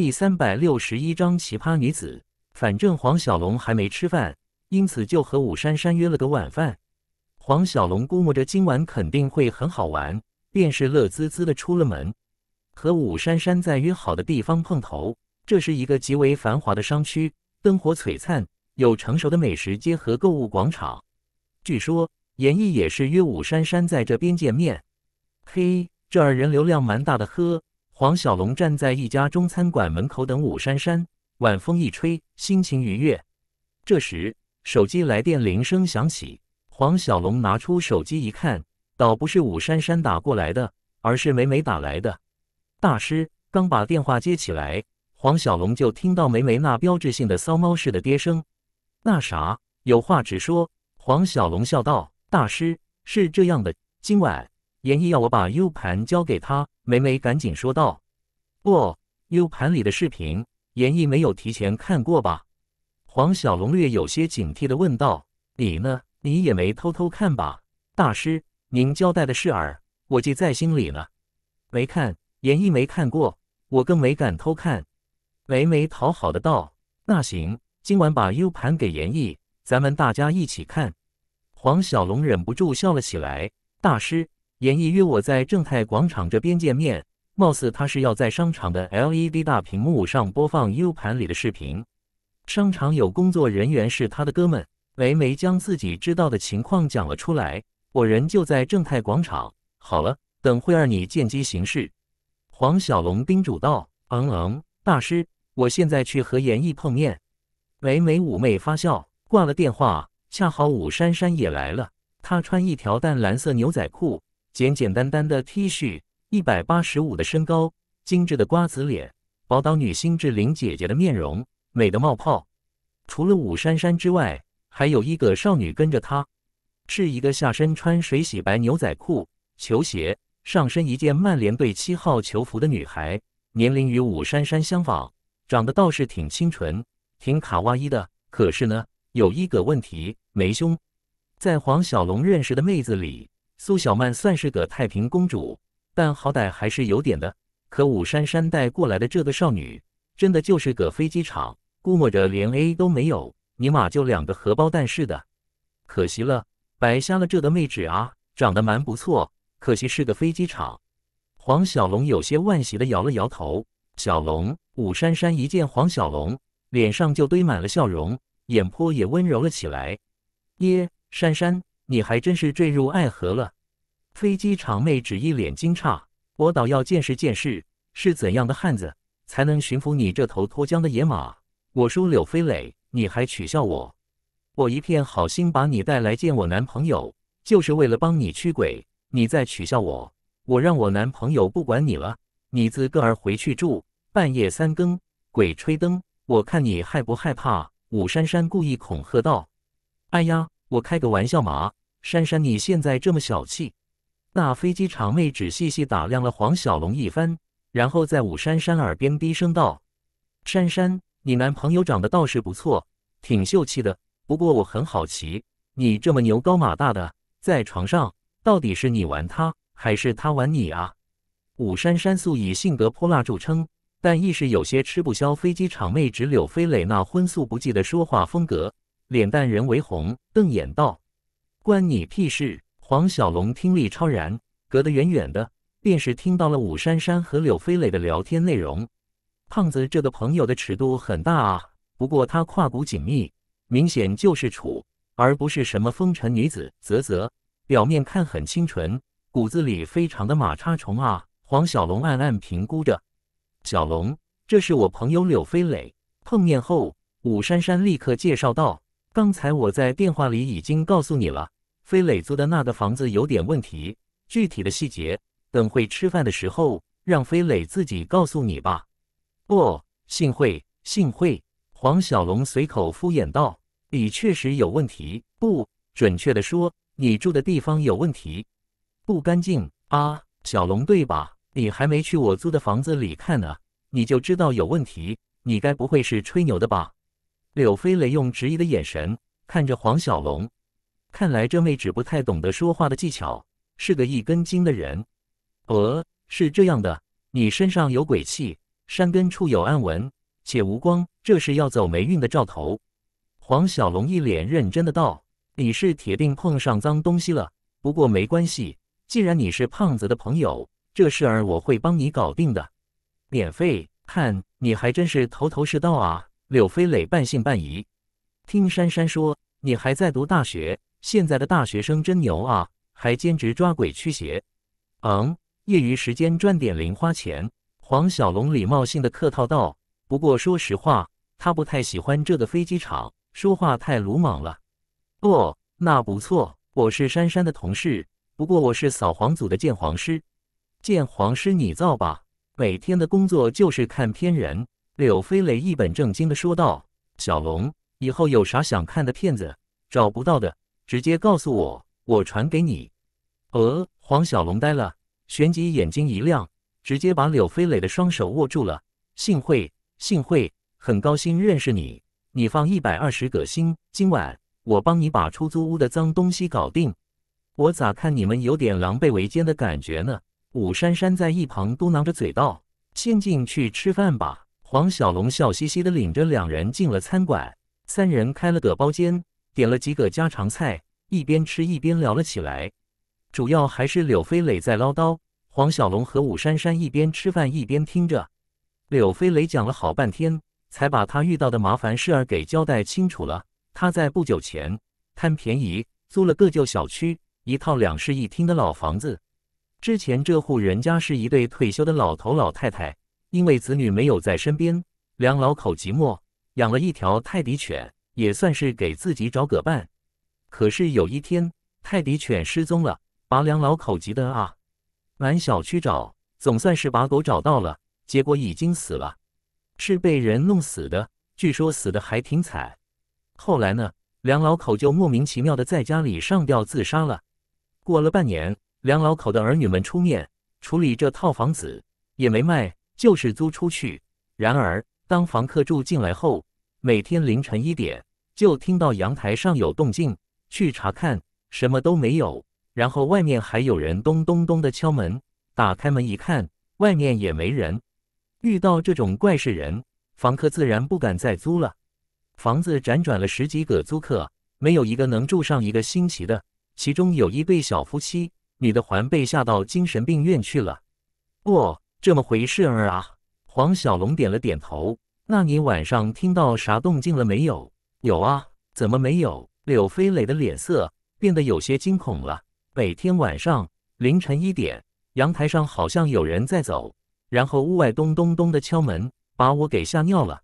第三百六十一章奇葩女子。反正黄小龙还没吃饭，因此就和武珊珊约了个晚饭。黄小龙估摸着今晚肯定会很好玩，便是乐滋滋的出了门，和武珊珊在约好的地方碰头。这是一个极为繁华的商区，灯火璀璨，有成熟的美食街和购物广场。据说，严毅也是约武珊珊在这边见面。嘿，这儿人流量蛮大的，呵。黄小龙站在一家中餐馆门口等武珊珊，晚风一吹，心情愉悦。这时，手机来电铃声响起，黄小龙拿出手机一看，倒不是武珊珊打过来的，而是梅梅打来的。大师刚把电话接起来，黄小龙就听到梅梅那标志性的骚猫似的爹声：“那啥，有话直说。”黄小龙笑道：“大师是这样的，今晚严毅要我把 U 盘交给他。”梅梅赶紧说道：“哦，U 盘里的视频，严毅没有提前看过吧？”黄小龙略有些警惕的问道：“你呢？你也没偷偷看吧？”大师，您交代的事儿，我记在心里了。没看，严毅没看过，我更没敢偷看。梅梅讨好的道：“那行，今晚把 U 盘给严毅，咱们大家一起看。”黄小龙忍不住笑了起来：“大师。”严艺约我在正泰广场这边见面，貌似他是要在商场的 LED 大屏幕上播放 U 盘里的视频。商场有工作人员是他的哥们，梅梅将自己知道的情况讲了出来。我人就在正泰广场，好了，等会儿你见机行事。黄小龙叮嘱道：“嗯嗯，大师，我现在去和严艺碰面。”梅梅妩媚发笑，挂了电话。恰好武珊珊也来了，她穿一条淡蓝色牛仔裤。简简单单的 T 恤，一百八十五的身高，精致的瓜子脸，宝岛女星志玲姐姐的面容美得冒泡。除了武珊珊之外，还有一个少女跟着她，是一个下身穿水洗白牛仔裤、球鞋，上身一件曼联队七号球服的女孩，年龄与武珊珊相仿，长得倒是挺清纯、挺卡哇伊的。可是呢，有一个问题，没胸。在黄小龙认识的妹子里。苏小曼算是个太平公主，但好歹还是有点的。可武珊珊带过来的这个少女，真的就是个飞机场，估摸着连 A 都没有，尼玛就两个荷包蛋似的。可惜了，白瞎了这个妹纸啊！长得蛮不错，可惜是个飞机场。黄小龙有些惋惜的摇了摇头。小龙，武珊珊一见黄小龙，脸上就堆满了笑容，眼波也温柔了起来。耶，珊珊。你还真是坠入爱河了，飞机场妹只一脸惊诧。我倒要见识见识，是怎样的汉子才能驯服你这头脱缰的野马。我说柳飞磊，你还取笑我？我一片好心把你带来见我男朋友，就是为了帮你驱鬼。你再取笑我？我让我男朋友不管你了，你自个儿回去住。半夜三更鬼吹灯，我看你害不害怕？武珊珊故意恐吓道：“哎呀，我开个玩笑嘛。”珊珊，你现在这么小气？那飞机场妹纸细细打量了黄小龙一番，然后在武珊珊耳边低声道：“珊珊，你男朋友长得倒是不错，挺秀气的。不过我很好奇，你这么牛高马大的，在床上到底是你玩他，还是他玩你啊？”武珊珊素以性格泼辣著称，但亦是有些吃不消飞机场妹纸柳飞磊那荤素不忌的说话风格，脸蛋人为红，瞪眼道。关你屁事！黄小龙听力超然，隔得远远的，便是听到了武珊珊和柳飞磊的聊天内容。胖子这个朋友的尺度很大啊，不过他胯骨紧密，明显就是处，而不是什么风尘女子。啧啧，表面看很清纯，骨子里非常的马叉虫啊！黄小龙暗暗评估着。小龙，这是我朋友柳飞磊。碰面后，武珊珊立刻介绍道。刚才我在电话里已经告诉你了，飞磊租的那个房子有点问题。具体的细节，等会吃饭的时候让飞磊自己告诉你吧。哦，幸会，幸会。黄小龙随口敷衍道：“你确实有问题，不准确的说，你住的地方有问题，不干净啊。”小龙对吧？你还没去我租的房子里看呢，你就知道有问题？你该不会是吹牛的吧？柳飞雷用质疑的眼神看着黄小龙，看来这妹纸不太懂得说话的技巧，是个一根筋的人。呃，是这样的，你身上有鬼气，山根处有暗纹且无光，这是要走霉运的兆头。黄小龙一脸认真的道：“你是铁定碰上脏东西了，不过没关系，既然你是胖子的朋友，这事儿我会帮你搞定的，免费。看你还真是头头是道啊。”柳飞磊半信半疑，听珊珊说你还在读大学，现在的大学生真牛啊，还兼职抓鬼驱邪。嗯，业余时间赚点零花钱。黄小龙礼貌性的客套道。不过说实话，他不太喜欢这个飞机场，说话太鲁莽了。哦，那不错，我是珊珊的同事，不过我是扫黄组的鉴黄师。鉴黄师你造吧？每天的工作就是看片人。柳飞雷一本正经地说道：“小龙，以后有啥想看的片子找不到的，直接告诉我，我传给你。”呃，黄小龙呆了，旋即眼睛一亮，直接把柳飞雷的双手握住了。“幸会，幸会，很高兴认识你。你放一百二十个心，今晚我帮你把出租屋的脏东西搞定。”我咋看你们有点狼狈为奸的感觉呢？武珊珊在一旁嘟囔着嘴道：“先进去吃饭吧。”黄小龙笑嘻嘻地领着两人进了餐馆，三人开了个包间，点了几个家常菜，一边吃一边聊了起来。主要还是柳飞磊在唠叨，黄小龙和武珊珊一边吃饭一边听着。柳飞磊讲了好半天，才把他遇到的麻烦事儿给交代清楚了。他在不久前贪便宜租了个旧小区一套两室一厅的老房子，之前这户人家是一对退休的老头老太太。因为子女没有在身边，梁老口寂寞，养了一条泰迪犬，也算是给自己找个伴。可是有一天，泰迪犬失踪了，把梁老口急的啊，满小区找，总算是把狗找到了，结果已经死了，是被人弄死的，据说死的还挺惨。后来呢，梁老口就莫名其妙的在家里上吊自杀了。过了半年，梁老口的儿女们出面处理这套房子，也没卖。就是租出去。然而，当房客住进来后，每天凌晨一点就听到阳台上有动静，去查看什么都没有。然后外面还有人咚咚咚的敲门，打开门一看，外面也没人。遇到这种怪事，人房客自然不敢再租了。房子辗转了十几个租客，没有一个能住上一个星期的。其中有一对小夫妻，女的还被吓到精神病院去了。不。这么回事儿啊？黄小龙点了点头。那你晚上听到啥动静了没有？有啊，怎么没有？柳飞磊的脸色变得有些惊恐了。每天晚上凌晨一点，阳台上好像有人在走，然后屋外咚咚咚的敲门，把我给吓尿了。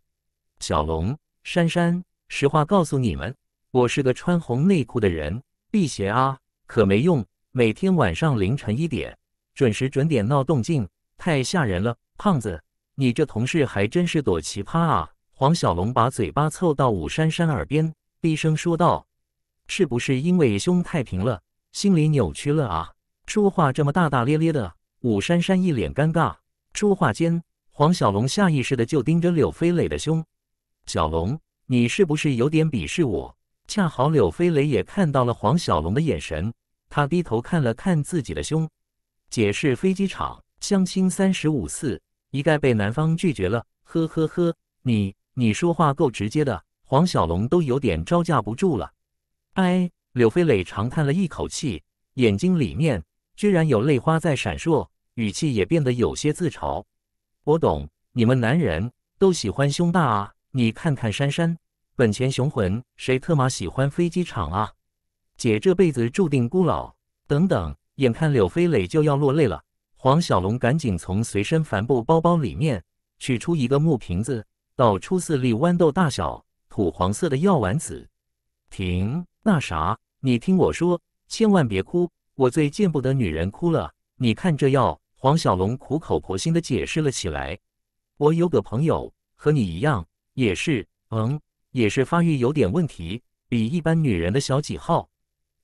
小龙，珊珊，实话告诉你们，我是个穿红内裤的人，辟邪啊，可没用。每天晚上凌晨一点，准时准点闹动静。太吓人了，胖子，你这同事还真是多奇葩啊！黄小龙把嘴巴凑到武珊珊耳边，低声说道：“是不是因为胸太平了，心里扭曲了啊？”说话这么大大咧咧的，武珊珊一脸尴尬。说话间，黄小龙下意识的就盯着柳飞磊的胸。小龙，你是不是有点鄙视我？恰好柳飞磊也看到了黄小龙的眼神，他低头看了看自己的胸，解释飞机场。相亲三十五次，一概被男方拒绝了。呵呵呵，你你说话够直接的，黄小龙都有点招架不住了。哎，柳飞磊长叹了一口气，眼睛里面居然有泪花在闪烁，语气也变得有些自嘲。我懂，你们男人都喜欢胸大啊！你看看珊珊，本钱雄浑，谁特码喜欢飞机场啊？姐这辈子注定孤老。等等，眼看柳飞磊就要落泪了。黄小龙赶紧从随身帆布包包里面取出一个木瓶子，倒出四粒豌豆大小、土黄色的药丸子。停，那啥，你听我说，千万别哭，我最见不得女人哭了。你看这药，黄小龙苦口婆心的解释了起来。我有个朋友和你一样，也是，嗯，也是发育有点问题，比一般女人的小几号，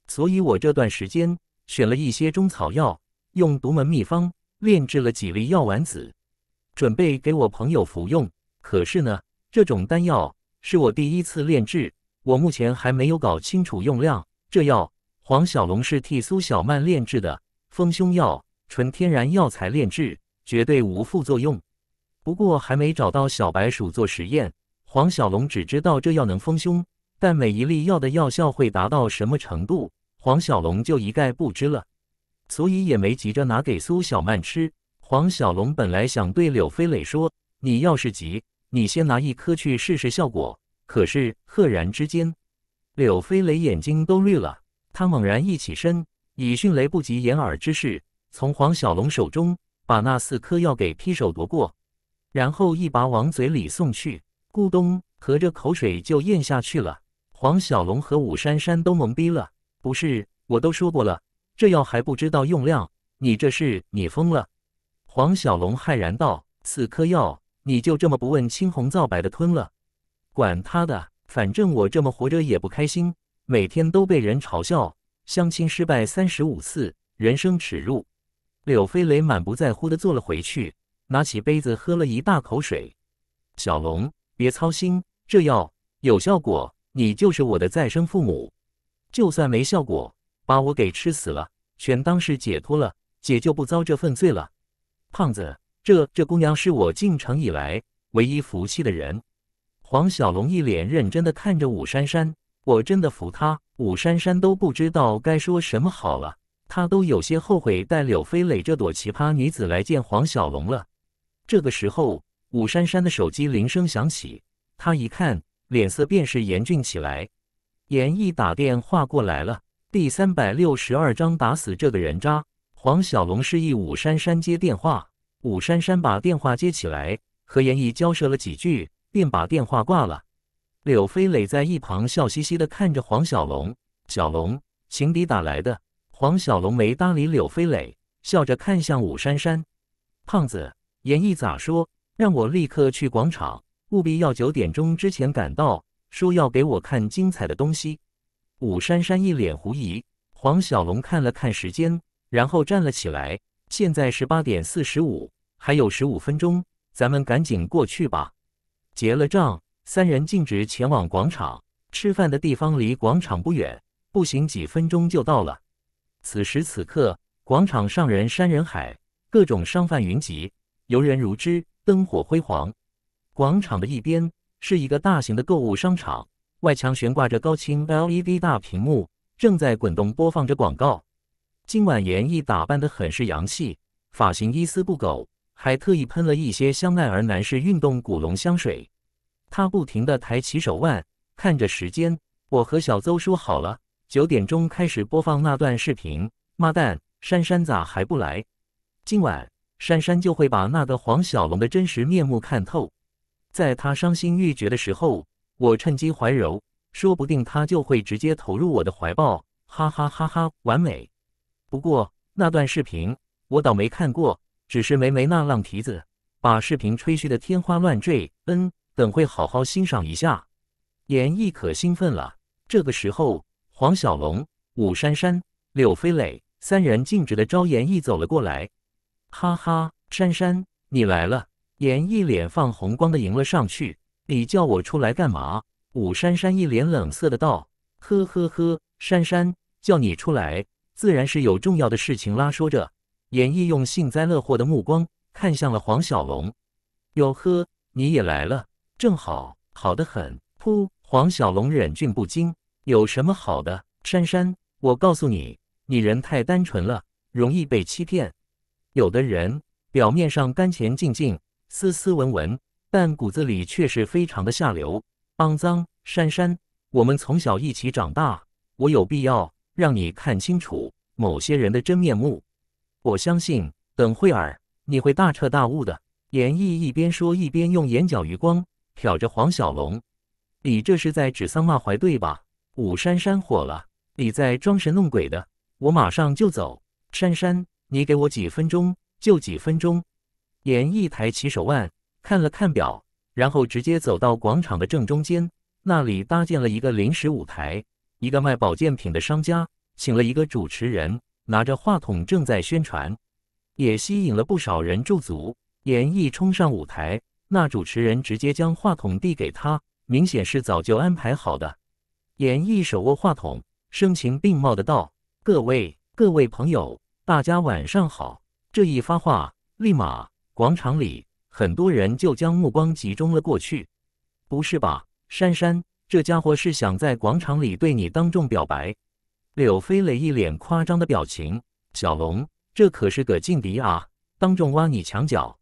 所以我这段时间选了一些中草药。用独门秘方炼制了几粒药丸子，准备给我朋友服用。可是呢，这种丹药是我第一次炼制，我目前还没有搞清楚用量。这药黄小龙是替苏小曼炼制的丰胸药，纯天然药材炼制，绝对无副作用。不过还没找到小白鼠做实验，黄小龙只知道这药能丰胸，但每一粒药的药效会达到什么程度，黄小龙就一概不知了。所以也没急着拿给苏小曼吃。黄小龙本来想对柳飞雷说：“你要是急，你先拿一颗去试试效果。”可是赫然之间，柳飞雷眼睛都绿了，他猛然一起身，以迅雷不及掩耳之势，从黄小龙手中把那四颗药给劈手夺过，然后一把往嘴里送去，咕咚，合着口水就咽下去了。黄小龙和武珊珊都懵逼了：“不是，我都说过了。”这药还不知道用量，你这是你疯了！黄小龙骇然道：“此颗药，你就这么不问青红皂白的吞了？管他的，反正我这么活着也不开心，每天都被人嘲笑，相亲失败三十五次，人生耻辱。”柳飞雷满不在乎的坐了回去，拿起杯子喝了一大口水。小龙，别操心，这药有效果，你就是我的再生父母。就算没效果。把我给吃死了，全当是解脱了，姐就不遭这份罪了。胖子，这这姑娘是我进城以来唯一服气的人。黄小龙一脸认真的看着武珊珊，我真的服她。武珊珊都不知道该说什么好了，她都有些后悔带柳飞磊这朵奇葩女子来见黄小龙了。这个时候，武珊珊的手机铃声响起，她一看，脸色便是严峻起来，严毅打电话过来了。第三百六十二章，打死这个人渣！黄小龙示意武珊珊接电话，武珊珊把电话接起来，和严毅交涉了几句，便把电话挂了。柳飞磊在一旁笑嘻嘻地看着黄小龙。小龙，情敌打来的。黄小龙没搭理柳飞磊，笑着看向武珊珊：“胖子，严毅咋说？让我立刻去广场，务必要九点钟之前赶到，说要给我看精彩的东西。”武珊珊一脸狐疑，黄小龙看了看时间，然后站了起来。现在是八点四十五，还有十五分钟，咱们赶紧过去吧。结了账，三人径直前往广场。吃饭的地方离广场不远，步行几分钟就到了。此时此刻，广场上人山人海，各种商贩云集，游人如织，灯火辉煌。广场的一边是一个大型的购物商场。外墙悬挂着高清 LED 大屏幕，正在滚动播放着广告。今晚严毅打扮的很是洋气，发型一丝不苟，还特意喷了一些香奈儿男士运动古龙香水。他不停的抬起手腕看着时间，我和小邹说好了，九点钟开始播放那段视频。妈蛋，珊珊咋还不来？今晚珊珊就会把那个黄小龙的真实面目看透，在他伤心欲绝的时候。我趁机怀柔，说不定他就会直接投入我的怀抱，哈哈哈哈，完美！不过那段视频我倒没看过，只是梅梅那浪蹄子把视频吹嘘的天花乱坠。嗯，等会好好欣赏一下。严毅可兴奋了。这个时候，黄小龙、武珊珊、柳飞磊三人径直的朝严毅走了过来。哈哈，珊珊，你来了！严毅脸放红光的迎了上去。你叫我出来干嘛？武珊珊一脸冷色的道：“呵呵呵，珊珊叫你出来，自然是有重要的事情啦。”说着，演绎用幸灾乐祸的目光看向了黄小龙。“哟呵，你也来了，正好，好的很。”噗！黄小龙忍俊不禁。“有什么好的？珊珊，我告诉你，你人太单纯了，容易被欺骗。有的人表面上干干净净，斯斯文文。”但骨子里却是非常的下流、肮脏。珊珊，我们从小一起长大，我有必要让你看清楚某些人的真面目。我相信，等会儿你会大彻大悟的。严毅一边说，一边用眼角余光瞟着黄小龙：“你这是在指桑骂槐，对吧？”武珊珊火了：“你在装神弄鬼的，我马上就走。”珊珊，你给我几分钟，就几分钟。严毅抬起手腕。看了看表，然后直接走到广场的正中间，那里搭建了一个临时舞台。一个卖保健品的商家请了一个主持人，拿着话筒正在宣传，也吸引了不少人驻足。演绎冲上舞台，那主持人直接将话筒递给他，明显是早就安排好的。演绎手握话筒，声情并茂的道：“各位，各位朋友，大家晚上好。”这一发话，立马广场里。很多人就将目光集中了过去，不是吧，珊珊？这家伙是想在广场里对你当众表白？柳飞雷一脸夸张的表情。小龙，这可是个劲敌啊，当众挖你墙角。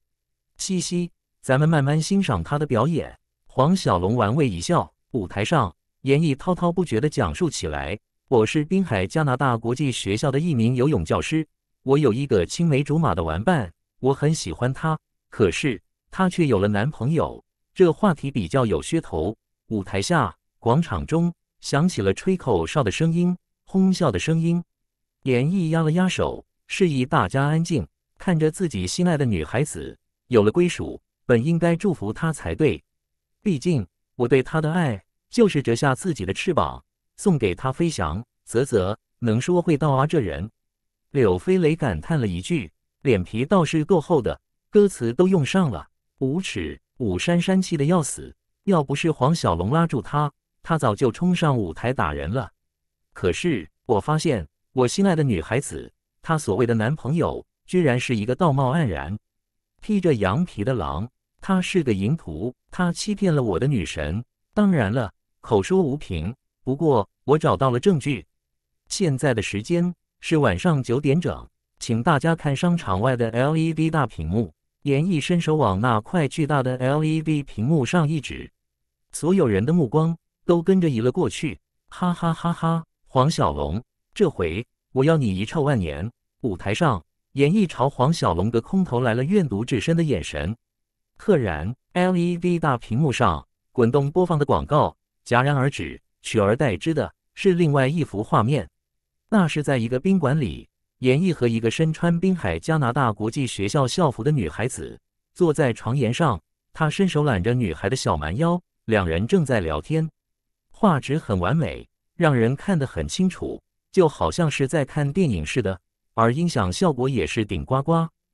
嘻嘻，咱们慢慢欣赏他的表演。黄小龙玩味一笑。舞台上，严毅滔滔不绝的讲述起来：“我是滨海加拿大国际学校的一名游泳教师，我有一个青梅竹马的玩伴，我很喜欢他。”可是她却有了男朋友，这话题比较有噱头。舞台下、广场中响起了吹口哨的声音、哄笑的声音。演毅压了压手，示意大家安静。看着自己心爱的女孩子有了归属，本应该祝福她才对。毕竟我对她的爱就是折下自己的翅膀送给她飞翔。啧啧，能说会道啊这人。柳飞雷感叹了一句：“脸皮倒是够厚的。”歌词都用上了，无耻！武珊珊气的要死，要不是黄小龙拉住他，他早就冲上舞台打人了。可是我发现，我心爱的女孩子，她所谓的男朋友，居然是一个道貌岸然、披着羊皮的狼。他是个淫徒，他欺骗了我的女神。当然了，口说无凭，不过我找到了证据。现在的时间是晚上九点整，请大家看商场外的 LED 大屏幕。严屹伸手往那块巨大的 L E d 屏幕上一指，所有人的目光都跟着移了过去。哈哈哈哈！黄小龙，这回我要你遗臭万年！舞台上，严一朝黄小龙的空投来了怨毒至深的眼神。赫然，L E d 大屏幕上滚动播放的广告戛然而止，取而代之的是另外一幅画面。那是在一个宾馆里。严艺和一个身穿滨海加拿大国际学校校服的女孩子坐在床沿上，他伸手揽着女孩的小蛮腰，两人正在聊天。画质很完美，让人看得很清楚，就好像是在看电影似的。而音响效果也是顶呱呱。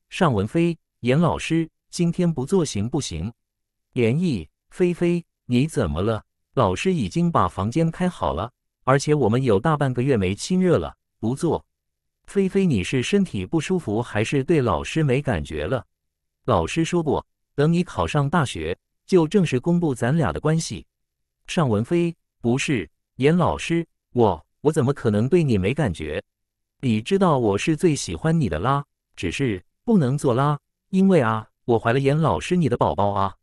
尚文飞，严老师，今天不做行不行？严艺，菲菲，你怎么了？老师已经把房间开好了，而且我们有大半个月没亲热了，不做。菲菲，你是身体不舒服，还是对老师没感觉了？老师说过，等你考上大学，就正式公布咱俩的关系。尚文飞，不是严老师，我我怎么可能对你没感觉？你知道我是最喜欢你的啦，只是不能做啦，因为啊，我怀了严老师你的宝宝啊。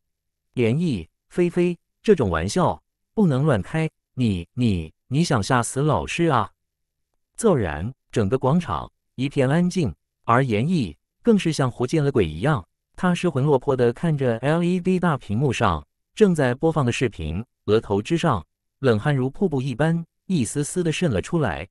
严毅，菲菲，这种玩笑不能乱开，你你你想吓死老师啊？骤然。整个广场一片安静，而严毅更是像活见了鬼一样，他失魂落魄地看着 LED 大屏幕上正在播放的视频，额头之上冷汗如瀑布一般一丝丝的渗了出来。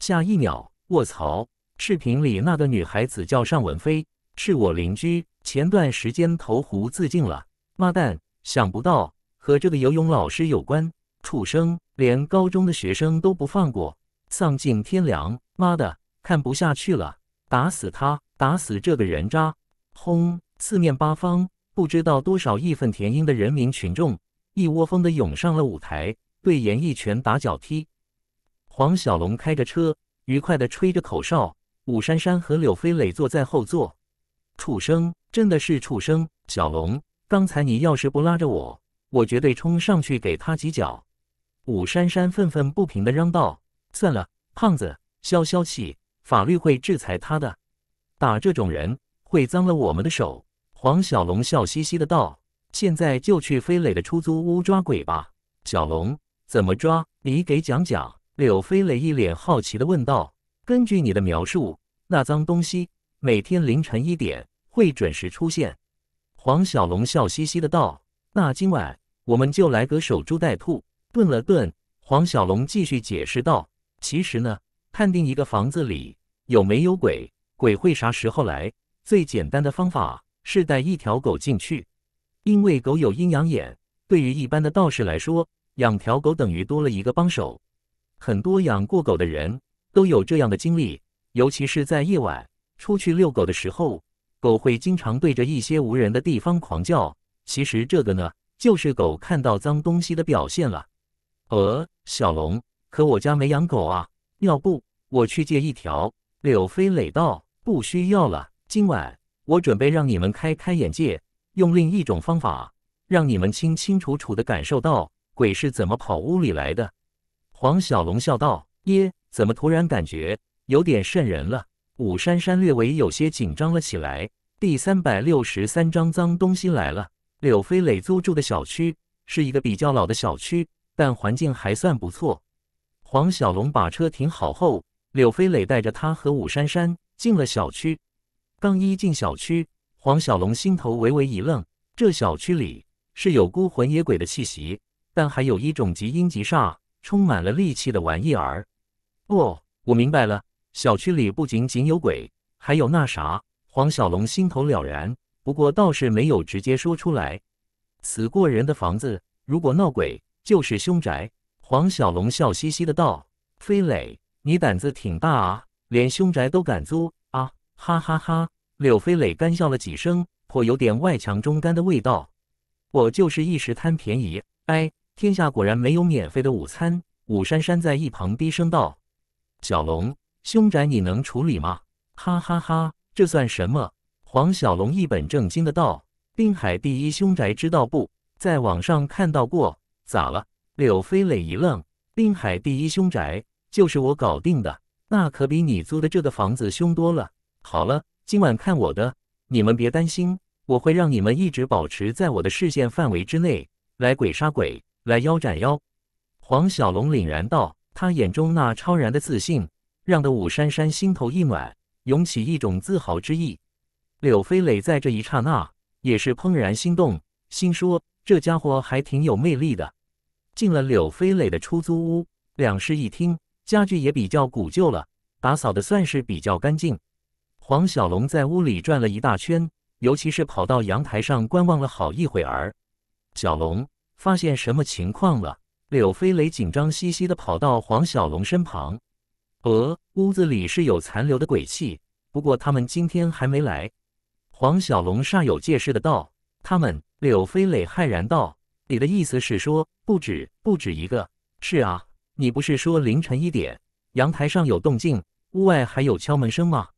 下一秒，卧槽！视频里那个女孩子叫尚文飞，是我邻居，前段时间投湖自尽了。妈蛋，想不到和这个游泳老师有关，畜生，连高中的学生都不放过，丧尽天良！妈的，看不下去了！打死他，打死这个人渣！轰！四面八方，不知道多少义愤填膺的人民群众，一窝蜂的涌上了舞台，对严一拳打脚踢。黄小龙开着车，愉快的吹着口哨。武珊珊和柳飞磊坐在后座。畜生，真的是畜生！小龙，刚才你要是不拉着我，我绝对冲上去给他几脚！武珊珊愤愤不平的嚷道：“算了，胖子。”消消气，法律会制裁他的。打这种人会脏了我们的手。黄小龙笑嘻嘻的道：“现在就去飞磊的出租屋抓鬼吧。”小龙，怎么抓？你给讲讲。柳飞磊一脸好奇的问道：“根据你的描述，那脏东西每天凌晨一点会准时出现。”黄小龙笑嘻嘻的道：“那今晚我们就来个守株待兔。”顿了顿，黄小龙继续解释道：“其实呢。”判定一个房子里有没有鬼，鬼会啥时候来？最简单的方法是带一条狗进去，因为狗有阴阳眼。对于一般的道士来说，养条狗等于多了一个帮手。很多养过狗的人都有这样的经历，尤其是在夜晚出去遛狗的时候，狗会经常对着一些无人的地方狂叫。其实这个呢，就是狗看到脏东西的表现了。呃，小龙，可我家没养狗啊，要不？我去借一条。柳飞磊道：“不需要了，今晚我准备让你们开开眼界，用另一种方法，让你们清清楚楚地感受到鬼是怎么跑屋里来的。”黄小龙笑道：“耶，怎么突然感觉有点渗人了？”武珊珊略微有些紧张了起来。第三百六十三章脏东西来了。柳飞磊租住的小区是一个比较老的小区，但环境还算不错。黄小龙把车停好后。柳飞磊带着他和武珊珊进了小区。刚一进小区，黄小龙心头微微一愣：这小区里是有孤魂野鬼的气息，但还有一种极阴极煞、充满了戾气的玩意儿。哦，我明白了，小区里不仅仅有鬼，还有那啥。黄小龙心头了然，不过倒是没有直接说出来。死过人的房子，如果闹鬼，就是凶宅。黄小龙笑嘻嘻的道：“飞磊。”你胆子挺大啊，连凶宅都敢租啊！哈哈哈！柳飞磊干笑了几声，颇有点外强中干的味道。我就是一时贪便宜。哎，天下果然没有免费的午餐。武珊珊在一旁低声道：“小龙，凶宅你能处理吗？”哈哈哈！这算什么？黄小龙一本正经的道：“滨海第一凶宅，知道不？在网上看到过。咋了？”柳飞磊一愣：“滨海第一凶宅。”就是我搞定的，那可比你租的这个房子凶多了。好了，今晚看我的，你们别担心，我会让你们一直保持在我的视线范围之内，来鬼杀鬼，来妖斩妖。黄小龙凛然道，他眼中那超然的自信，让得武珊珊心头一暖，涌起一种自豪之意。柳飞磊在这一刹那也是怦然心动，心说这家伙还挺有魅力的。进了柳飞磊的出租屋，两室一厅。家具也比较古旧了，打扫的算是比较干净。黄小龙在屋里转了一大圈，尤其是跑到阳台上观望了好一会儿。小龙，发现什么情况了？柳飞雷紧张兮兮的跑到黄小龙身旁。呃，屋子里是有残留的鬼气，不过他们今天还没来。黄小龙煞有介事的道。他们？柳飞雷骇然道：“你的意思是说，不止，不止一个？是啊。”你不是说凌晨一点阳台上有动静，屋外还有敲门声吗？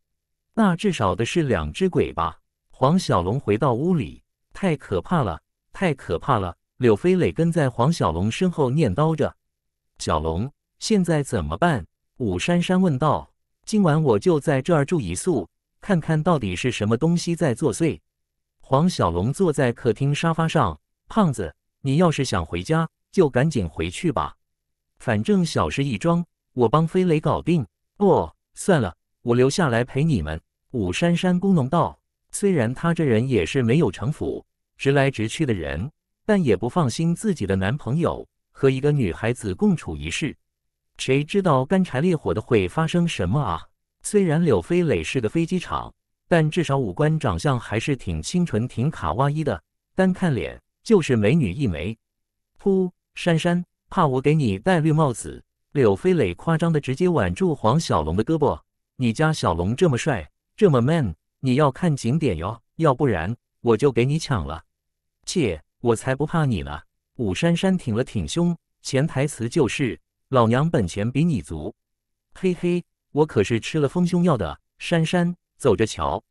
那至少的是两只鬼吧？黄小龙回到屋里，太可怕了，太可怕了！柳飞磊跟在黄小龙身后念叨着：“小龙，现在怎么办？”武珊珊问道：“今晚我就在这儿住一宿，看看到底是什么东西在作祟。”黄小龙坐在客厅沙发上：“胖子，你要是想回家，就赶紧回去吧。”反正小事一桩，我帮飞雷搞定。哦，算了，我留下来陪你们。”武珊珊咕哝道。虽然她这人也是没有城府、直来直去的人，但也不放心自己的男朋友和一个女孩子共处一室，谁知道干柴烈火的会发生什么啊？虽然柳飞雷是个飞机场，但至少五官长相还是挺清纯、挺卡哇伊的，单看脸就是美女一枚。噗，珊珊。怕我给你戴绿帽子？柳飞磊夸张的直接挽住黄小龙的胳膊。你家小龙这么帅，这么 man，你要看紧点哟，要不然我就给你抢了。切，我才不怕你呢！武珊珊挺了挺胸，潜台词就是老娘本钱比你足。嘿嘿，我可是吃了丰胸药的。珊珊，走着瞧。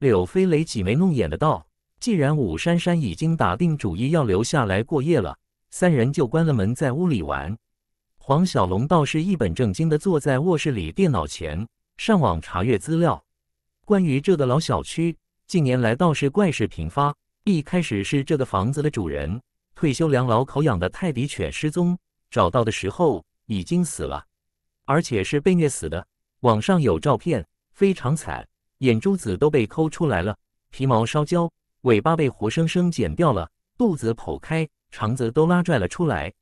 柳飞磊挤眉弄眼的道。既然武珊珊已经打定主意要留下来过夜了。三人就关了门在屋里玩。黄小龙倒是一本正经的坐在卧室里电脑前上网查阅资料。关于这个老小区，近年来倒是怪事频发。一开始是这个房子的主人退休两老口养的泰迪犬失踪，找到的时候已经死了，而且是被虐死的。网上有照片，非常惨，眼珠子都被抠出来了，皮毛烧焦，尾巴被活生生剪掉了，肚子剖开。肠子都拉拽了出来，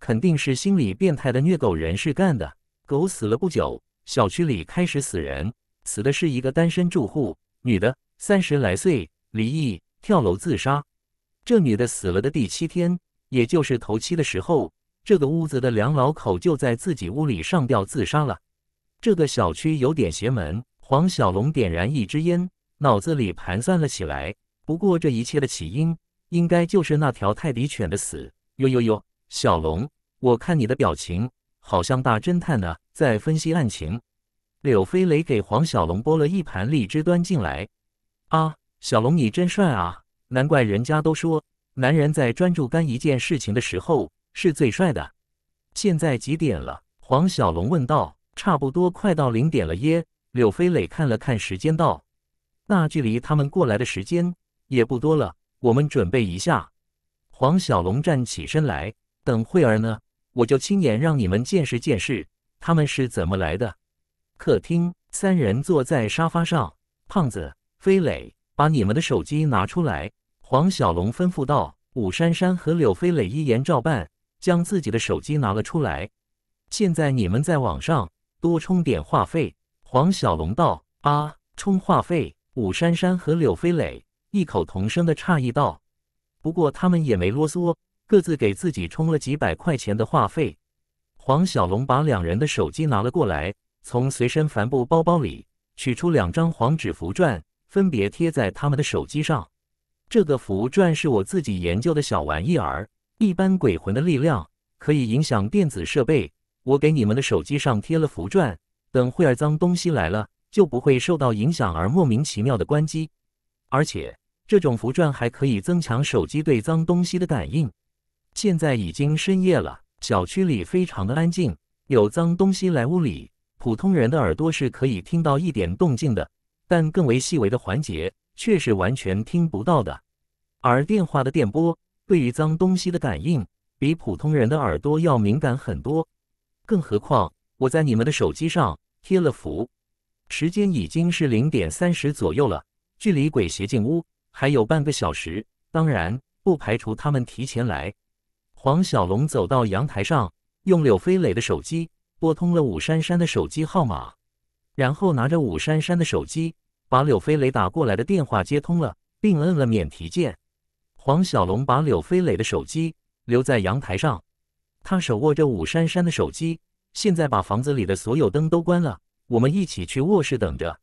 肯定是心理变态的虐狗人士干的。狗死了不久，小区里开始死人，死的是一个单身住户，女的，三十来岁，离异，跳楼自杀。这女的死了的第七天，也就是头七的时候，这个屋子的两老口就在自己屋里上吊自杀了。这个小区有点邪门。黄小龙点燃一支烟，脑子里盘算了起来。不过这一切的起因……应该就是那条泰迪犬的死哟哟哟！小龙，我看你的表情，好像大侦探呢，在分析案情。柳飞雷给黄小龙剥了一盘荔枝端进来。啊，小龙你真帅啊！难怪人家都说，男人在专注干一件事情的时候是最帅的。现在几点了？黄小龙问道。差不多快到零点了耶。柳飞雷看了看时间，道：“那距离他们过来的时间也不多了。”我们准备一下。黄小龙站起身来，等会儿呢，我就亲眼让你们见识见识他们是怎么来的。客厅，三人坐在沙发上。胖子、飞磊，把你们的手机拿出来。黄小龙吩咐道。武珊珊和柳飞磊一言照办，将自己的手机拿了出来。现在你们在网上多充点话费。黄小龙道。啊，充话费。武珊珊和柳飞磊。异口同声的诧异道：“不过他们也没啰嗦，各自给自己充了几百块钱的话费。”黄小龙把两人的手机拿了过来，从随身帆布包包里取出两张黄纸符篆，分别贴在他们的手机上。这个符篆是我自己研究的小玩意儿，一般鬼魂的力量可以影响电子设备。我给你们的手机上贴了符篆，等会儿脏东西来了就不会受到影响而莫名其妙的关机，而且。这种符篆还可以增强手机对脏东西的感应。现在已经深夜了，小区里非常的安静。有脏东西来屋里，普通人的耳朵是可以听到一点动静的，但更为细微的环节却是完全听不到的。而电话的电波对于脏东西的感应，比普通人的耳朵要敏感很多。更何况我在你们的手机上贴了符，时间已经是零点三十左右了，距离鬼邪进屋。还有半个小时，当然不排除他们提前来。黄小龙走到阳台上，用柳飞磊的手机拨通了武珊珊的手机号码，然后拿着武珊珊的手机，把柳飞磊打过来的电话接通了，并摁了免提键。黄小龙把柳飞磊的手机留在阳台上，他手握着武珊珊的手机，现在把房子里的所有灯都关了。我们一起去卧室等着。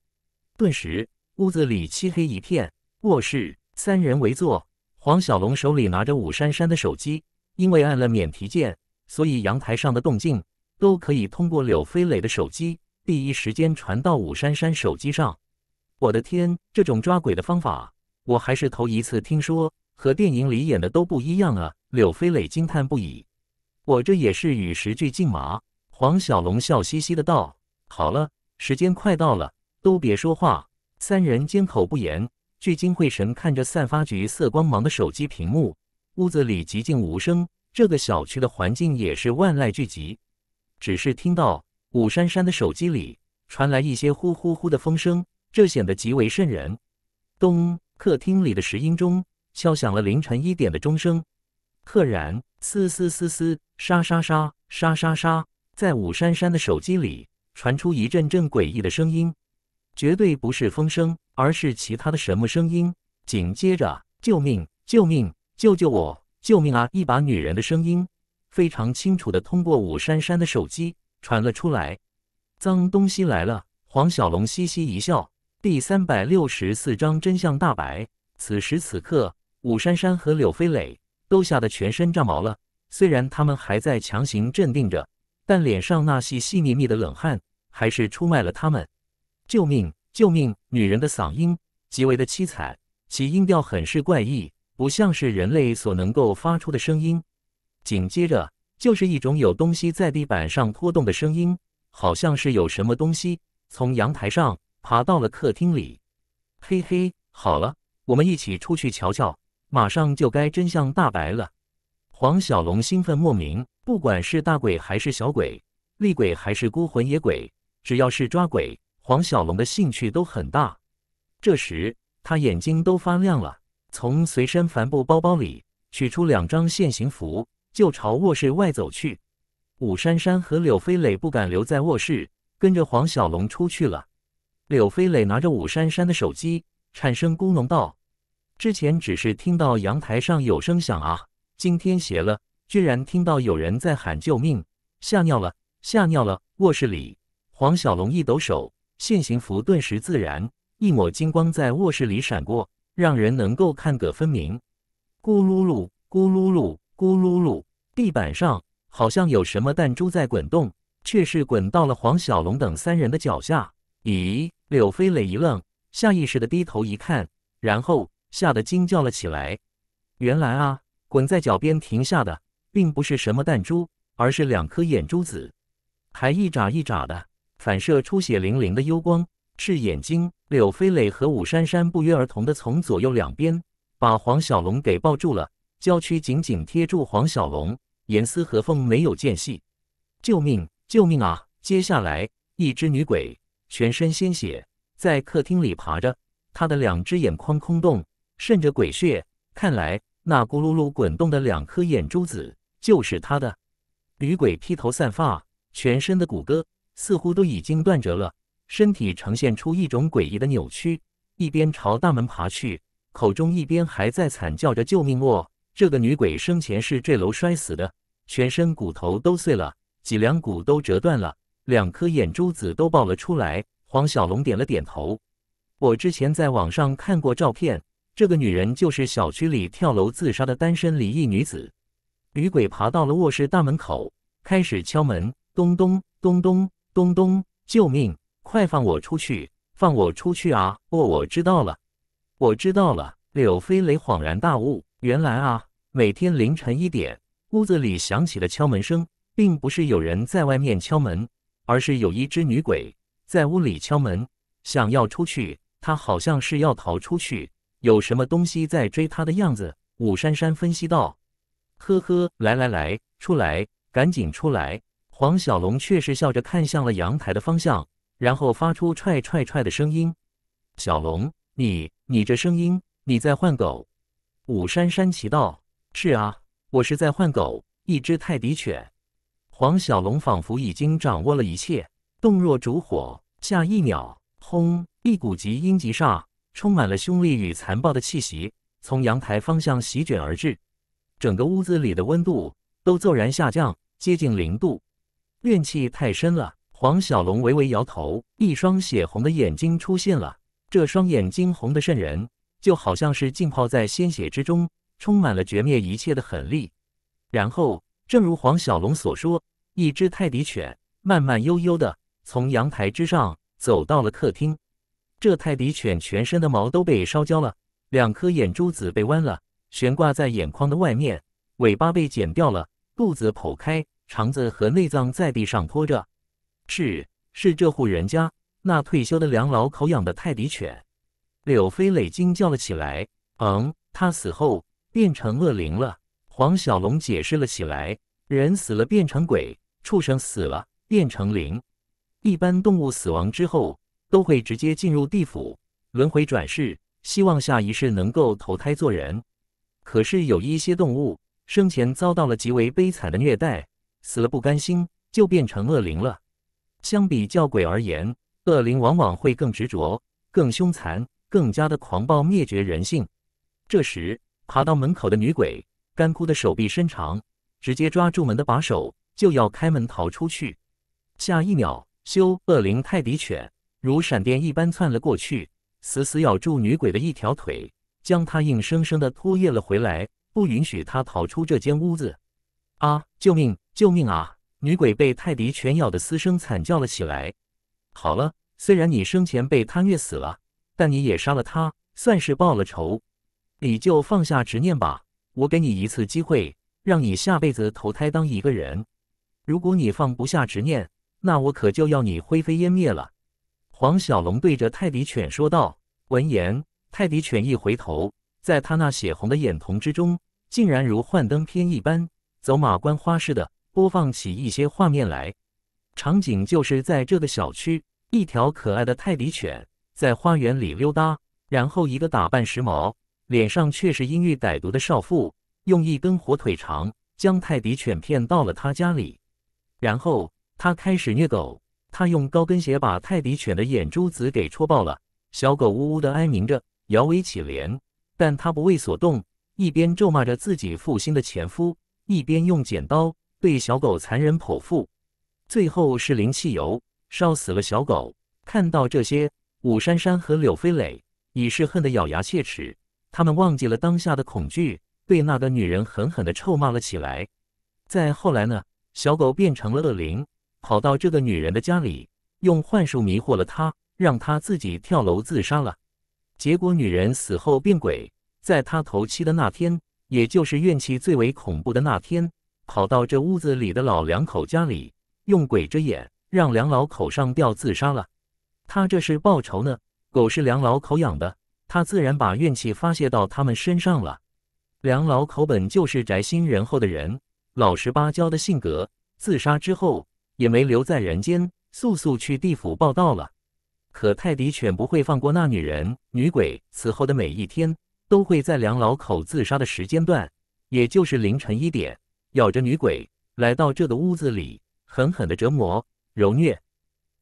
顿时，屋子里漆黑一片。卧室三人围坐，黄小龙手里拿着武珊珊的手机，因为按了免提键，所以阳台上的动静都可以通过柳飞磊的手机第一时间传到武珊珊手机上。我的天，这种抓鬼的方法我还是头一次听说，和电影里演的都不一样啊！柳飞磊惊叹不已。我这也是与时俱进嘛。黄小龙笑嘻嘻的道：“好了，时间快到了，都别说话。”三人缄口不言。聚精会神看着散发橘色光芒的手机屏幕，屋子里寂静无声。这个小区的环境也是万籁俱寂，只是听到武珊珊的手机里传来一些呼呼呼的风声，这显得极为瘆人。咚！客厅里的石英钟敲响了凌晨一点的钟声。赫然，嘶嘶嘶嘶，沙沙沙沙沙沙，在武珊珊的手机里传出一阵阵诡异的声音。绝对不是风声，而是其他的什么声音。紧接着，救命！救命！救救我！救命啊！一把女人的声音，非常清楚的通过武珊珊的手机传了出来。脏东西来了！黄小龙嘻嘻一笑。第三百六十四章真相大白。此时此刻，武珊珊和柳飞磊都吓得全身炸毛了。虽然他们还在强行镇定着，但脸上那细细腻腻的冷汗还是出卖了他们。救命！救命！女人的嗓音极为的凄惨，其音调很是怪异，不像是人类所能够发出的声音。紧接着就是一种有东西在地板上拖动的声音，好像是有什么东西从阳台上爬到了客厅里。嘿嘿，好了，我们一起出去瞧瞧，马上就该真相大白了。黄小龙兴奋莫名，不管是大鬼还是小鬼，厉鬼还是孤魂野鬼，只要是抓鬼。黄小龙的兴趣都很大，这时他眼睛都发亮了，从随身帆布包包里取出两张现形符，就朝卧室外走去。武珊珊和柳飞磊不敢留在卧室，跟着黄小龙出去了。柳飞磊拿着武珊珊的手机，产生咕哝道：“之前只是听到阳台上有声响啊，今天邪了，居然听到有人在喊救命，吓尿了，吓尿了！”卧室里，黄小龙一抖手。现行符顿时自然，一抹金光在卧室里闪过，让人能够看个分明。咕噜噜，咕噜噜，咕噜噜，地板上好像有什么弹珠在滚动，却是滚到了黄小龙等三人的脚下。咦？柳飞磊一愣，下意识的低头一看，然后吓得惊叫了起来。原来啊，滚在脚边停下的并不是什么弹珠，而是两颗眼珠子，还一眨一眨的。反射出血淋淋的幽光，是眼睛。柳飞磊和武珊珊不约而同地从左右两边把黄小龙给抱住了，娇躯紧紧贴住黄小龙，严丝合缝，没有间隙。救命！救命啊！接下来，一只女鬼，全身鲜血，在客厅里爬着，她的两只眼眶空洞，渗着鬼血，看来那咕噜噜滚动的两颗眼珠子就是她的。女鬼披头散发，全身的骨骼。似乎都已经断折了，身体呈现出一种诡异的扭曲，一边朝大门爬去，口中一边还在惨叫着“救命哦！”这个女鬼生前是坠楼摔死的，全身骨头都碎了，脊梁骨都折断了，两颗眼珠子都爆了出来。黄小龙点了点头，我之前在网上看过照片，这个女人就是小区里跳楼自杀的单身离异女子。女鬼爬到了卧室大门口，开始敲门，咚咚咚咚。东东，救命！快放我出去，放我出去啊！哦，我知道了，我知道了。柳飞雷恍然大悟，原来啊，每天凌晨一点，屋子里响起了敲门声，并不是有人在外面敲门，而是有一只女鬼在屋里敲门，想要出去。她好像是要逃出去，有什么东西在追她的样子。武珊珊分析道：“呵呵，来来来，出来，赶紧出来。”黄小龙却是笑着看向了阳台的方向，然后发出踹踹踹的声音。“小龙，你你这声音，你在换狗？”武珊珊奇道。“是啊，我是在换狗，一只泰迪犬。”黄小龙仿佛已经掌握了一切，动若烛火。下一秒，轰！一股极阴极煞，充满了凶戾与残暴的气息，从阳台方向席卷而至，整个屋子里的温度都骤然下降，接近零度。怨气太深了，黄小龙微微摇头，一双血红的眼睛出现了。这双眼睛红的渗人，就好像是浸泡在鲜血之中，充满了绝灭一切的狠力。然后，正如黄小龙所说，一只泰迪犬慢慢悠悠的从阳台之上走到了客厅。这泰迪犬全身的毛都被烧焦了，两颗眼珠子被弯了，悬挂在眼眶的外面，尾巴被剪掉了，肚子剖开。肠子和内脏在地上拖着，是是这户人家那退休的梁老口养的泰迪犬，柳飞磊惊叫了起来。嗯，他死后变成恶灵了。黄小龙解释了起来：人死了变成鬼，畜生死了变成灵。一般动物死亡之后都会直接进入地府轮回转世，希望下一世能够投胎做人。可是有一些动物生前遭到了极为悲惨的虐待。死了不甘心，就变成恶灵了。相比较鬼而言，恶灵往往会更执着、更凶残、更加的狂暴、灭绝人性。这时，爬到门口的女鬼干枯的手臂伸长，直接抓住门的把手，就要开门逃出去。下一秒，修恶灵泰迪犬如闪电一般窜了过去，死死咬住女鬼的一条腿，将她硬生生的拖曳了回来，不允许她逃出这间屋子。啊！救命！救命啊！女鬼被泰迪犬咬的嘶声惨叫了起来。好了，虽然你生前被他虐死了，但你也杀了他，算是报了仇。你就放下执念吧，我给你一次机会，让你下辈子投胎当一个人。如果你放不下执念，那我可就要你灰飞烟灭了。黄小龙对着泰迪犬说道。闻言，泰迪犬一回头，在他那血红的眼瞳之中，竟然如幻灯片一般，走马观花似的。播放起一些画面来，场景就是在这个小区，一条可爱的泰迪犬在花园里溜达，然后一个打扮时髦、脸上却是阴郁歹毒的少妇，用一根火腿肠将泰迪犬骗到了他家里，然后他开始虐狗，他用高跟鞋把泰迪犬的眼珠子给戳爆了，小狗呜呜的哀鸣着，摇尾乞怜，但他不为所动，一边咒骂着自己负心的前夫，一边用剪刀。被小狗残忍剖腹，最后是淋汽油烧死了小狗。看到这些，武珊珊和柳飞磊已是恨得咬牙切齿。他们忘记了当下的恐惧，对那个女人狠狠的臭骂了起来。再后来呢，小狗变成了恶灵，跑到这个女人的家里，用幻术迷惑了她，让她自己跳楼自杀了。结果女人死后变鬼，在她头七的那天，也就是怨气最为恐怖的那天。跑到这屋子里的老两口家里，用鬼遮眼让两老口上吊自杀了。他这是报仇呢。狗是两老口养的，他自然把怨气发泄到他们身上了。两老口本就是宅心仁厚的人，老实巴交的性格，自杀之后也没留在人间，速速去地府报道了。可泰迪犬不会放过那女人女鬼，此后的每一天都会在两老口自杀的时间段，也就是凌晨一点。咬着女鬼来到这个屋子里，狠狠的折磨、揉虐。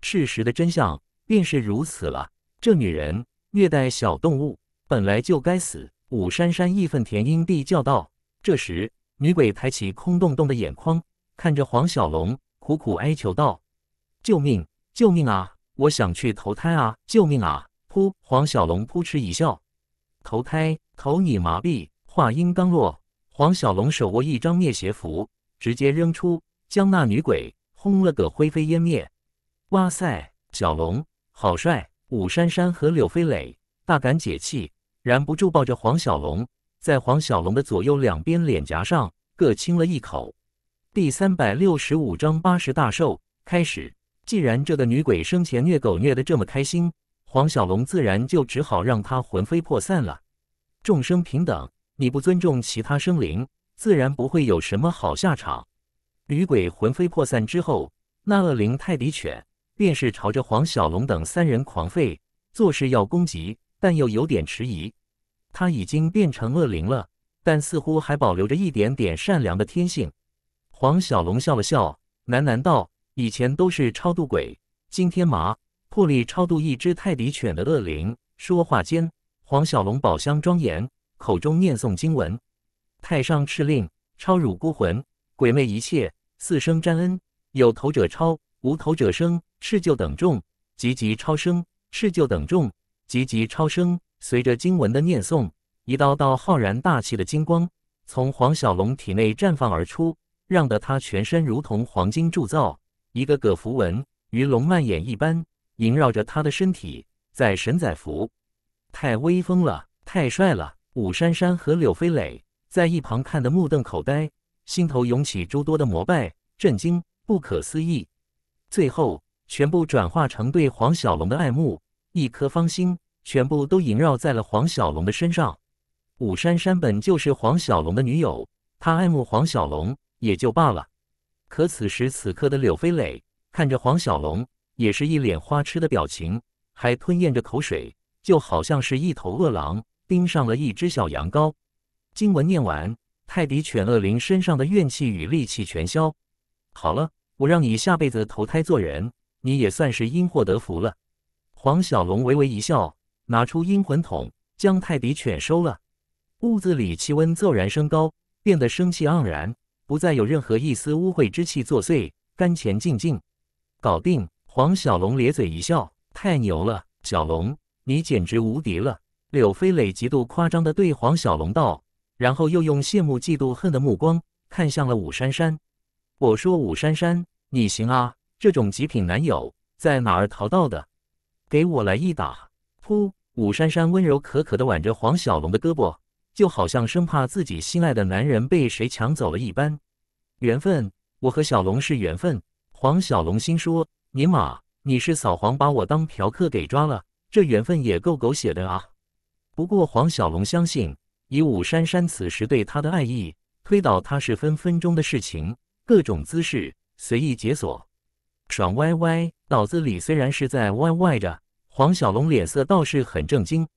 事实的真相便是如此了。这女人虐待小动物，本来就该死。武珊珊义愤填膺地叫道。这时，女鬼抬起空洞洞的眼眶，看着黄小龙，苦苦哀求道：“救命！救命啊！我想去投胎啊！救命啊！”扑黄小龙扑哧一笑：“投胎，投你麻痹！”话音刚落。黄小龙手握一张灭邪符，直接扔出，将那女鬼轰了个灰飞烟灭。哇塞，小龙好帅！武珊珊和柳飞磊大感解气，忍不住抱着黄小龙，在黄小龙的左右两边脸颊上各亲了一口。第三百六十五章八十大寿开始。既然这个女鬼生前虐狗虐的这么开心，黄小龙自然就只好让她魂飞魄散了。众生平等。你不尊重其他生灵，自然不会有什么好下场。女鬼魂飞魄散之后，那恶灵泰迪犬便是朝着黄小龙等三人狂吠，做事要攻击，但又有点迟疑。他已经变成恶灵了，但似乎还保留着一点点善良的天性。黄小龙笑了笑，喃喃道：“以前都是超度鬼，今天麻破例超度一只泰迪犬的恶灵。”说话间，黄小龙宝箱庄严。口中念诵经文：“太上敕令，超汝孤魂，鬼魅一切，四生沾恩。有头者超，无头者生。赤旧等众，急急超生；赤旧等众，急急超生。”随着经文的念诵，一道道浩然大气的金光从黄小龙体内绽放而出，让得他全身如同黄金铸造。一个个符文鱼龙蔓延一般萦绕着他的身体，在神在符。太威风了，太帅了！武珊珊和柳飞磊在一旁看得目瞪口呆，心头涌起诸多的膜拜、震惊、不可思议，最后全部转化成对黄小龙的爱慕，一颗芳心全部都萦绕在了黄小龙的身上。武珊珊本就是黄小龙的女友，她爱慕黄小龙也就罢了，可此时此刻的柳飞磊看着黄小龙，也是一脸花痴的表情，还吞咽着口水，就好像是一头饿狼。盯上了一只小羊羔，经文念完，泰迪犬恶灵身上的怨气与戾气全消。好了，我让你下辈子投胎做人，你也算是因祸得福了。黄小龙微微一笑，拿出阴魂桶，将泰迪犬收了。屋子里气温骤然升高，变得生气盎然，不再有任何一丝污秽之气作祟，干净净净。搞定！黄小龙咧嘴一笑，太牛了，小龙，你简直无敌了。柳飞磊极度夸张的对黄小龙道，然后又用羡慕、嫉妒、恨的目光看向了武珊珊。我说武珊珊，你行啊，这种极品男友在哪儿淘到的？给我来一打！噗！武珊珊温柔可可的挽着黄小龙的胳膊，就好像生怕自己心爱的男人被谁抢走了一般。缘分，我和小龙是缘分。黄小龙心说：尼玛，你是扫黄把我当嫖客给抓了？这缘分也够狗血的啊！不过黄小龙相信，以武珊珊此时对他的爱意，推倒他是分分钟的事情。各种姿势随意解锁，爽歪歪！脑子里虽然是在歪歪着，黄小龙脸色倒是很正经。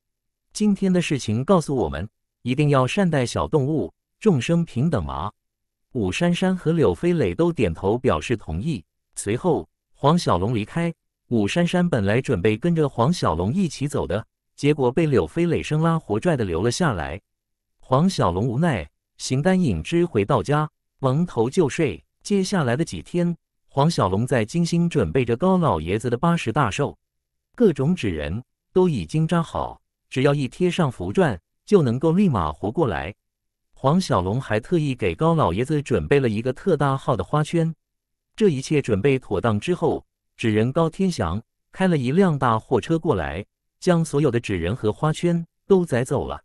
今天的事情告诉我们，一定要善待小动物，众生平等嘛。武珊珊和柳飞磊都点头表示同意。随后，黄小龙离开。武珊珊本来准备跟着黄小龙一起走的。结果被柳飞累声拉活拽的留了下来。黄小龙无奈，形单影只回到家，蒙头就睡。接下来的几天，黄小龙在精心准备着高老爷子的八十大寿，各种纸人都已经扎好，只要一贴上符篆，就能够立马活过来。黄小龙还特意给高老爷子准备了一个特大号的花圈。这一切准备妥当之后，纸人高天祥开了一辆大货车过来。将所有的纸人和花圈都载走了。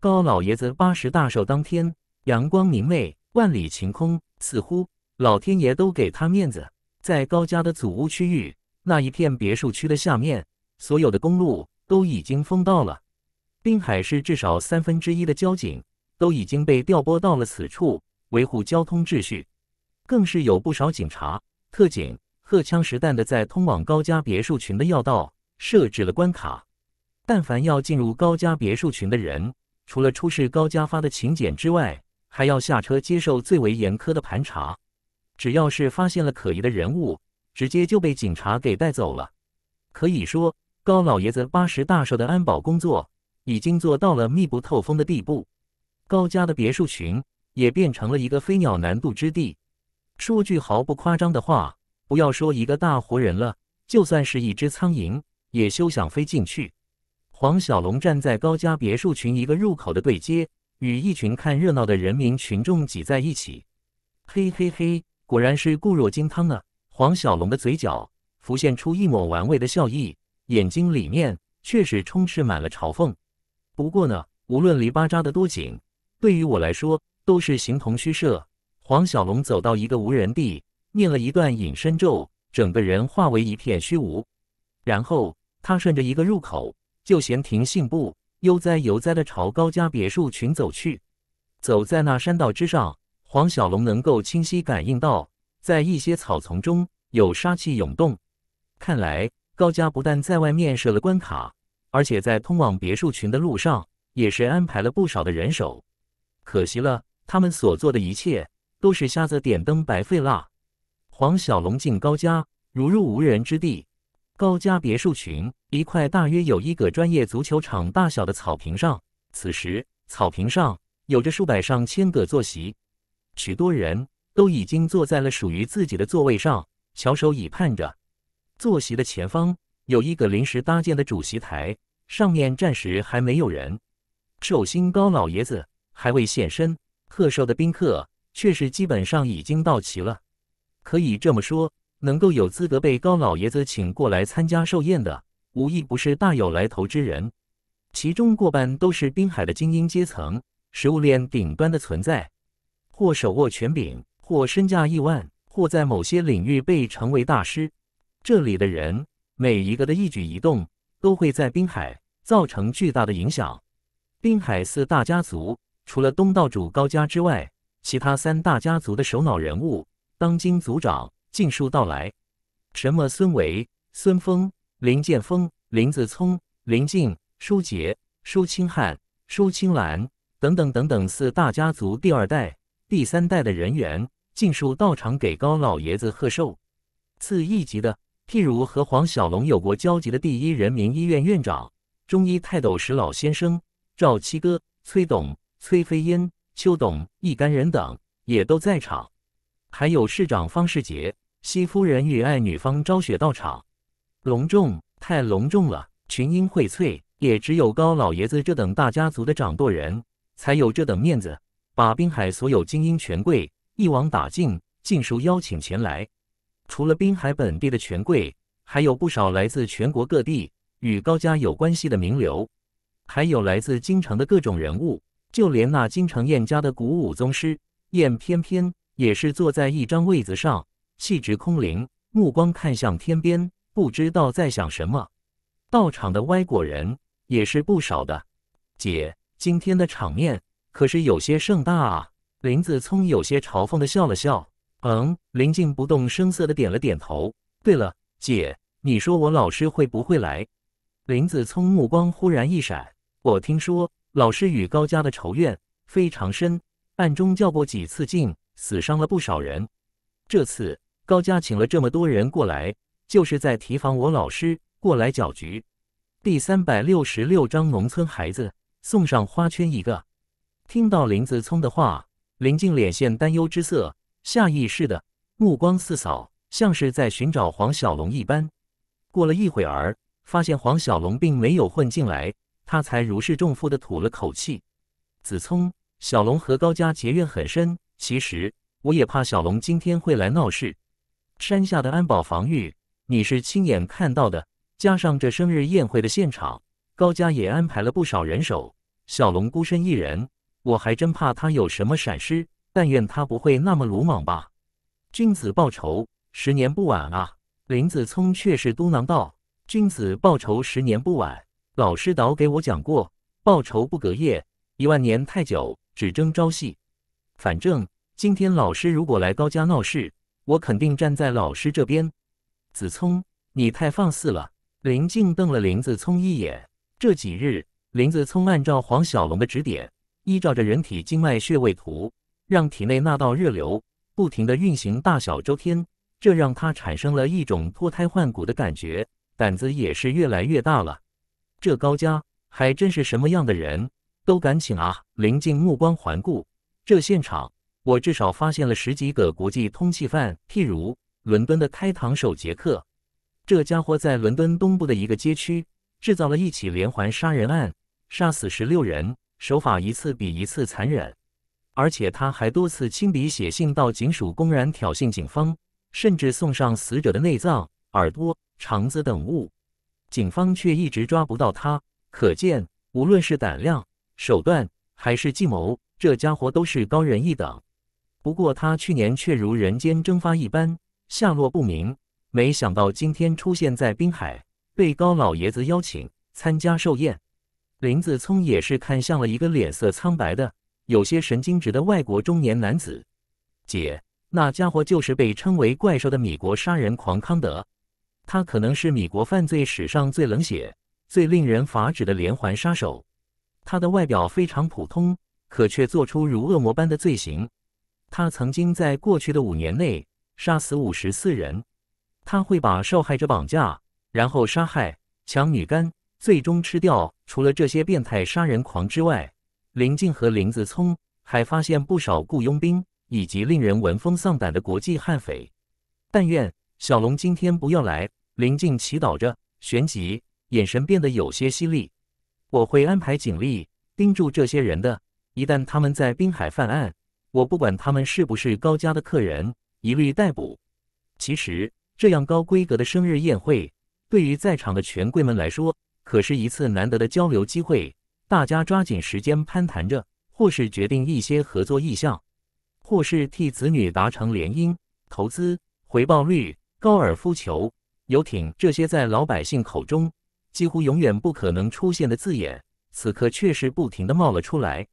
高老爷子八十大寿当天，阳光明媚，万里晴空，似乎老天爷都给他面子。在高家的祖屋区域那一片别墅区的下面，所有的公路都已经封道了。滨海市至少三分之一的交警都已经被调拨到了此处维护交通秩序，更是有不少警察、特警荷枪实弹的在通往高家别墅群的要道设置了关卡。但凡要进入高家别墅群的人，除了出示高家发的请柬之外，还要下车接受最为严苛的盘查。只要是发现了可疑的人物，直接就被警察给带走了。可以说，高老爷子八十大寿的安保工作已经做到了密不透风的地步。高家的别墅群也变成了一个飞鸟难度之地。说句毫不夸张的话，不要说一个大活人了，就算是一只苍蝇，也休想飞进去。黄小龙站在高家别墅群一个入口的对接，与一群看热闹的人民群众挤在一起。嘿嘿嘿，果然是固若金汤啊！黄小龙的嘴角浮现出一抹玩味的笑意，眼睛里面却是充斥满了嘲讽。不过呢，无论篱笆扎得多紧，对于我来说都是形同虚设。黄小龙走到一个无人地，念了一段隐身咒，整个人化为一片虚无。然后他顺着一个入口。就闲庭信步、悠哉悠哉地朝高家别墅群走去。走在那山道之上，黄小龙能够清晰感应到，在一些草丛中有杀气涌动。看来高家不但在外面设了关卡，而且在通往别墅群的路上也是安排了不少的人手。可惜了，他们所做的一切都是瞎子点灯，白费蜡。黄小龙进高家，如入无人之地。高家别墅群一块大约有一个专业足球场大小的草坪上，此时草坪上有着数百上千个坐席，许多人都已经坐在了属于自己的座位上，翘首以盼着。坐席的前方有一个临时搭建的主席台，上面暂时还没有人。寿星高老爷子还未现身，贺寿的宾客却是基本上已经到齐了。可以这么说。能够有资格被高老爷子请过来参加寿宴的，无一不是大有来头之人。其中过半都是滨海的精英阶层，食物链顶端的存在，或手握权柄，或身价亿万，或在某些领域被成为大师。这里的人，每一个的一举一动，都会在滨海造成巨大的影响。滨海四大家族，除了东道主高家之外，其他三大家族的首脑人物，当今族长。晋数到来，什么孙维、孙峰、林建峰、林子聪、林静、舒杰、舒清汉、舒清兰等等等等四大家族第二代、第三代的人员，尽数到场给高老爷子贺寿。次一级的，譬如和黄小龙有过交集的第一人民医院院长、中医泰斗石老先生赵七哥、崔董、崔飞烟、邱董一干人等也都在场。还有市长方世杰。西夫人与爱女方昭雪到场，隆重太隆重了。群英荟萃，也只有高老爷子这等大家族的掌舵人才有这等面子，把滨海所有精英权贵一网打尽，尽数邀请前来。除了滨海本地的权贵，还有不少来自全国各地与高家有关系的名流，还有来自京城的各种人物，就连那京城燕家的古武宗师燕翩翩，也是坐在一张位子上。气质空灵，目光看向天边，不知道在想什么。到场的歪果仁也是不少的。姐，今天的场面可是有些盛大啊！林子聪有些嘲讽的笑了笑。嗯，林静不动声色的点了点头。对了，姐，你说我老师会不会来？林子聪目光忽然一闪。我听说老师与高家的仇怨非常深，暗中较过几次劲，死伤了不少人。这次。高家请了这么多人过来，就是在提防我老师过来搅局。第三百六十六章：农村孩子送上花圈一个。听到林子聪的话，林静脸现担忧之色，下意识的目光四扫，像是在寻找黄小龙一般。过了一会儿，发现黄小龙并没有混进来，他才如释重负的吐了口气。子聪，小龙和高家结怨很深，其实我也怕小龙今天会来闹事。山下的安保防御，你是亲眼看到的。加上这生日宴会的现场，高家也安排了不少人手。小龙孤身一人，我还真怕他有什么闪失。但愿他不会那么鲁莽吧。君子报仇，十年不晚啊。林子聪却是嘟囔道：“君子报仇，十年不晚。老师倒给我讲过，报仇不隔夜，一万年太久，只争朝夕。反正今天老师如果来高家闹事。”我肯定站在老师这边，子聪，你太放肆了！林静瞪了林子聪一眼。这几日，林子聪按照黄小龙的指点，依照着人体经脉穴位图，让体内那道热流不停的运行大小周天，这让他产生了一种脱胎换骨的感觉，胆子也是越来越大了。这高家还真是什么样的人都敢请啊！林静目光环顾这现场。我至少发现了十几个国际通缉犯，譬如伦敦的开膛手杰克。这家伙在伦敦东部的一个街区制造了一起连环杀人案，杀死十六人，手法一次比一次残忍。而且他还多次亲笔写信到警署，公然挑衅警方，甚至送上死者的内脏、耳朵、肠子等物。警方却一直抓不到他。可见，无论是胆量、手段还是计谋，这家伙都是高人一等。不过他去年却如人间蒸发一般下落不明，没想到今天出现在滨海，被高老爷子邀请参加寿宴。林子聪也是看向了一个脸色苍白的、有些神经质的外国中年男子。姐，那家伙就是被称为“怪兽”的米国杀人狂康德。他可能是米国犯罪史上最冷血、最令人发指的连环杀手。他的外表非常普通，可却做出如恶魔般的罪行。他曾经在过去的五年内杀死五十四人。他会把受害者绑架，然后杀害、强女干，最终吃掉。除了这些变态杀人狂之外，林静和林子聪还发现不少雇佣兵以及令人闻风丧胆的国际悍匪。但愿小龙今天不要来，林静祈祷着。旋即，眼神变得有些犀利。我会安排警力盯住这些人的一旦他们在滨海犯案。我不管他们是不是高家的客人，一律逮捕。其实，这样高规格的生日宴会，对于在场的权贵们来说，可是一次难得的交流机会。大家抓紧时间攀谈着，或是决定一些合作意向，或是替子女达成联姻、投资、回报率、高尔夫球、游艇这些在老百姓口中几乎永远不可能出现的字眼，此刻却是不停的冒了出来。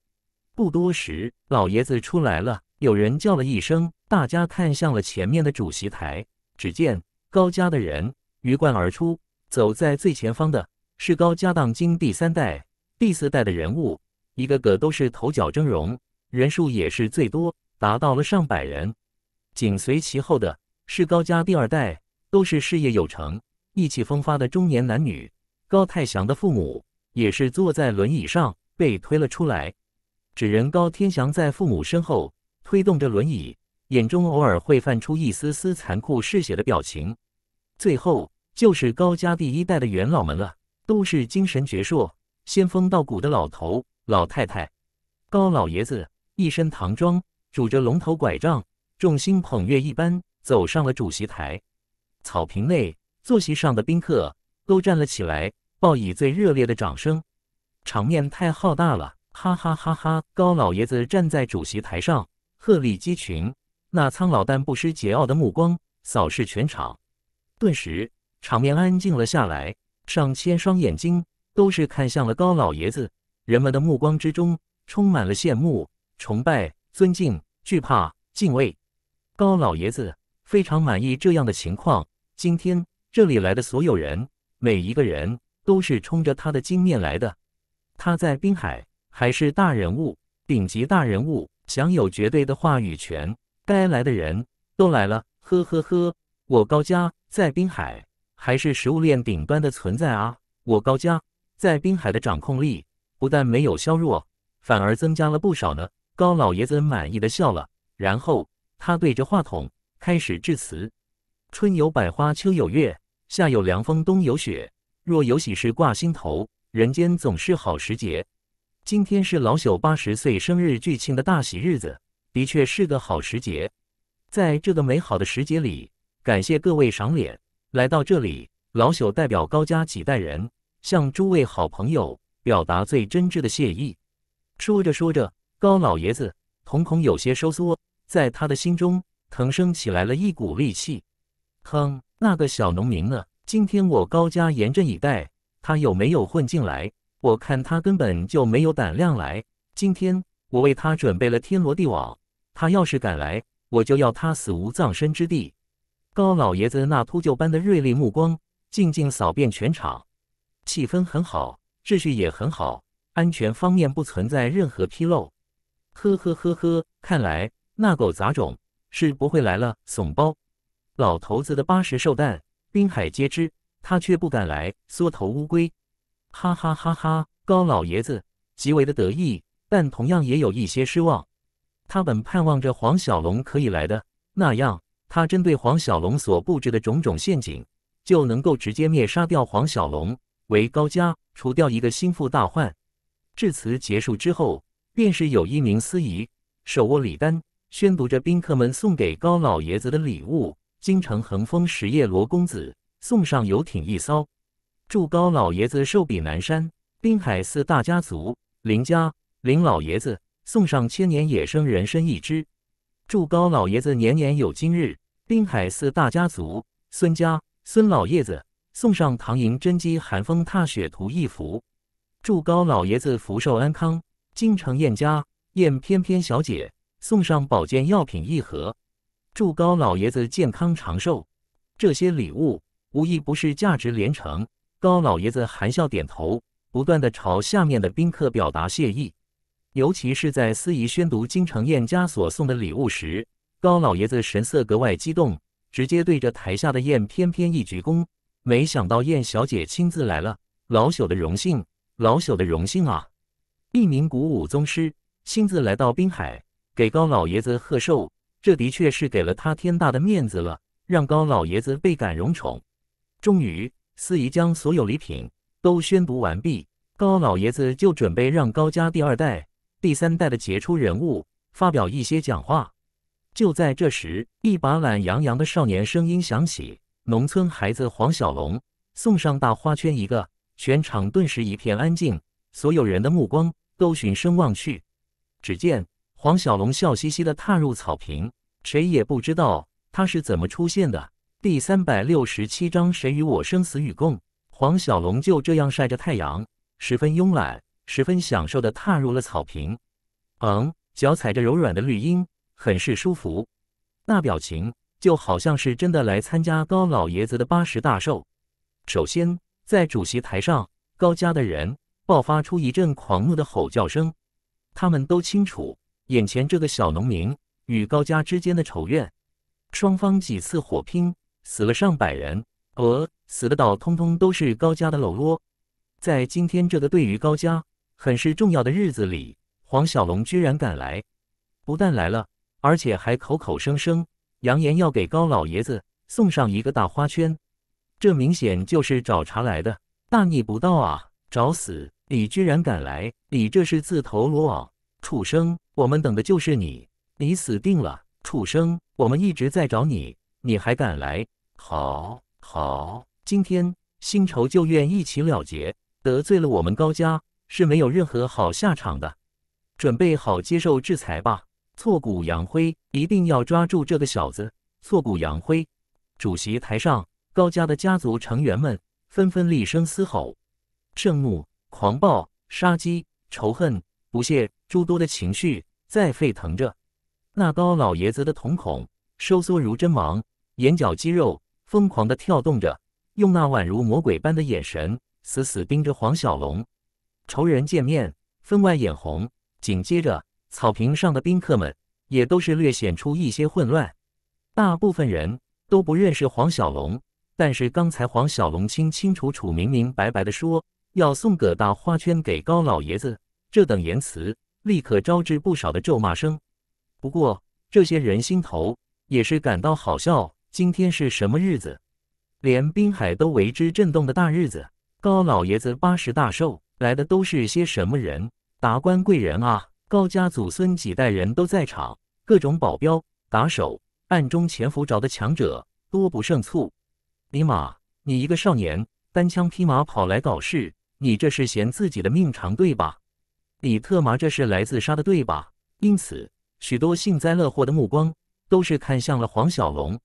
不多时，老爷子出来了。有人叫了一声，大家看向了前面的主席台。只见高家的人鱼贯而出，走在最前方的是高家当今第三代、第四代的人物，一个个都是头角峥嵘，人数也是最多，达到了上百人。紧随其后的是高家第二代，都是事业有成、意气风发的中年男女。高太祥的父母也是坐在轮椅上被推了出来。纸人高天祥在父母身后推动着轮椅，眼中偶尔会泛出一丝丝残酷嗜血的表情。最后就是高家第一代的元老们了，都是精神矍铄、仙风道骨的老头老太太。高老爷子一身唐装，拄着龙头拐杖，众星捧月一般走上了主席台。草坪内坐席上的宾客都站了起来，报以最热烈的掌声。场面太浩大了。哈哈哈哈！高老爷子站在主席台上，鹤立鸡群。那苍老但不失桀骜的目光扫视全场，顿时场面安静了下来。上千双眼睛都是看向了高老爷子，人们的目光之中充满了羡慕、崇拜、尊敬、惧怕、敬畏。高老爷子非常满意这样的情况。今天这里来的所有人，每一个人都是冲着他的经验来的。他在滨海。还是大人物，顶级大人物，享有绝对的话语权。该来的人都来了，呵呵呵。我高家在滨海还是食物链顶端的存在啊！我高家在滨海的掌控力不但没有削弱，反而增加了不少呢。高老爷子满意的笑了，然后他对着话筒开始致辞：“春有百花，秋有月，夏有凉风，冬有雪。若有喜事挂心头，人间总是好时节。”今天是老朽八十岁生日聚庆的大喜日子，的确是个好时节。在这个美好的时节里，感谢各位赏脸来到这里。老朽代表高家几代人，向诸位好朋友表达最真挚的谢意。说着说着，高老爷子瞳孔有些收缩，在他的心中腾升起来了一股戾气。哼，那个小农民呢？今天我高家严阵以待，他有没有混进来？我看他根本就没有胆量来。今天我为他准备了天罗地网，他要是敢来，我就要他死无葬身之地。高老爷子那秃鹫般的锐利目光，静静扫遍全场，气氛很好，秩序也很好，安全方面不存在任何纰漏。呵呵呵呵，看来那狗杂种是不会来了，怂包！老头子的八十寿诞，滨海皆知，他却不敢来，缩头乌龟。哈哈哈哈！高老爷子极为的得意，但同样也有一些失望。他本盼望着黄小龙可以来的，那样他针对黄小龙所布置的种种陷阱就能够直接灭杀掉黄小龙，为高家除掉一个心腹大患。致辞结束之后，便是有一名司仪手握礼单，宣读着宾客们送给高老爷子的礼物。京城恒丰实业罗公子送上游艇一艘。祝高老爷子寿比南山，滨海四大家族林家林老爷子送上千年野生人参一支，祝高老爷子年年有今日。滨海四大家族孙家孙老爷子送上唐寅真迹《寒风踏雪图》一幅，祝高老爷子福寿安康。京城燕家燕翩翩小姐送上保健药品一盒，祝高老爷子健康长寿。这些礼物无一不是价值连城。高老爷子含笑点头，不断的朝下面的宾客表达谢意。尤其是在司仪宣读金城燕家所送的礼物时，高老爷子神色格外激动，直接对着台下的燕翩翩一鞠躬。没想到燕小姐亲自来了，老朽的荣幸，老朽的荣幸啊！一名古武宗师亲自来到滨海，给高老爷子贺寿，这的确是给了他天大的面子了，让高老爷子倍感荣宠。终于。司仪将所有礼品都宣读完毕，高老爷子就准备让高家第二代、第三代的杰出人物发表一些讲话。就在这时，一把懒洋洋的少年声音响起：“农村孩子黄小龙送上大花圈一个。”全场顿时一片安静，所有人的目光都循声望去。只见黄小龙笑嘻嘻地踏入草坪，谁也不知道他是怎么出现的。第三百六十七章，谁与我生死与共？黄小龙就这样晒着太阳，十分慵懒，十分享受地踏入了草坪。嗯，脚踩着柔软的绿荫，很是舒服。那表情就好像是真的来参加高老爷子的八十大寿。首先，在主席台上，高家的人爆发出一阵狂怒的吼叫声。他们都清楚，眼前这个小农民与高家之间的仇怨，双方几次火拼。死了上百人，呃，死的倒通通都是高家的喽啰。在今天这个对于高家很是重要的日子里，黄小龙居然敢来，不但来了，而且还口口声声扬言要给高老爷子送上一个大花圈，这明显就是找茬来的，大逆不道啊！找死，你居然敢来，你这是自投罗网！楚生，我们等的就是你，你死定了！楚生，我们一直在找你，你还敢来！好好，今天新仇旧怨一起了结，得罪了我们高家是没有任何好下场的，准备好接受制裁吧！挫骨扬灰，一定要抓住这个小子！挫骨扬灰！主席台上，高家的家族成员们纷纷厉声嘶吼，盛怒、狂暴、杀机、仇恨、不屑，诸多的情绪在沸腾着。那高老爷子的瞳孔收缩如针芒，眼角肌肉。疯狂的跳动着，用那宛如魔鬼般的眼神死死盯着黄小龙。仇人见面，分外眼红。紧接着，草坪上的宾客们也都是略显出一些混乱。大部分人都不认识黄小龙，但是刚才黄小龙清清楚楚、明明白白的说要送个大花圈给高老爷子，这等言辞立刻招致不少的咒骂声。不过，这些人心头也是感到好笑。今天是什么日子？连滨海都为之震动的大日子，高老爷子八十大寿。来的都是些什么人？达官贵人啊！高家祖孙几代人都在场，各种保镖、打手，暗中潜伏着的强者多不胜数。尼玛，你一个少年单枪匹马跑来搞事，你这是嫌自己的命长对吧？你特麻，这是来自杀的对吧？因此，许多幸灾乐祸的目光都是看向了黄小龙。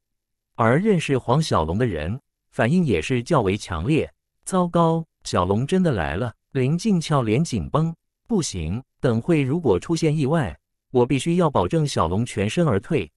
而认识黄小龙的人反应也是较为强烈。糟糕，小龙真的来了！林静俏脸紧绷，不行，等会如果出现意外，我必须要保证小龙全身而退。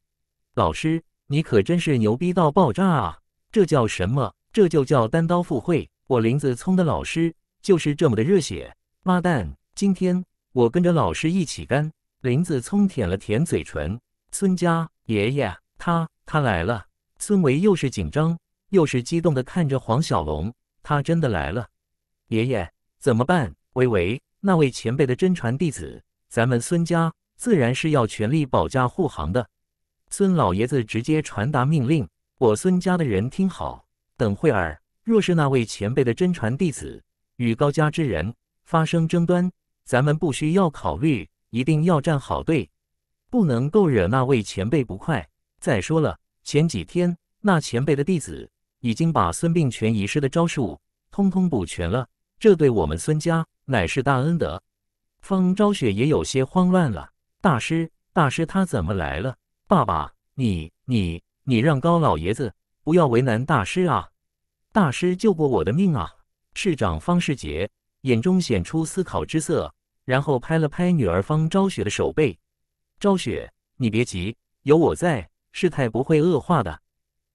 老师，你可真是牛逼到爆炸啊！这叫什么？这就叫单刀赴会。我林子聪的老师就是这么的热血。妈蛋，今天我跟着老师一起干！林子聪舔了舔嘴唇。孙家爷爷，他，他来了。孙维又是紧张又是激动的看着黄小龙，他真的来了。爷爷怎么办？维维，那位前辈的真传弟子，咱们孙家自然是要全力保驾护航的。孙老爷子直接传达命令：我孙家的人听好，等会儿若是那位前辈的真传弟子与高家之人发生争端，咱们不需要考虑，一定要站好队，不能够惹那位前辈不快。再说了。前几天，那前辈的弟子已经把孙病全遗失的招数通通补全了，这对我们孙家乃是大恩德。方昭雪也有些慌乱了：“大师，大师，他怎么来了？爸爸，你你你让高老爷子不要为难大师啊！大师救过我的命啊！”市长方世杰眼中显出思考之色，然后拍了拍女儿方昭雪的手背：“昭雪，你别急，有我在。”事态不会恶化的。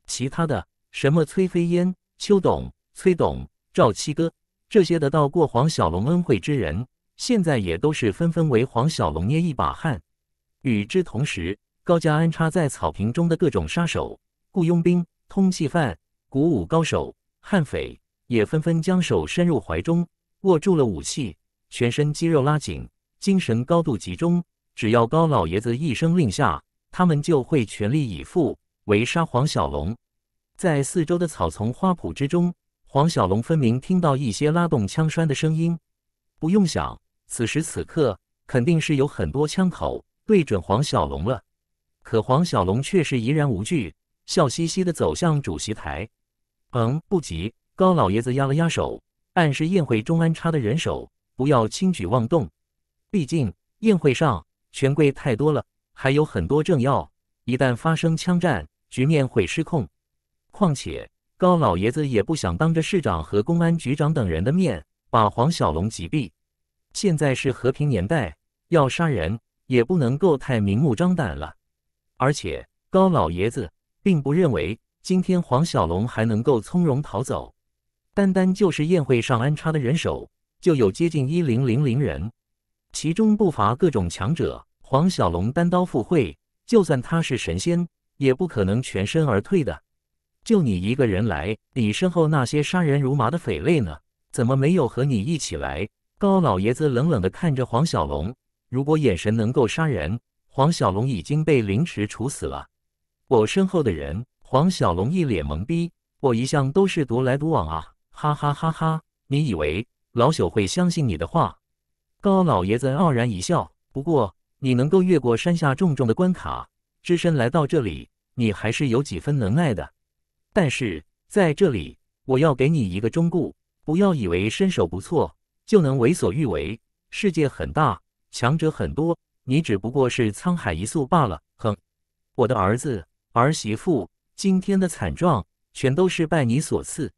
其他的，什么崔飞烟、邱董、崔董、赵七哥这些得到过黄小龙恩惠之人，现在也都是纷纷为黄小龙捏一把汗。与之同时，高家安插在草坪中的各种杀手、雇佣兵、通缉犯、鼓舞高手、悍匪，也纷纷将手伸入怀中，握住了武器，全身肌肉拉紧，精神高度集中。只要高老爷子一声令下。他们就会全力以赴围杀黄小龙。在四周的草丛、花圃之中，黄小龙分明听到一些拉动枪栓的声音。不用想，此时此刻肯定是有很多枪口对准黄小龙了。可黄小龙却是怡然无惧，笑嘻嘻地走向主席台。嗯，不急。高老爷子压了压手，暗示宴会中安插的人手不要轻举妄动。毕竟宴会上权贵太多了。还有很多政要，一旦发生枪战，局面会失控。况且高老爷子也不想当着市长和公安局长等人的面把黄小龙击毙。现在是和平年代，要杀人也不能够太明目张胆了。而且高老爷子并不认为今天黄小龙还能够从容逃走。单单就是宴会上安插的人手，就有接近一零零零人，其中不乏各种强者。黄小龙单刀赴会，就算他是神仙，也不可能全身而退的。就你一个人来，你身后那些杀人如麻的匪类呢？怎么没有和你一起来？高老爷子冷冷地看着黄小龙，如果眼神能够杀人，黄小龙已经被凌迟处死了。我身后的人，黄小龙一脸懵逼。我一向都是独来独往啊！哈哈哈哈！你以为老朽会相信你的话？高老爷子傲然一笑。不过。你能够越过山下重重的关卡，只身来到这里，你还是有几分能耐的。但是在这里，我要给你一个忠告：不要以为身手不错就能为所欲为。世界很大，强者很多，你只不过是沧海一粟罢了。哼！我的儿子儿媳妇今天的惨状，全都是拜你所赐。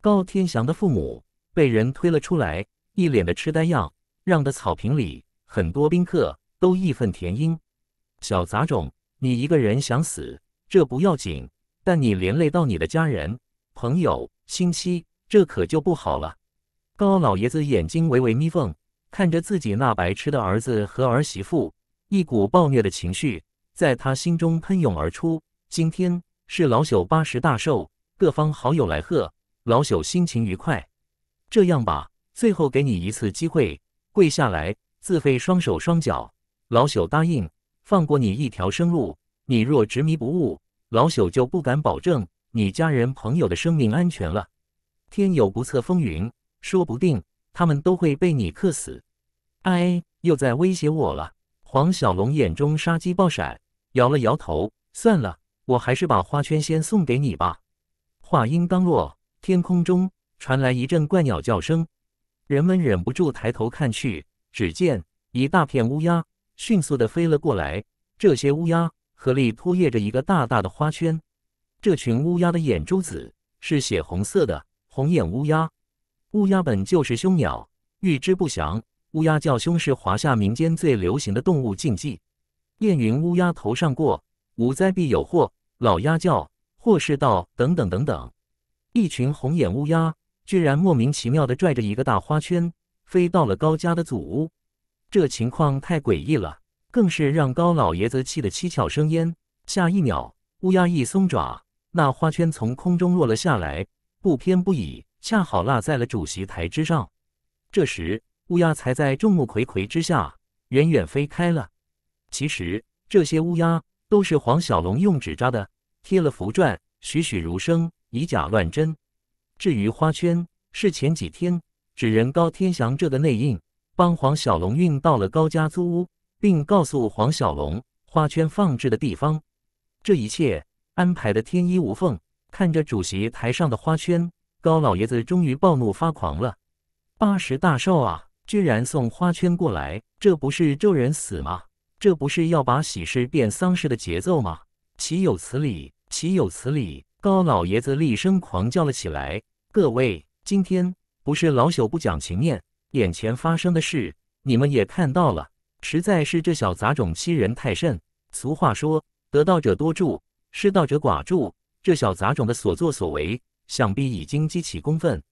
高天祥的父母被人推了出来，一脸的痴呆样，让的草坪里很多宾客。都义愤填膺，小杂种，你一个人想死这不要紧，但你连累到你的家人、朋友、亲戚，这可就不好了。高老爷子眼睛微微眯缝，看着自己那白痴的儿子和儿媳妇，一股暴虐的情绪在他心中喷涌而出。今天是老朽八十大寿，各方好友来贺，老朽心情愉快。这样吧，最后给你一次机会，跪下来，自废双手双脚。老朽答应放过你一条生路，你若执迷不悟，老朽就不敢保证你家人朋友的生命安全了。天有不测风云，说不定他们都会被你克死。哎，又在威胁我了！黄小龙眼中杀机爆闪，摇了摇头，算了，我还是把花圈先送给你吧。话音刚落，天空中传来一阵怪鸟叫声，人们忍不住抬头看去，只见一大片乌鸦。迅速地飞了过来，这些乌鸦合力拖曳着一个大大的花圈。这群乌鸦的眼珠子是血红色的，红眼乌鸦。乌鸦本就是凶鸟，预知不祥。乌鸦叫凶是华夏民间最流行的动物禁忌。燕云乌鸦头上过，无灾必有祸。老鸦叫，祸事到。等等等等，一群红眼乌鸦居然莫名其妙地拽着一个大花圈，飞到了高家的祖屋。这情况太诡异了，更是让高老爷子气得七窍生烟。下一秒，乌鸦一松爪，那花圈从空中落了下来，不偏不倚，恰好落在了主席台之上。这时，乌鸦才在众目睽睽之下远远飞开了。其实，这些乌鸦都是黄小龙用纸扎的，贴了符篆，栩栩如生，以假乱真。至于花圈，是前几天纸人高天祥这的内应。帮黄小龙运到了高家租屋，并告诉黄小龙花圈放置的地方。这一切安排的天衣无缝。看着主席台上的花圈，高老爷子终于暴怒发狂了。八十大寿啊，居然送花圈过来，这不是咒人死吗？这不是要把喜事变丧事的节奏吗？岂有此理！岂有此理！高老爷子厉声狂叫了起来：“各位，今天不是老朽不讲情面。”眼前发生的事，你们也看到了，实在是这小杂种欺人太甚。俗话说，得道者多助，失道者寡助。这小杂种的所作所为，想必已经激起公愤。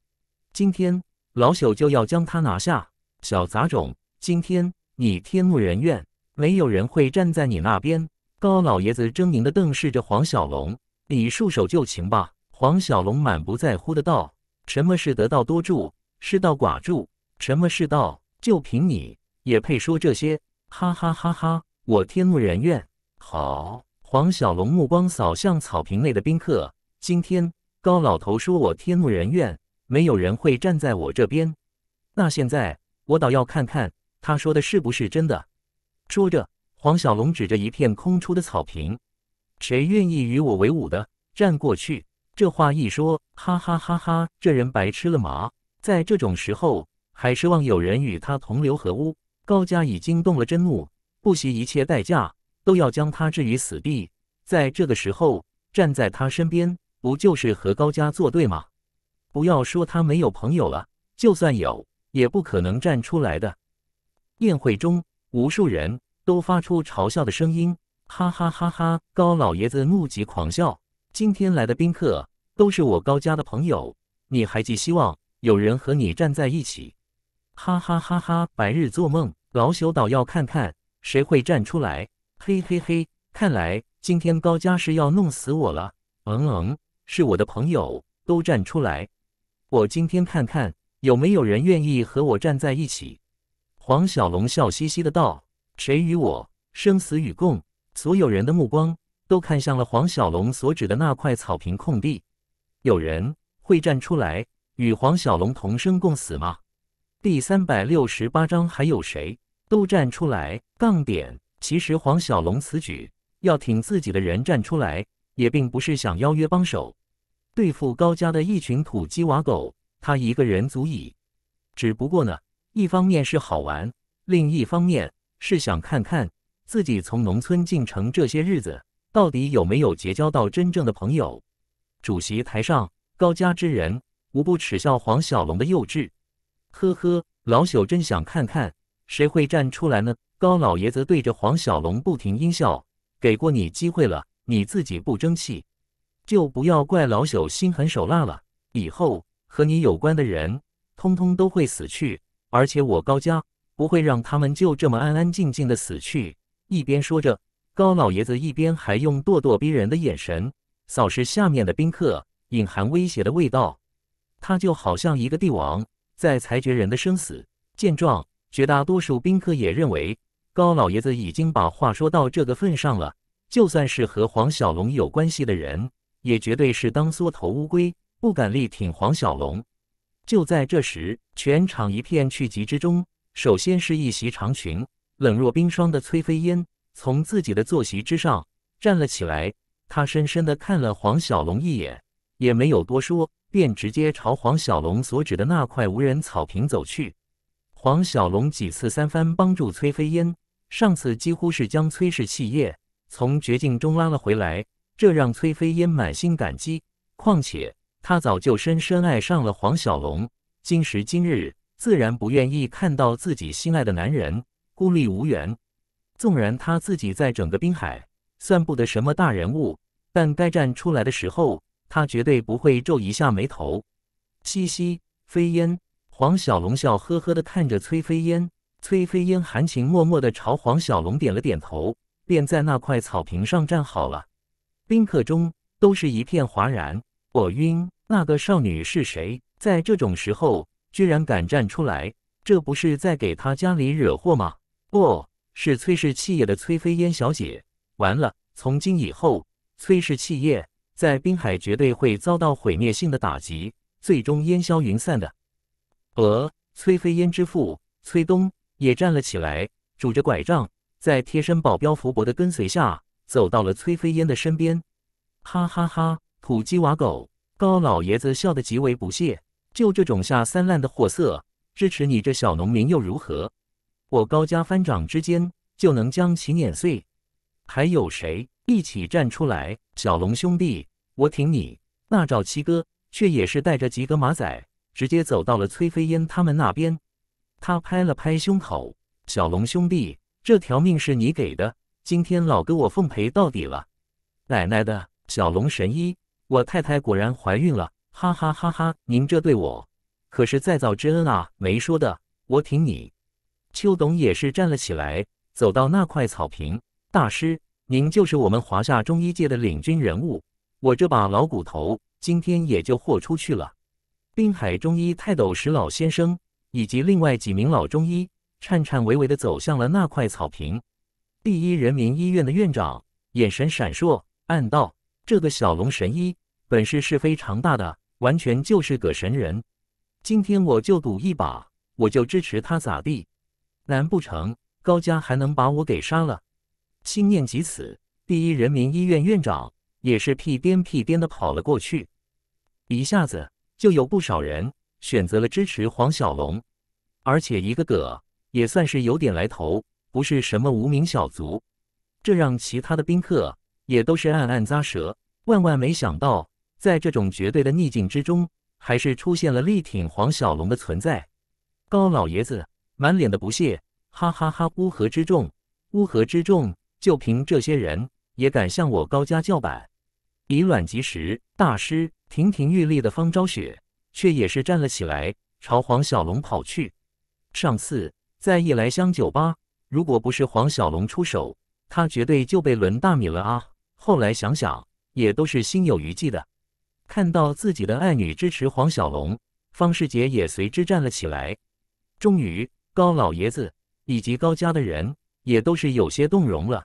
今天老朽就要将他拿下。小杂种，今天你天怒人怨，没有人会站在你那边。高老爷子狰狞的瞪视着黄小龙：“你束手就擒吧。”黄小龙满不在乎的道：“什么是得道多助，失道寡助？”什么世道？就凭你也配说这些？哈哈哈哈！我天怒人怨。好，黄小龙目光扫向草坪内的宾客。今天高老头说我天怒人怨，没有人会站在我这边。那现在我倒要看看他说的是不是真的。说着，黄小龙指着一片空出的草坪：“谁愿意与我为伍的，站过去。”这话一说，哈哈哈哈！这人白痴了吗？在这种时候。还奢望有人与他同流合污？高家已经动了真怒，不惜一切代价都要将他置于死地。在这个时候站在他身边，不就是和高家作对吗？不要说他没有朋友了，就算有，也不可能站出来的。宴会中，无数人都发出嘲笑的声音，哈哈哈哈！高老爷子怒极狂笑：“今天来的宾客都是我高家的朋友，你还寄希望有人和你站在一起？”哈哈哈！哈白日做梦，老朽倒要看看谁会站出来！嘿嘿嘿！看来今天高家是要弄死我了。嗯嗯，是我的朋友都站出来，我今天看看有没有人愿意和我站在一起。黄小龙笑嘻嘻的道：“谁与我生死与共？”所有人的目光都看向了黄小龙所指的那块草坪空地。有人会站出来与黄小龙同生共死吗？第三百六十八章，还有谁都站出来！杠点，其实黄小龙此举要挺自己的人站出来，也并不是想邀约帮手对付高家的一群土鸡瓦狗，他一个人足矣。只不过呢，一方面是好玩，另一方面是想看看自己从农村进城这些日子，到底有没有结交到真正的朋友。主席台上，高家之人无不耻笑黄小龙的幼稚。呵呵，老朽真想看看谁会站出来呢？高老爷子对着黄小龙不停阴笑：“给过你机会了，你自己不争气，就不要怪老朽心狠手辣了。以后和你有关的人，通通都会死去，而且我高家不会让他们就这么安安静静的死去。”一边说着，高老爷子一边还用咄咄逼人的眼神扫视下面的宾客，隐含威胁的味道。他就好像一个帝王。在裁决人的生死。见状，绝大多数宾客也认为高老爷子已经把话说到这个份上了，就算是和黄小龙有关系的人，也绝对是当缩头乌龟，不敢力挺黄小龙。就在这时，全场一片聚集之中，首先是一袭长裙、冷若冰霜的崔飞烟从自己的坐席之上站了起来，他深深的看了黄小龙一眼，也没有多说。便直接朝黄小龙所指的那块无人草坪走去。黄小龙几次三番帮助崔飞燕，上次几乎是将崔氏企业从绝境中拉了回来，这让崔飞燕满心感激。况且她早就深深爱上了黄小龙，今时今日自然不愿意看到自己心爱的男人孤立无援。纵然他自己在整个滨海算不得什么大人物，但该站出来的时候。他绝对不会皱一下眉头。嘻嘻，飞烟，黄小龙笑呵呵地看着崔飞烟，崔飞烟含情脉脉地朝黄小龙点了点头，便在那块草坪上站好了。宾客中都是一片哗然。我晕，那个少女是谁？在这种时候居然敢站出来，这不是在给他家里惹祸吗？哦，是崔氏企业的崔飞烟小姐。完了，从今以后，崔氏企业。在滨海绝对会遭到毁灭性的打击，最终烟消云散的。而崔飞烟之父崔东也站了起来，拄着拐杖，在贴身保镖福伯的跟随下，走到了崔飞烟的身边。哈哈哈！土鸡瓦狗，高老爷子笑得极为不屑。就这种下三滥的货色，支持你这小农民又如何？我高家翻掌之间就能将其碾碎。还有谁一起站出来？小龙兄弟。我挺你。那赵七哥却也是带着几个马仔，直接走到了崔飞烟他们那边。他拍了拍胸口：“小龙兄弟，这条命是你给的，今天老哥我奉陪到底了。”奶奶的，小龙神医，我太太果然怀孕了，哈哈哈哈！您这对我可是再造之恩啊！没说的，我挺你。邱董也是站了起来，走到那块草坪：“大师，您就是我们华夏中医界的领军人物。”我这把老骨头今天也就豁出去了。滨海中医泰斗石老先生以及另外几名老中医颤颤巍巍地走向了那块草坪。第一人民医院的院长眼神闪烁，暗道：“这个小龙神医本事是非常大的，完全就是个神人。今天我就赌一把，我就支持他咋地？难不成高家还能把我给杀了？”心念即此，第一人民医院院长。也是屁颠屁颠的跑了过去，一下子就有不少人选择了支持黄小龙，而且一个个也算是有点来头，不是什么无名小卒。这让其他的宾客也都是暗暗咂舌，万万没想到，在这种绝对的逆境之中，还是出现了力挺黄小龙的存在。高老爷子满脸的不屑，哈哈哈！乌合之众，乌合之众，就凭这些人也敢向我高家叫板？以卵击石，大师亭亭玉立的方昭雪却也是站了起来，朝黄小龙跑去。上次在夜来香酒吧，如果不是黄小龙出手，他绝对就被抡大米了啊！后来想想，也都是心有余悸的。看到自己的爱女支持黄小龙，方世杰也随之站了起来。终于，高老爷子以及高家的人也都是有些动容了。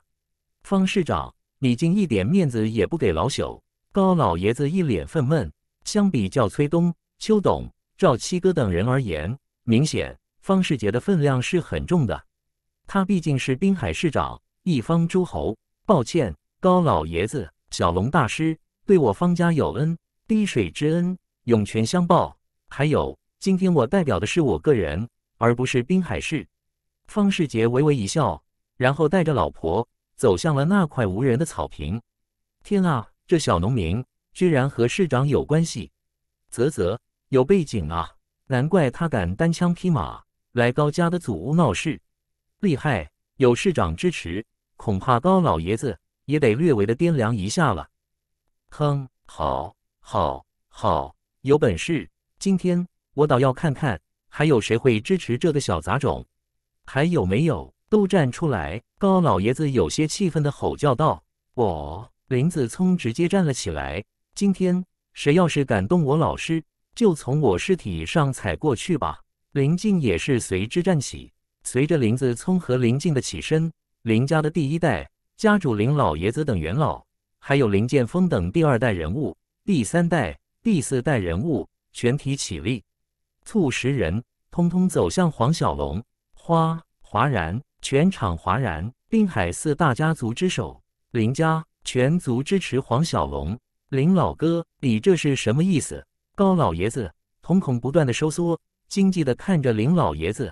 方市长。你竟一点面子也不给老朽！高老爷子一脸愤懑。相比较崔东、邱董、赵七哥等人而言，明显方世杰的分量是很重的。他毕竟是滨海市长，一方诸侯。抱歉，高老爷子，小龙大师对我方家有恩，滴水之恩，涌泉相报。还有，今天我代表的是我个人，而不是滨海市。方世杰微微一笑，然后带着老婆。走向了那块无人的草坪。天啊，这小农民居然和市长有关系！啧啧，有背景啊，难怪他敢单枪匹马来高家的祖屋闹事。厉害，有市长支持，恐怕高老爷子也得略微的掂量一下了。哼，好，好，好，有本事，今天我倒要看看还有谁会支持这个小杂种，还有没有？都站出来！高老爷子有些气愤地吼叫道：“我林子聪直接站了起来。今天谁要是敢动我老师，就从我尸体上踩过去吧！”林静也是随之站起。随着林子聪和林静的起身，林家的第一代家主林老爷子等元老，还有林剑锋等第二代人物、第三代、第四代人物全体起立，促十人通通走向黄小龙，花哗然。全场哗然！滨海四大家族之首林家全族支持黄小龙，林老哥，你这是什么意思？高老爷子瞳孔不断的收缩，惊悸的看着林老爷子。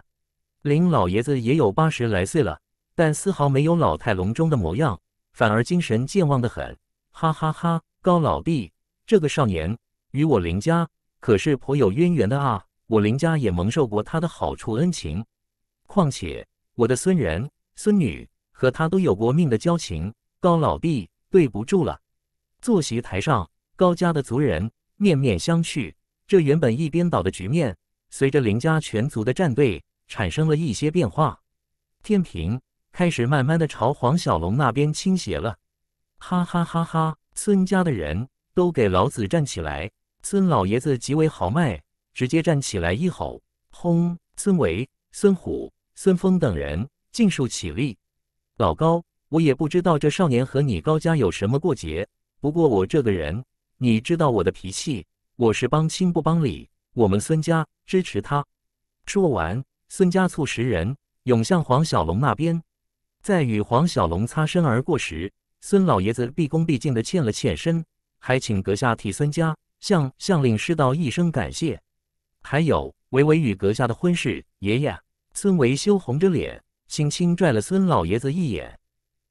林老爷子也有八十来岁了，但丝毫没有老态龙钟的模样，反而精神健忘的很。哈哈哈！高老弟，这个少年与我林家可是颇有渊源的啊！我林家也蒙受过他的好处恩情，况且。我的孙人孙女和他都有过命的交情，高老弟，对不住了。坐席台上，高家的族人面面相觑，这原本一边倒的局面，随着林家全族的战队，产生了一些变化，天平开始慢慢的朝黄小龙那边倾斜了。哈哈哈哈！孙家的人都给老子站起来！孙老爷子极为豪迈，直接站起来一吼：轰！孙维、孙虎。孙峰等人尽数起立。老高，我也不知道这少年和你高家有什么过节。不过我这个人，你知道我的脾气，我是帮亲不帮理。我们孙家支持他。说完，孙家数十人涌向黄小龙那边。在与黄小龙擦身而过时，孙老爷子毕恭毕敬地欠了欠身，还请阁下替孙家向向令师道一声感谢。还有维维与阁下的婚事，爷爷。孙维修红着脸，轻轻拽了孙老爷子一眼。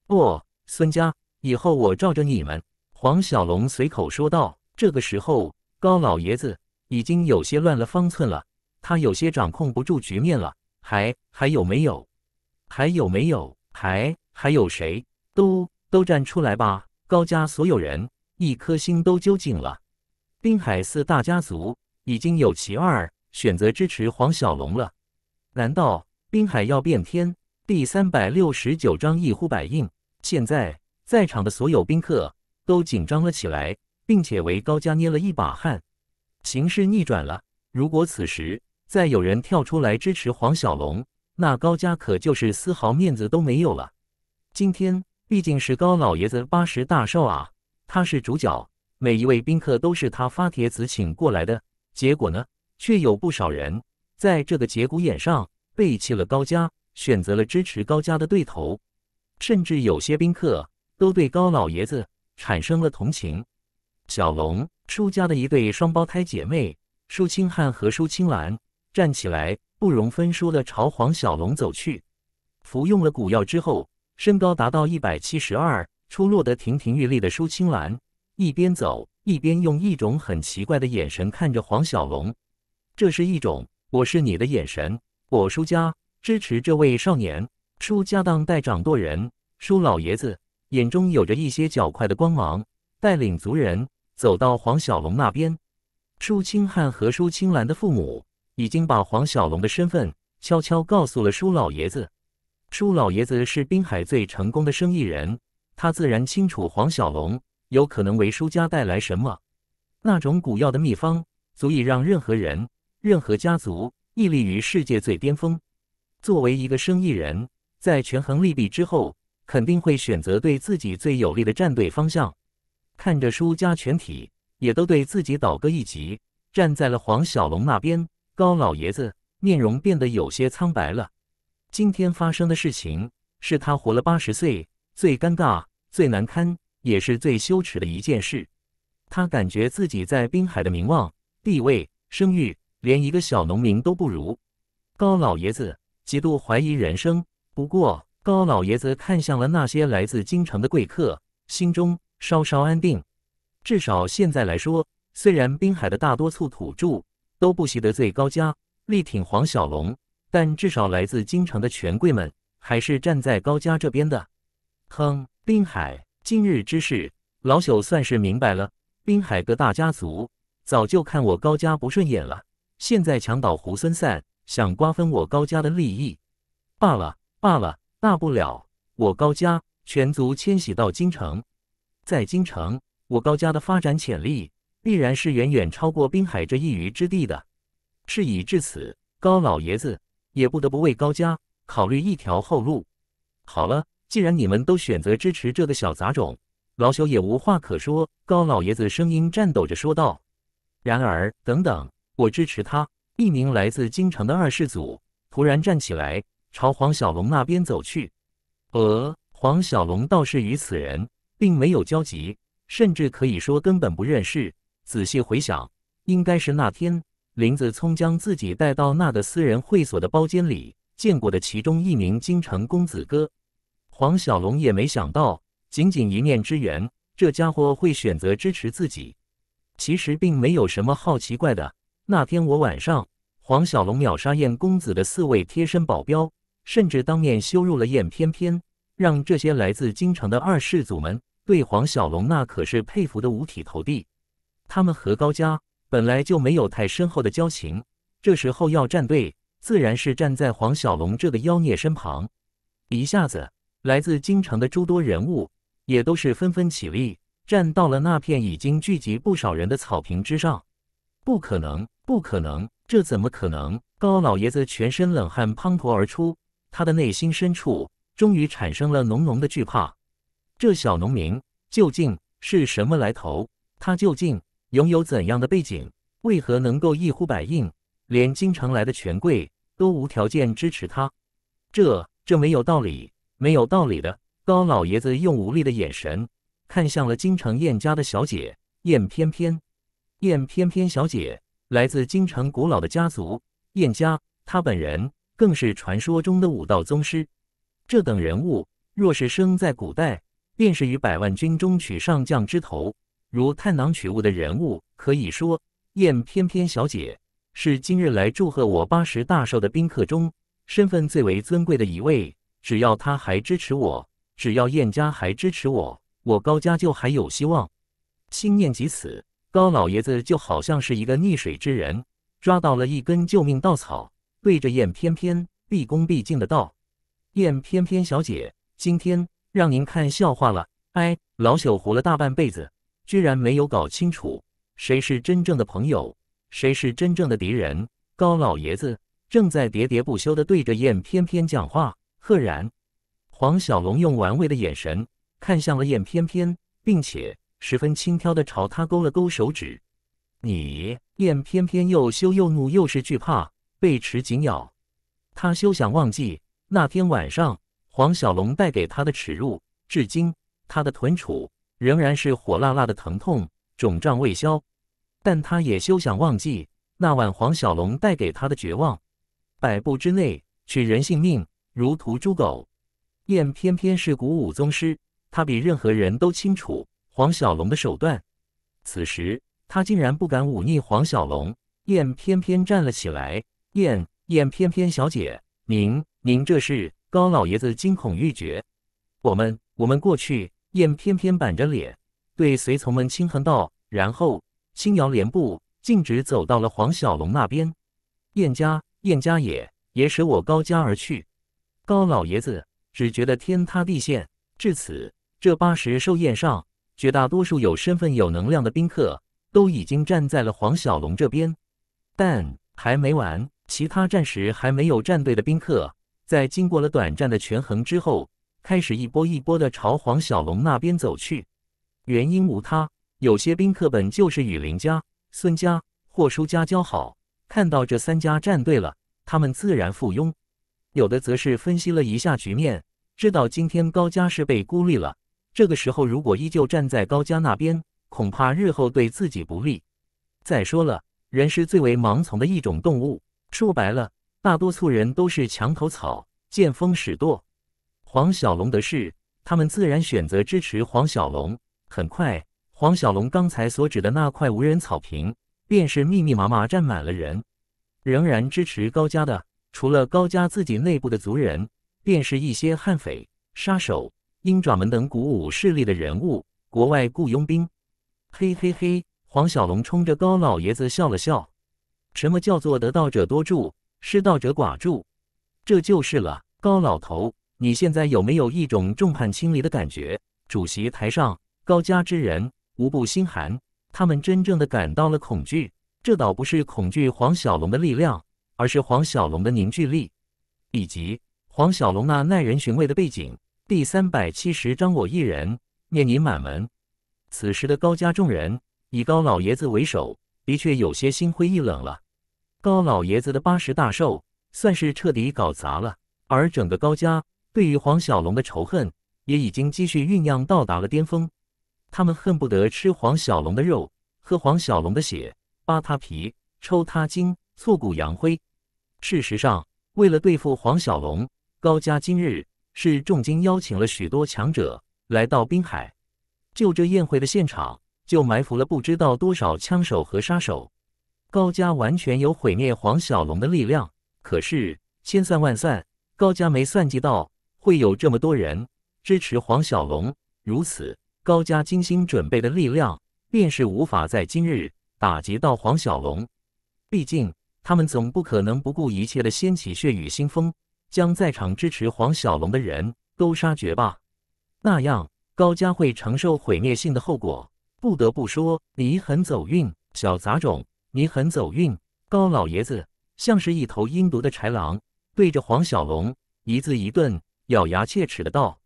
不，孙家以后我罩着你们。”黄小龙随口说道。这个时候，高老爷子已经有些乱了方寸了，他有些掌控不住局面了。还还有没有？还有没有？还还有谁？都都站出来吧！高家所有人一颗心都揪紧了。滨海四大家族已经有其二选择支持黄小龙了。难道滨海要变天？第三百六十九章一呼百应。现在在场的所有宾客都紧张了起来，并且为高家捏了一把汗。形势逆转了，如果此时再有人跳出来支持黄小龙，那高家可就是丝毫面子都没有了。今天毕竟是高老爷子八十大寿啊，他是主角，每一位宾客都是他发帖子请过来的。结果呢，却有不少人。在这个节骨眼上，背弃了高家，选择了支持高家的对头，甚至有些宾客都对高老爷子产生了同情。小龙舒家的一对双胞胎姐妹舒清汉和舒清兰站起来，不容分说地朝黄小龙走去。服用了古药之后，身高达到一百七十二，出落得亭亭玉立的舒清兰，一边走一边用一种很奇怪的眼神看着黄小龙，这是一种。我是你的眼神，我舒家支持这位少年，舒家当代掌舵人，舒老爷子眼中有着一些较快的光芒，带领族人走到黄小龙那边。舒清汉和舒清兰的父母已经把黄小龙的身份悄悄告诉了舒老爷子。舒老爷子是滨海最成功的生意人，他自然清楚黄小龙有可能为舒家带来什么。那种古药的秘方，足以让任何人。任何家族屹立于世界最巅峰。作为一个生意人，在权衡利弊之后，肯定会选择对自己最有利的战队方向。看着输家全体也都对自己倒戈一击，站在了黄小龙那边，高老爷子面容变得有些苍白了。今天发生的事情是他活了八十岁最尴尬、最难堪，也是最羞耻的一件事。他感觉自己在滨海的名望、地位、声誉。连一个小农民都不如，高老爷子极度怀疑人生。不过，高老爷子看向了那些来自京城的贵客，心中稍稍安定。至少现在来说，虽然滨海的大多数土著都不习得罪高家，力挺黄小龙，但至少来自京城的权贵们还是站在高家这边的。哼，滨海今日之事，老朽算是明白了。滨海各大家族早就看我高家不顺眼了。现在墙倒猢狲散，想瓜分我高家的利益，罢了罢了，大不了我高家全族迁徙到京城，在京城我高家的发展潜力必然是远远超过滨海这一隅之地的。事已至此，高老爷子也不得不为高家考虑一条后路。好了，既然你们都选择支持这个小杂种，老朽也无话可说。高老爷子声音颤抖着说道。然而，等等。我支持他。一名来自京城的二世祖突然站起来，朝黄小龙那边走去。呃，黄小龙倒是与此人并没有交集，甚至可以说根本不认识。仔细回想，应该是那天林子聪将自己带到那个私人会所的包间里见过的其中一名京城公子哥。黄小龙也没想到，仅仅一面之缘，这家伙会选择支持自己。其实并没有什么好奇怪的。那天我晚上，黄小龙秒杀燕公子的四位贴身保镖，甚至当面羞辱了燕翩翩，让这些来自京城的二世祖们对黄小龙那可是佩服的五体投地。他们和高家本来就没有太深厚的交情，这时候要站队，自然是站在黄小龙这个妖孽身旁。一下子，来自京城的诸多人物也都是纷纷起立，站到了那片已经聚集不少人的草坪之上。不可能，不可能！这怎么可能？高老爷子全身冷汗滂沱而出，他的内心深处终于产生了浓浓的惧怕。这小农民究竟是什么来头？他究竟拥有怎样的背景？为何能够一呼百应，连京城来的权贵都无条件支持他？这这没有道理，没有道理的！高老爷子用无力的眼神看向了京城燕家的小姐燕翩翩。燕翩翩小姐来自京城古老的家族燕家，她本人更是传说中的武道宗师。这等人物，若是生在古代，便是于百万军中取上将之头，如探囊取物的人物。可以说，燕翩翩小姐是今日来祝贺我八十大寿的宾客中身份最为尊贵的一位。只要她还支持我，只要燕家还支持我，我高家就还有希望。心念即此。高老爷子就好像是一个溺水之人，抓到了一根救命稻草，对着燕翩翩毕恭毕敬的道：“燕翩翩小姐，今天让您看笑话了。哎，老朽活了大半辈子，居然没有搞清楚谁是真正的朋友，谁是真正的敌人。”高老爷子正在喋喋不休的对着燕翩翩讲话，赫然，黄小龙用玩味的眼神看向了燕翩翩，并且。十分轻佻地朝他勾了勾手指，你燕偏偏又羞又怒，又是惧怕，背齿紧咬。他休想忘记那天晚上黄小龙带给他的耻辱，至今他的臀处仍然是火辣辣的疼痛，肿胀未消。但他也休想忘记那晚黄小龙带给他的绝望。百步之内取人性命，如屠猪狗。燕偏偏是古武宗师，他比任何人都清楚。黄小龙的手段，此时他竟然不敢忤逆黄小龙，燕翩翩站了起来。燕燕翩翩小姐，您您这是……高老爷子惊恐欲绝。我们我们过去。燕翩翩板着脸，对随从们轻哼道，然后轻摇帘布，径直走到了黄小龙那边。燕家燕家也也舍我高家而去。高老爷子只觉得天塌地陷。至此，这八十寿宴上。绝大多数有身份、有能量的宾客都已经站在了黄小龙这边，但还没完，其他暂时还没有站队的宾客，在经过了短暂的权衡之后，开始一波一波的朝黄小龙那边走去。原因无他，有些宾客本就是与林家、孙家或叔家交好，看到这三家站队了，他们自然附庸；有的则是分析了一下局面，知道今天高家是被孤立了。这个时候，如果依旧站在高家那边，恐怕日后对自己不利。再说了，人是最为盲从的一种动物。说白了，大多数人都是墙头草，见风使舵。黄小龙的事，他们自然选择支持黄小龙。很快，黄小龙刚才所指的那块无人草坪，便是密密麻麻站满了人。仍然支持高家的，除了高家自己内部的族人，便是一些悍匪、杀手。鹰爪门等鼓舞势力的人物，国外雇佣兵，嘿嘿嘿！黄小龙冲着高老爷子笑了笑。什么叫做得道者多助，失道者寡助？这就是了。高老头，你现在有没有一种众叛亲离的感觉？主席台上，高家之人无不心寒，他们真正的感到了恐惧。这倒不是恐惧黄小龙的力量，而是黄小龙的凝聚力，以及黄小龙那耐人寻味的背景。第三百七十章，我一人灭你满门。此时的高家众人，以高老爷子为首，的确有些心灰意冷了。高老爷子的八十大寿，算是彻底搞砸了。而整个高家对于黄小龙的仇恨，也已经积蓄酝酿到达了巅峰。他们恨不得吃黄小龙的肉，喝黄小龙的血，扒他皮，抽他筋，挫骨扬灰。事实上，为了对付黄小龙，高家今日。是重金邀请了许多强者来到滨海，就这宴会的现场就埋伏了不知道多少枪手和杀手。高家完全有毁灭黄小龙的力量，可是千算万算，高家没算计到会有这么多人支持黄小龙。如此，高家精心准备的力量便是无法在今日打击到黄小龙。毕竟，他们总不可能不顾一切的掀起血雨腥风。将在场支持黄小龙的人都杀绝吧，那样高家会承受毁灭性的后果。不得不说，你很走运，小杂种，你很走运。高老爷子像是一头阴毒的豺狼，对着黄小龙一字一顿、咬牙切齿的道：“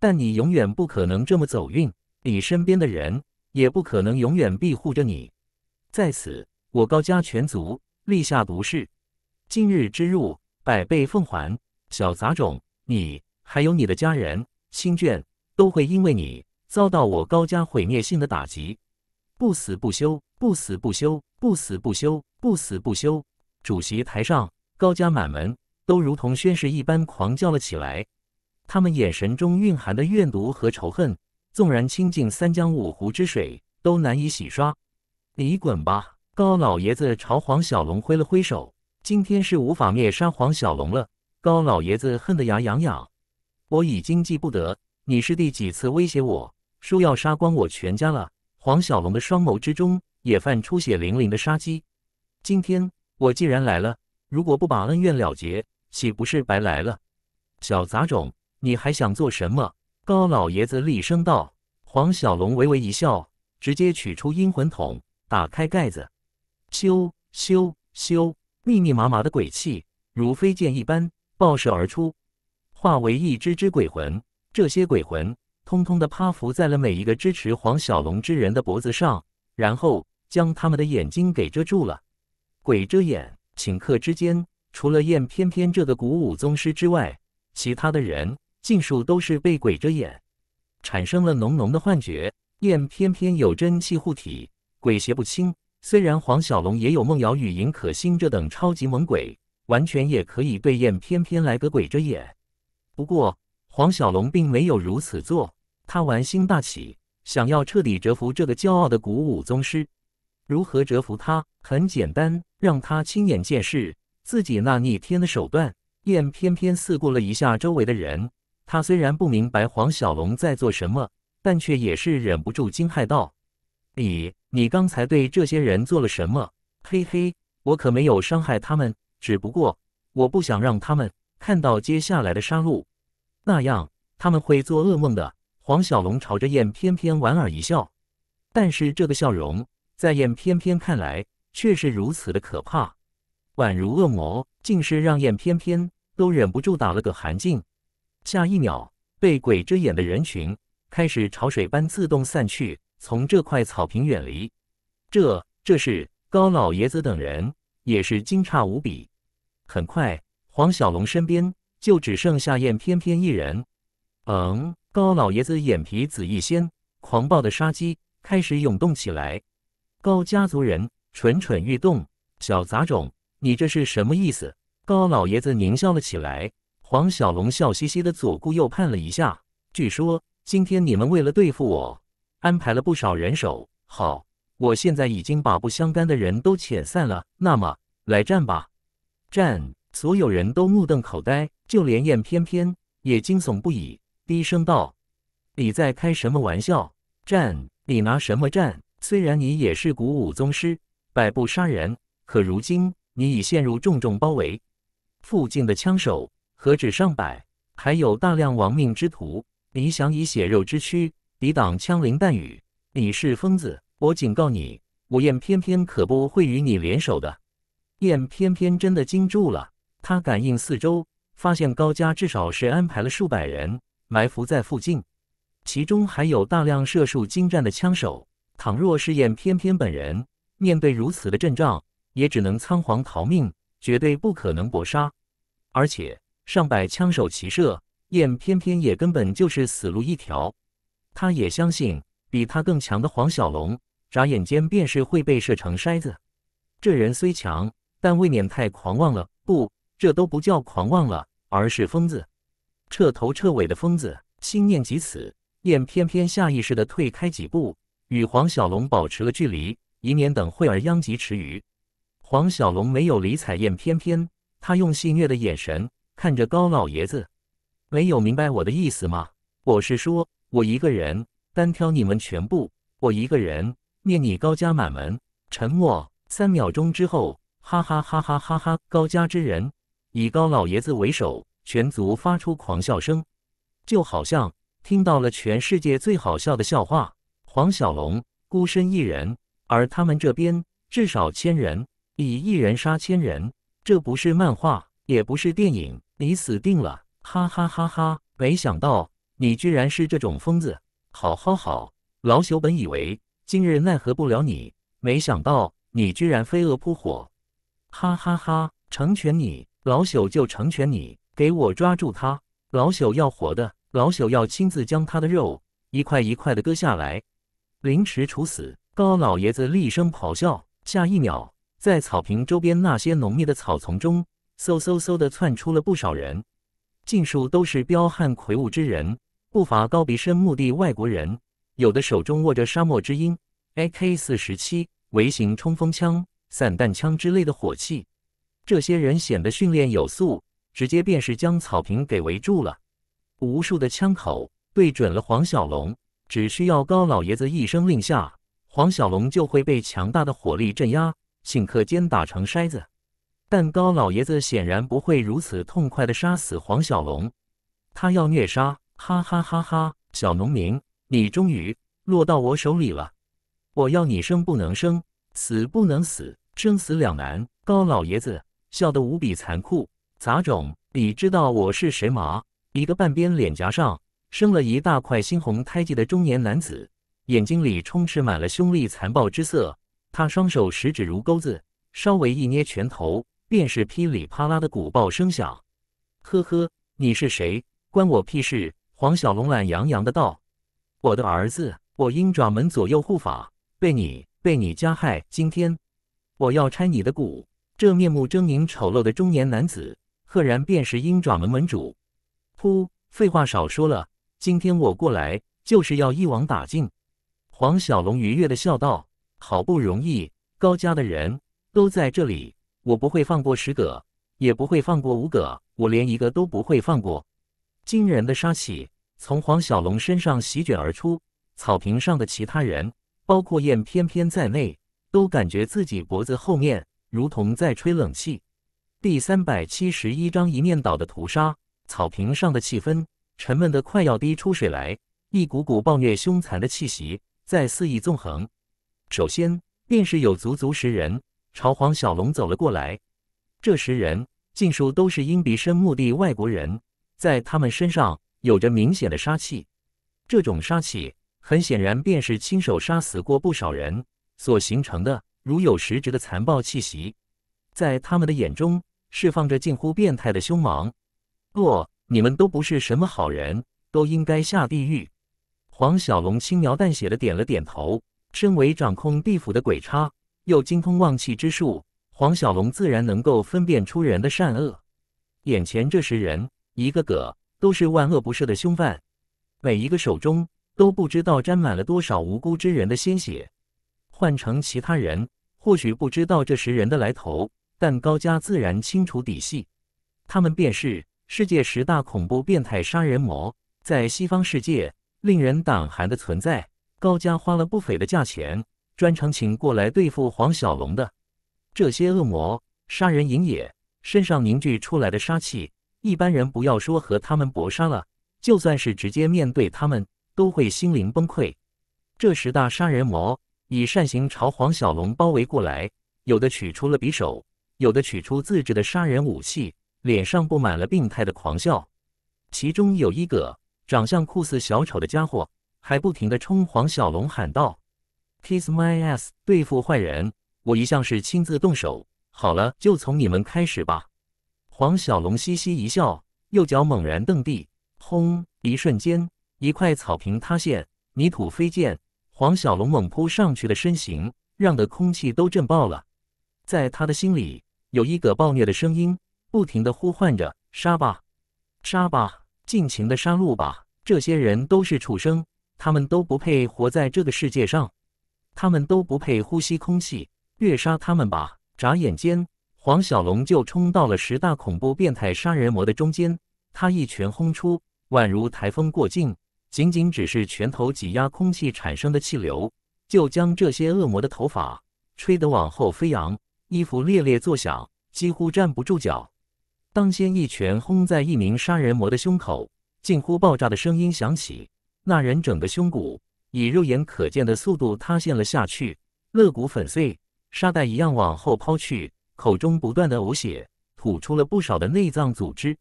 但你永远不可能这么走运，你身边的人也不可能永远庇护着你。在此，我高家全族立下毒誓，今日之入。”百倍奉还，小杂种！你还有你的家人、亲眷，都会因为你遭到我高家毁灭性的打击！不死不休，不死不休，不死不休，不死不休！主席台上，高家满门都如同宣誓一般狂叫了起来，他们眼神中蕴含的怨毒和仇恨，纵然倾尽三江五湖之水，都难以洗刷。你滚吧！高老爷子朝黄小龙挥了挥手。今天是无法灭杀黄小龙了，高老爷子恨得牙痒痒。我已经记不得你是第几次威胁我说要杀光我全家了。黄小龙的双眸之中也泛出血淋淋的杀机。今天我既然来了，如果不把恩怨了结，岂不是白来了？小杂种，你还想做什么？高老爷子厉声道。黄小龙微微一笑，直接取出阴魂桶，打开盖子，咻咻。咻密密麻麻的鬼气如飞箭一般爆射而出，化为一只只鬼魂。这些鬼魂通通的趴伏在了每一个支持黄小龙之人的脖子上，然后将他们的眼睛给遮住了。鬼遮眼，顷刻之间，除了燕翩翩这个古武宗师之外，其他的人尽数都是被鬼遮眼，产生了浓浓的幻觉。燕翩翩有真气护体，鬼邪不侵。虽然黄小龙也有梦瑶与尹可欣这等超级猛鬼，完全也可以对燕翩翩来个鬼遮眼。不过黄小龙并没有如此做，他玩心大起，想要彻底折服这个骄傲的古武宗师。如何折服他？很简单，让他亲眼见识自己那逆天的手段。燕翩翩四顾了一下周围的人，他虽然不明白黄小龙在做什么，但却也是忍不住惊骇道：“你。你刚才对这些人做了什么？嘿嘿，我可没有伤害他们，只不过我不想让他们看到接下来的杀戮，那样他们会做噩梦的。黄小龙朝着燕翩翩莞尔一笑，但是这个笑容在燕翩翩看来却是如此的可怕，宛如恶魔，竟是让燕翩翩都忍不住打了个寒噤。下一秒，被鬼遮眼的人群开始潮水般自动散去。从这块草坪远离，这这是高老爷子等人也是惊诧无比。很快，黄小龙身边就只剩下燕翩翩一人。嗯，高老爷子眼皮子一掀，狂暴的杀机开始涌动起来。高家族人蠢蠢欲动，小杂种，你这是什么意思？高老爷子狞笑了起来。黄小龙笑嘻嘻的左顾右盼了一下，据说今天你们为了对付我。安排了不少人手。好，我现在已经把不相干的人都遣散了。那么，来战吧！战！所有人都目瞪口呆，就连燕翩翩也惊悚不已，低声道：“你在开什么玩笑？战？你拿什么战？虽然你也是古武宗师，百步杀人，可如今你已陷入重重包围，附近的枪手何止上百，还有大量亡命之徒，你想以血肉之躯……”抵挡枪林弹雨，你是疯子！我警告你，我燕翩翩可不会与你联手的。燕翩翩真的惊住了，他感应四周，发现高家至少是安排了数百人埋伏在附近，其中还有大量射术精湛的枪手。倘若是燕翩翩本人，面对如此的阵仗，也只能仓皇逃命，绝对不可能搏杀。而且上百枪手齐射，燕翩翩也根本就是死路一条。他也相信比他更强的黄小龙，眨眼间便是会被射成筛子。这人虽强，但未免太狂妄了。不，这都不叫狂妄了，而是疯子，彻头彻尾的疯子。心念及此，燕偏偏下意识地退开几步，与黄小龙保持了距离，以免等会儿殃及池鱼。黄小龙没有理睬燕，偏偏他用戏谑的眼神看着高老爷子，没有明白我的意思吗？我是说。我一个人单挑你们全部，我一个人灭你高家满门。沉默三秒钟之后，哈哈哈哈哈！哈高家之人以高老爷子为首，全族发出狂笑声，就好像听到了全世界最好笑的笑话。黄小龙孤身一人，而他们这边至少千人，以一人杀千人，这不是漫画，也不是电影，你死定了！哈哈哈哈！没想到。你居然是这种疯子！好，好，好！老朽本以为今日奈何不了你，没想到你居然飞蛾扑火！哈哈哈！成全你，老朽就成全你！给我抓住他！老朽要活的，老朽要亲自将他的肉一块一块的割下来，凌迟处死！高老爷子厉声咆哮。下一秒，在草坪周边那些浓密的草丛中，嗖嗖嗖的窜出了不少人，尽数都是彪悍魁梧之人。不乏高鼻深目的外国人，有的手中握着沙漠之鹰、AK 四十七、微型冲锋枪、散弹枪之类的火器。这些人显得训练有素，直接便是将草坪给围住了。无数的枪口对准了黄小龙，只需要高老爷子一声令下，黄小龙就会被强大的火力镇压，顷刻间打成筛子。但高老爷子显然不会如此痛快地杀死黄小龙，他要虐杀。哈哈哈哈！小农民，你终于落到我手里了！我要你生不能生，死不能死，生死两难。高老爷子笑得无比残酷。杂种，你知道我是谁吗？一个半边脸颊上生了一大块猩红胎记的中年男子，眼睛里充斥满了凶厉残暴之色。他双手食指如钩子，稍微一捏拳头，便是噼里啪啦的鼓爆声响。呵呵，你是谁？关我屁事！黄小龙懒洋洋的道：“我的儿子，我鹰爪门左右护法被你被你加害，今天我要拆你的骨。”这面目狰狞丑陋的中年男子，赫然便是鹰爪门门主。噗，废话少说了，今天我过来就是要一网打尽。”黄小龙愉悦的笑道：“好不容易高家的人都在这里，我不会放过十个，也不会放过五个，我连一个都不会放过。”惊人的杀气从黄小龙身上席卷而出，草坪上的其他人，包括燕翩翩在内，都感觉自己脖子后面如同在吹冷气。第三百七十一章一念岛的屠杀。草坪上的气氛沉闷的快要滴出水来，一股股暴虐凶残的气息在肆意纵横。首先便是有足足十人朝黄小龙走了过来，这十人尽数都是因鼻生目的外国人。在他们身上有着明显的杀气，这种杀气很显然便是亲手杀死过不少人所形成的，如有实质的残暴气息，在他们的眼中释放着近乎变态的凶芒。若你们都不是什么好人，都应该下地狱。黄小龙轻描淡写的点了点头。身为掌控地府的鬼差，又精通望气之术，黄小龙自然能够分辨出人的善恶。眼前这十人。一个个都是万恶不赦的凶犯，每一个手中都不知道沾满了多少无辜之人的鲜血。换成其他人，或许不知道这十人的来头，但高家自然清楚底细。他们便是世界十大恐怖变态杀人魔，在西方世界令人胆寒的存在。高家花了不菲的价钱，专程请过来对付黄小龙的这些恶魔杀人影也，身上凝聚出来的杀气。一般人不要说和他们搏杀了，就算是直接面对他们，都会心灵崩溃。这十大杀人魔以扇形朝黄小龙包围过来，有的取出了匕首，有的取出自制的杀人武器，脸上布满了病态的狂笑。其中有一个长相酷似小丑的家伙，还不停地冲黄小龙喊道：“Kiss my ass！” 对付坏人，我一向是亲自动手。好了，就从你们开始吧。黄小龙嘻嘻一笑，右脚猛然蹬地，轰！一瞬间，一块草坪塌陷，泥土飞溅。黄小龙猛扑上去的身形，让得空气都震爆了。在他的心里，有一个暴虐的声音，不停的呼唤着：“杀吧，杀吧，尽情的杀戮吧！这些人都是畜生，他们都不配活在这个世界上，他们都不配呼吸空气，越杀他们吧！”眨眼间。黄小龙就冲到了十大恐怖变态杀人魔的中间，他一拳轰出，宛如台风过境，仅仅只是拳头挤压空气产生的气流，就将这些恶魔的头发吹得往后飞扬，衣服猎猎作响，几乎站不住脚。当先一拳轰在一名杀人魔的胸口，近乎爆炸的声音响起，那人整个胸骨以肉眼可见的速度塌陷了下去，肋骨粉碎，沙袋一样往后抛去。口中不断的呕血，吐出了不少的内脏组织。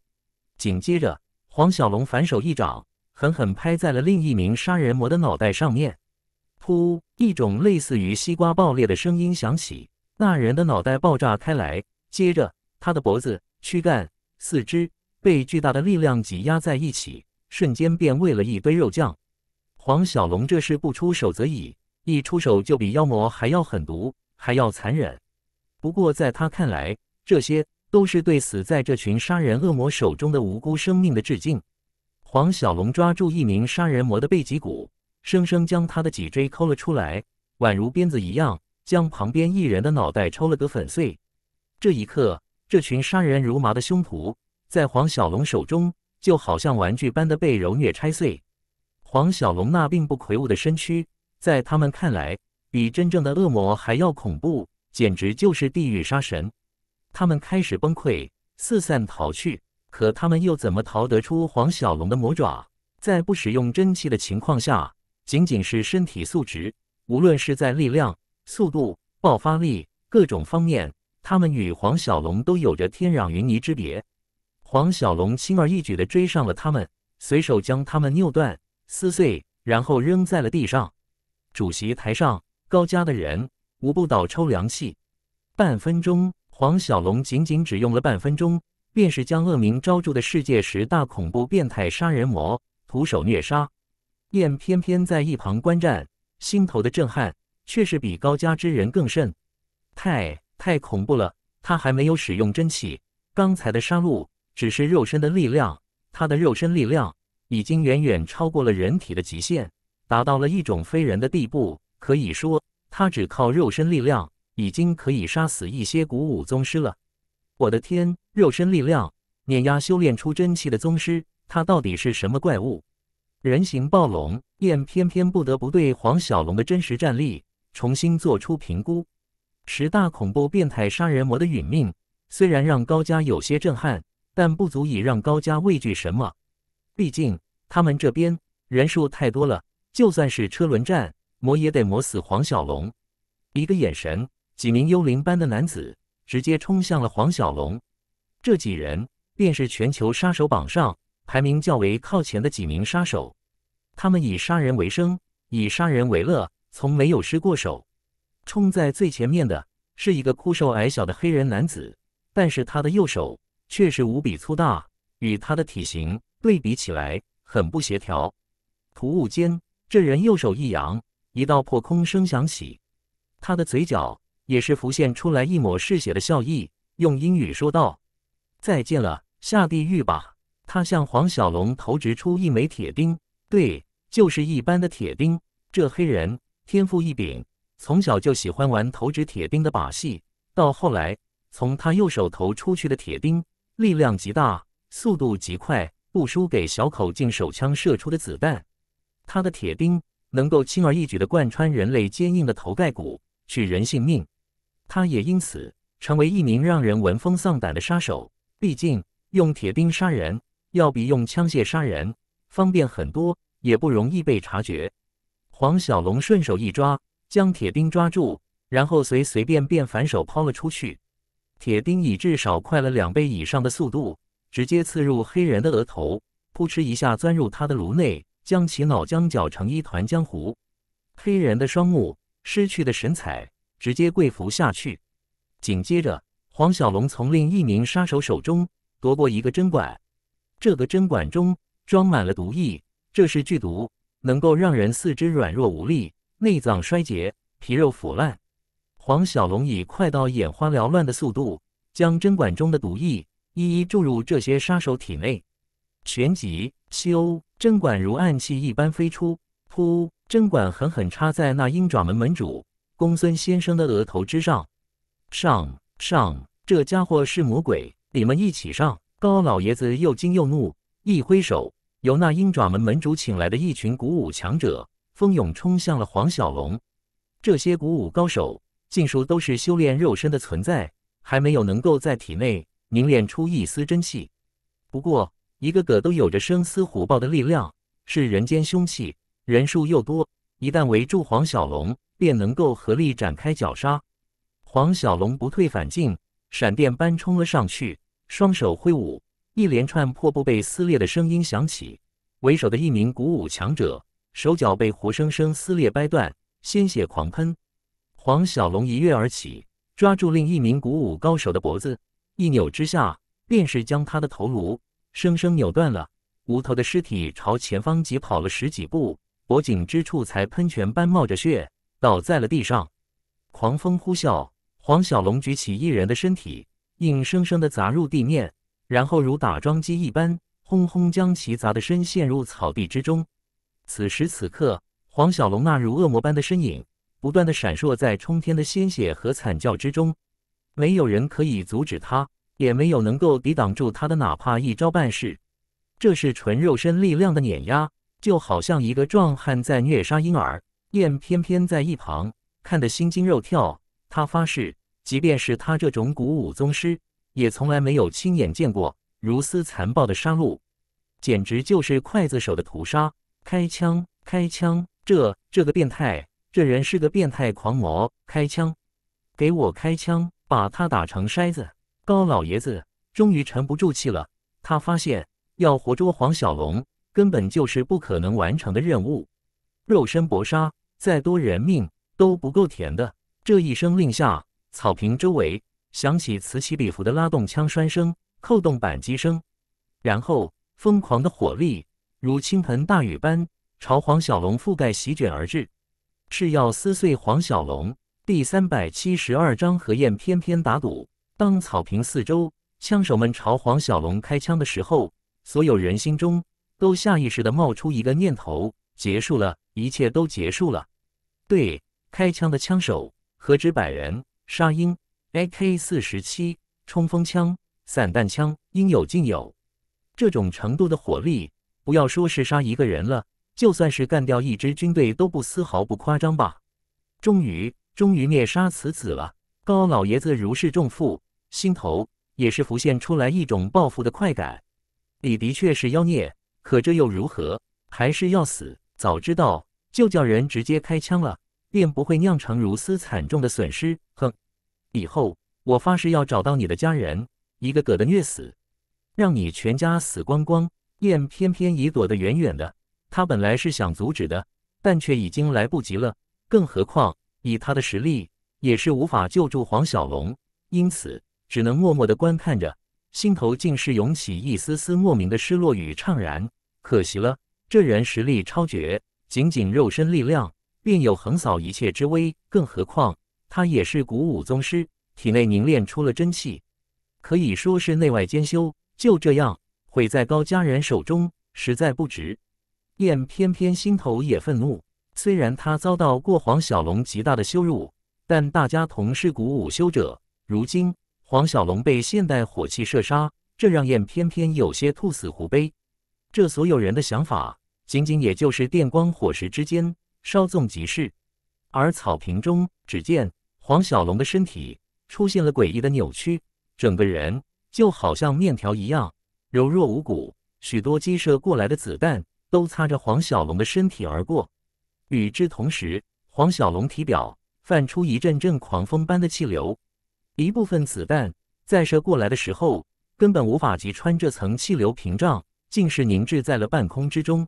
紧接着，黄小龙反手一掌，狠狠拍在了另一名杀人魔的脑袋上面。噗，一种类似于西瓜爆裂的声音响起，那人的脑袋爆炸开来，接着他的脖子、躯干、四肢被巨大的力量挤压在一起，瞬间变为了一堆肉酱。黄小龙这是不出手则已，一出手就比妖魔还要狠毒，还要残忍。不过，在他看来，这些都是对死在这群杀人恶魔手中的无辜生命的致敬。黄小龙抓住一名杀人魔的背脊骨，生生将他的脊椎抠了出来，宛如鞭子一样，将旁边一人的脑袋抽了个粉碎。这一刻，这群杀人如麻的凶徒，在黄小龙手中就好像玩具般的被揉虐拆碎。黄小龙那并不魁梧的身躯，在他们看来，比真正的恶魔还要恐怖。简直就是地狱杀神！他们开始崩溃，四散逃去。可他们又怎么逃得出黄小龙的魔爪？在不使用真气的情况下，仅仅是身体素质，无论是在力量、速度、爆发力各种方面，他们与黄小龙都有着天壤云泥之别。黄小龙轻而易举的追上了他们，随手将他们扭断、撕碎，然后扔在了地上。主席台上，高家的人。五步倒抽凉气，半分钟，黄小龙仅仅只用了半分钟，便是将恶名昭著的世界十大恐怖变态杀人魔徒手虐杀。燕偏偏在一旁观战，心头的震撼却是比高家之人更甚。太太恐怖了！他还没有使用真气，刚才的杀戮只是肉身的力量。他的肉身力量已经远远超过了人体的极限，达到了一种非人的地步。可以说。他只靠肉身力量，已经可以杀死一些古武宗师了。我的天，肉身力量碾压修炼出真气的宗师，他到底是什么怪物？人形暴龙燕偏偏不得不对黄小龙的真实战力重新做出评估。十大恐怖变态杀人魔的殒命，虽然让高家有些震撼，但不足以让高家畏惧什么。毕竟他们这边人数太多了，就算是车轮战。磨也得磨死黄小龙！一个眼神，几名幽灵般的男子直接冲向了黄小龙。这几人便是全球杀手榜上排名较为靠前的几名杀手。他们以杀人为生，以杀人为乐，从没有失过手。冲在最前面的是一个枯瘦矮小的黑人男子，但是他的右手却是无比粗大，与他的体型对比起来很不协调。突兀间，这人右手一扬。一道破空声响起，他的嘴角也是浮现出来一抹嗜血的笑意，用英语说道：“再见了，下地狱吧！”他向黄小龙投掷出一枚铁钉，对，就是一般的铁钉。这黑人天赋异禀，从小就喜欢玩投掷铁钉的把戏。到后来，从他右手投出去的铁钉，力量极大，速度极快，不输给小口径手枪射出的子弹。他的铁钉。能够轻而易举地贯穿人类坚硬的头盖骨，取人性命。他也因此成为一名让人闻风丧胆的杀手。毕竟，用铁钉杀人要比用枪械杀人方便很多，也不容易被察觉。黄小龙顺手一抓，将铁钉抓住，然后随随便便反手抛了出去。铁钉以至少快了两倍以上的速度，直接刺入黑人的额头，扑哧一下钻入他的颅内。将其脑浆搅成一团浆糊，黑人的双目失去的神采，直接跪伏下去。紧接着，黄小龙从另一名杀手手中夺过一个针管，这个针管中装满了毒液，这是剧毒，能够让人四肢软弱无力、内脏衰竭、皮肉腐烂。黄小龙以快到眼花缭乱的速度，将针管中的毒液一一注入这些杀手体内。全集咻，针管如暗器一般飞出，噗！针管狠狠插在那鹰爪门门主公孙先生的额头之上。上上，这家伙是魔鬼，你们一起上！高老爷子又惊又怒，一挥手，由那鹰爪门门主请来的一群古武强者蜂拥冲向了黄小龙。这些古武高手尽数都是修炼肉身的存在，还没有能够在体内凝练出一丝真气。不过。一个个都有着生死虎豹的力量，是人间凶器。人数又多，一旦围住黄小龙，便能够合力展开绞杀。黄小龙不退反进，闪电般冲了上去，双手挥舞，一连串破布被撕裂的声音响起。为首的一名鼓舞强者，手脚被活生生撕裂掰断，鲜血狂喷。黄小龙一跃而起，抓住另一名鼓舞高手的脖子，一扭之下，便是将他的头颅。生生扭断了，无头的尸体朝前方疾跑了十几步，脖颈之处才喷泉般冒着血，倒在了地上。狂风呼啸，黄小龙举起一人的身体，硬生生的砸入地面，然后如打桩机一般，轰轰将其砸的深陷入草地之中。此时此刻，黄小龙那如恶魔般的身影，不断的闪烁在冲天的鲜血和惨叫之中，没有人可以阻止他。也没有能够抵挡住他的哪怕一招半式，这是纯肉身力量的碾压，就好像一个壮汉在虐杀婴儿。燕偏偏在一旁看得心惊肉跳，他发誓，即便是他这种古武宗师，也从来没有亲眼见过如斯残暴的杀戮，简直就是刽子手的屠杀。开枪！开枪！这这个变态，这人是个变态狂魔！开枪！给我开枪，把他打成筛子！高老爷子终于沉不住气了，他发现要活捉黄小龙根本就是不可能完成的任务。肉身搏杀，再多人命都不够甜的。这一声令下，草坪周围响起此起彼伏的拉动枪栓声、扣动扳机声，然后疯狂的火力如倾盆大雨般朝黄小龙覆盖席卷而至，是要撕碎黄小龙。第三百七十二章：何燕偏偏打赌。当草坪四周枪手们朝黄小龙开枪的时候，所有人心中都下意识地冒出一个念头：结束了，一切都结束了。对，开枪的枪手何止百人？沙鹰、AK47、冲锋枪、散弹枪，应有尽有。这种程度的火力，不要说是杀一个人了，就算是干掉一支军队都不丝毫不夸张吧？终于，终于灭杀此子了！高老爷子如释重负。心头也是浮现出来一种报复的快感。你的确是妖孽，可这又如何？还是要死。早知道就叫人直接开枪了，便不会酿成如此惨重的损失。哼！以后我发誓要找到你的家人，一个个的虐死，让你全家死光光。燕偏偏已躲得远远的。他本来是想阻止的，但却已经来不及了。更何况以他的实力，也是无法救助黄小龙，因此。只能默默地观看着，心头竟是涌起一丝丝莫名的失落与怅然。可惜了，这人实力超绝，仅仅肉身力量便有横扫一切之威，更何况他也是古武宗师，体内凝练出了真气，可以说是内外兼修。就这样毁在高家人手中，实在不值。燕偏偏心头也愤怒，虽然他遭到过黄小龙极大的羞辱，但大家同是古武修者，如今。黄小龙被现代火器射杀，这让燕偏偏有些兔死狐悲。这所有人的想法，仅仅也就是电光火石之间，稍纵即逝。而草坪中，只见黄小龙的身体出现了诡异的扭曲，整个人就好像面条一样柔弱无骨。许多击射过来的子弹都擦着黄小龙的身体而过。与之同时，黄小龙体表泛出一阵阵狂风般的气流。一部分子弹在射过来的时候，根本无法击穿这层气流屏障，竟是凝滞在了半空之中。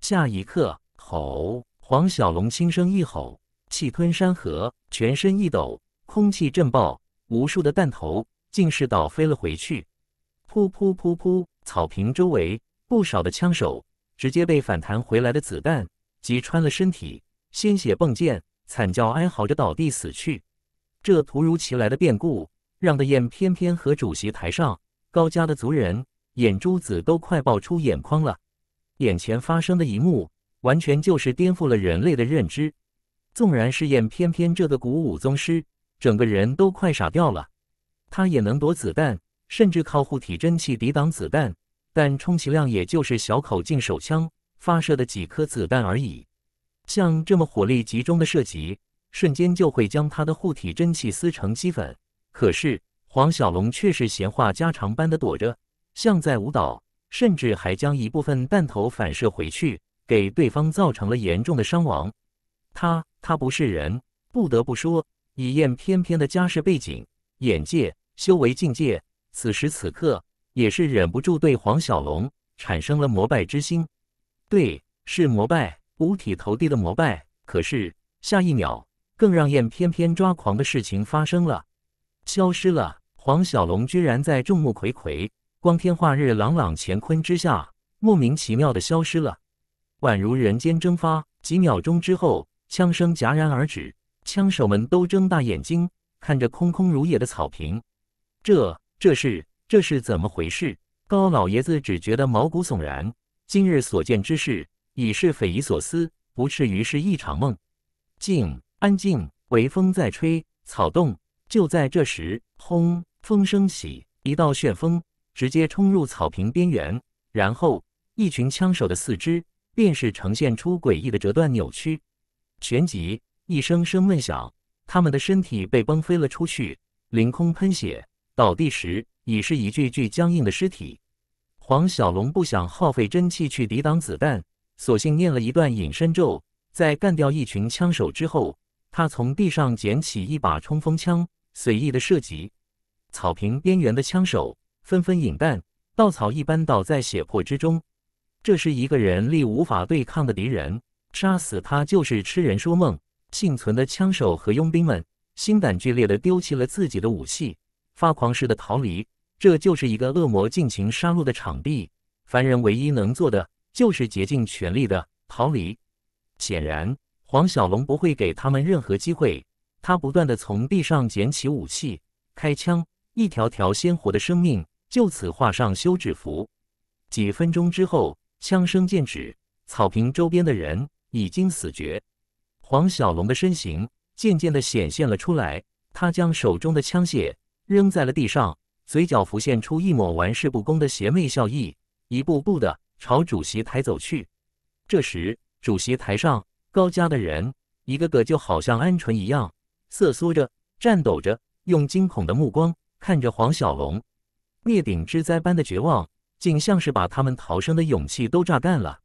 下一刻，吼！黄小龙轻声一吼，气吞山河，全身一抖，空气震爆，无数的弹头竟是倒飞了回去。噗噗噗噗！草坪周围不少的枪手直接被反弹回来的子弹击穿了身体，鲜血迸溅，惨叫哀嚎着倒地死去。这突如其来的变故，让的燕偏偏和主席台上高家的族人眼珠子都快爆出眼眶了。眼前发生的一幕，完全就是颠覆了人类的认知。纵然是燕偏偏这个古武宗师，整个人都快傻掉了。他也能躲子弹，甚至靠护体真气抵挡子弹，但充其量也就是小口径手枪发射的几颗子弹而已。像这么火力集中的射击。瞬间就会将他的护体真气撕成齑粉，可是黄小龙却是闲话家常般的躲着，像在舞蹈，甚至还将一部分弹头反射回去，给对方造成了严重的伤亡。他他不是人，不得不说，以燕翩翩的家世背景、眼界、修为境界，此时此刻也是忍不住对黄小龙产生了膜拜之心。对，是膜拜，五体投地的膜拜。可是下一秒。更让燕翩翩抓狂的事情发生了，消失了。黄小龙居然在众目睽睽、光天化日、朗朗乾坤之下，莫名其妙地消失了，宛如人间蒸发。几秒钟之后，枪声戛然而止，枪手们都睁大眼睛看着空空如也的草坪。这、这是、这是怎么回事？高老爷子只觉得毛骨悚然，今日所见之事已是匪夷所思，不至于是一场梦境。安静，微风在吹，草动。就在这时，轰！风声起，一道旋风直接冲入草坪边缘，然后一群枪手的四肢便是呈现出诡异的折断扭曲。旋即一声声闷响，他们的身体被崩飞了出去，凌空喷血，倒地时已是一具具僵硬的尸体。黄小龙不想耗费真气去抵挡子弹，索性念了一段隐身咒，在干掉一群枪手之后。他从地上捡起一把冲锋枪，随意的射击。草坪边缘的枪手纷纷引弹，稻草一般倒在血泊之中。这是一个人力无法对抗的敌人，杀死他就是痴人说梦。幸存的枪手和佣兵们心胆俱裂的丢弃了自己的武器，发狂似的逃离。这就是一个恶魔尽情杀戮的场地，凡人唯一能做的就是竭尽全力的逃离。显然。黄小龙不会给他们任何机会，他不断的从地上捡起武器开枪，一条条鲜活的生命就此画上休止符。几分钟之后，枪声渐止，草坪周边的人已经死绝。黄小龙的身形渐渐的显现了出来，他将手中的枪械扔在了地上，嘴角浮现出一抹玩世不恭的邪魅笑意，一步步的朝主席台走去。这时，主席台上。高家的人一个个就好像鹌鹑一样，瑟缩着、颤抖着，用惊恐的目光看着黄小龙。灭顶之灾般的绝望，竟像是把他们逃生的勇气都榨干了。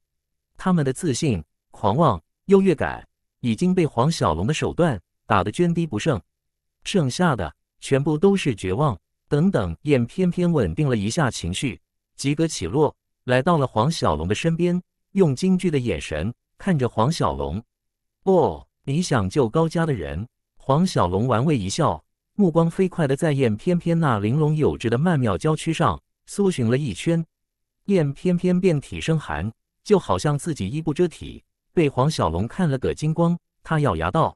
他们的自信、狂妄、优越感已经被黄小龙的手段打得涓滴不剩，剩下的全部都是绝望。等等，燕偏偏稳定了一下情绪，及格起落来到了黄小龙的身边，用惊惧的眼神。看着黄小龙，哦，你想救高家的人？黄小龙玩味一笑，目光飞快的在燕翩翩那玲珑有致的曼妙娇躯上搜寻了一圈，燕翩翩遍体生寒，就好像自己衣不遮体，被黄小龙看了个精光。他咬牙道：“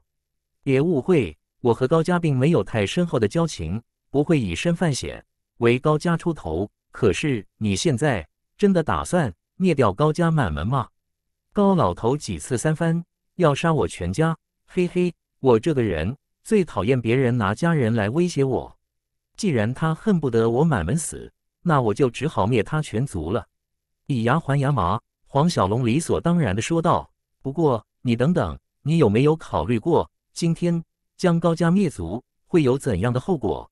别误会，我和高家并没有太深厚的交情，不会以身犯险为高家出头。可是你现在真的打算灭掉高家满门吗？”高老头几次三番要杀我全家，嘿嘿，我这个人最讨厌别人拿家人来威胁我。既然他恨不得我满门死，那我就只好灭他全族了，以牙还牙嘛。黄小龙理所当然的说道。不过你等等，你有没有考虑过，今天将高家灭族会有怎样的后果？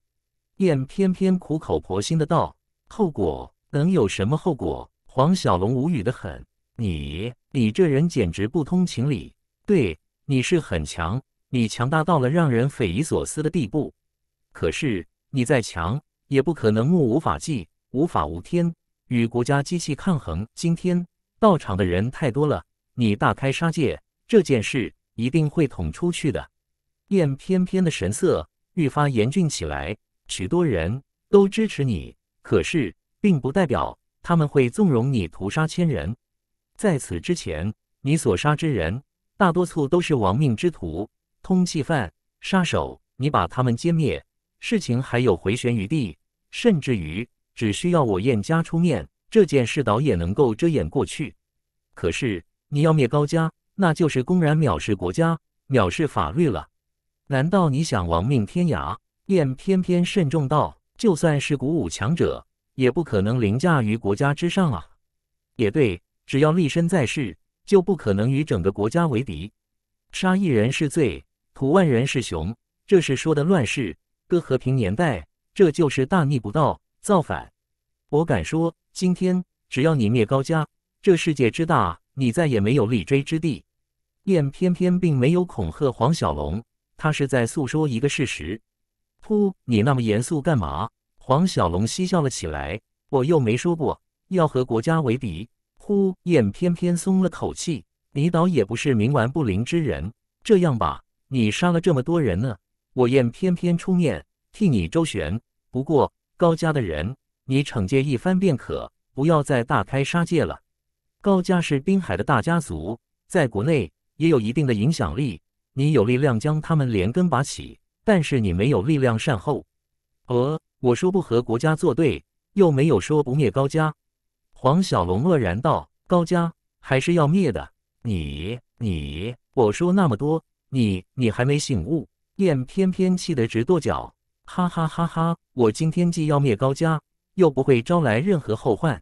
燕偏偏苦口婆心的道。后果能有什么后果？黄小龙无语的很。你。你这人简直不通情理。对，你是很强，你强大到了让人匪夷所思的地步。可是你再强，也不可能目无法纪、无法无天，与国家机器抗衡。今天到场的人太多了，你大开杀戒这件事一定会捅出去的。燕翩翩的神色愈发严峻起来。许多人都支持你，可是并不代表他们会纵容你屠杀千人。在此之前，你所杀之人大多数都是亡命之徒、通缉犯、杀手。你把他们歼灭，事情还有回旋余地，甚至于只需要我燕家出面，这件事倒也能够遮掩过去。可是你要灭高家，那就是公然藐视国家、藐视法律了。难道你想亡命天涯？燕偏偏慎重道：“就算是鼓舞强者，也不可能凌驾于国家之上啊。”也对。只要立身在世，就不可能与整个国家为敌。杀一人是罪，屠万人是雄。这是说的乱世，搁和平年代，这就是大逆不道，造反。我敢说，今天只要你灭高家，这世界之大，你再也没有立锥之地。燕偏偏并没有恐吓黄小龙，他是在诉说一个事实。噗！你那么严肃干嘛？黄小龙嬉笑了起来，我又没说过要和国家为敌。呼燕偏偏松了口气，你倒也不是冥顽不灵之人。这样吧，你杀了这么多人呢，我燕偏偏出面替你周旋。不过高家的人，你惩戒一番便可，不要再大开杀戒了。高家是滨海的大家族，在国内也有一定的影响力。你有力量将他们连根拔起，但是你没有力量善后。呃，我说不和国家作对，又没有说不灭高家。黄小龙愕然道：“高家还是要灭的，你你我说那么多，你你还没醒悟？”燕翩翩气得直跺脚，哈哈哈哈！我今天既要灭高家，又不会招来任何后患，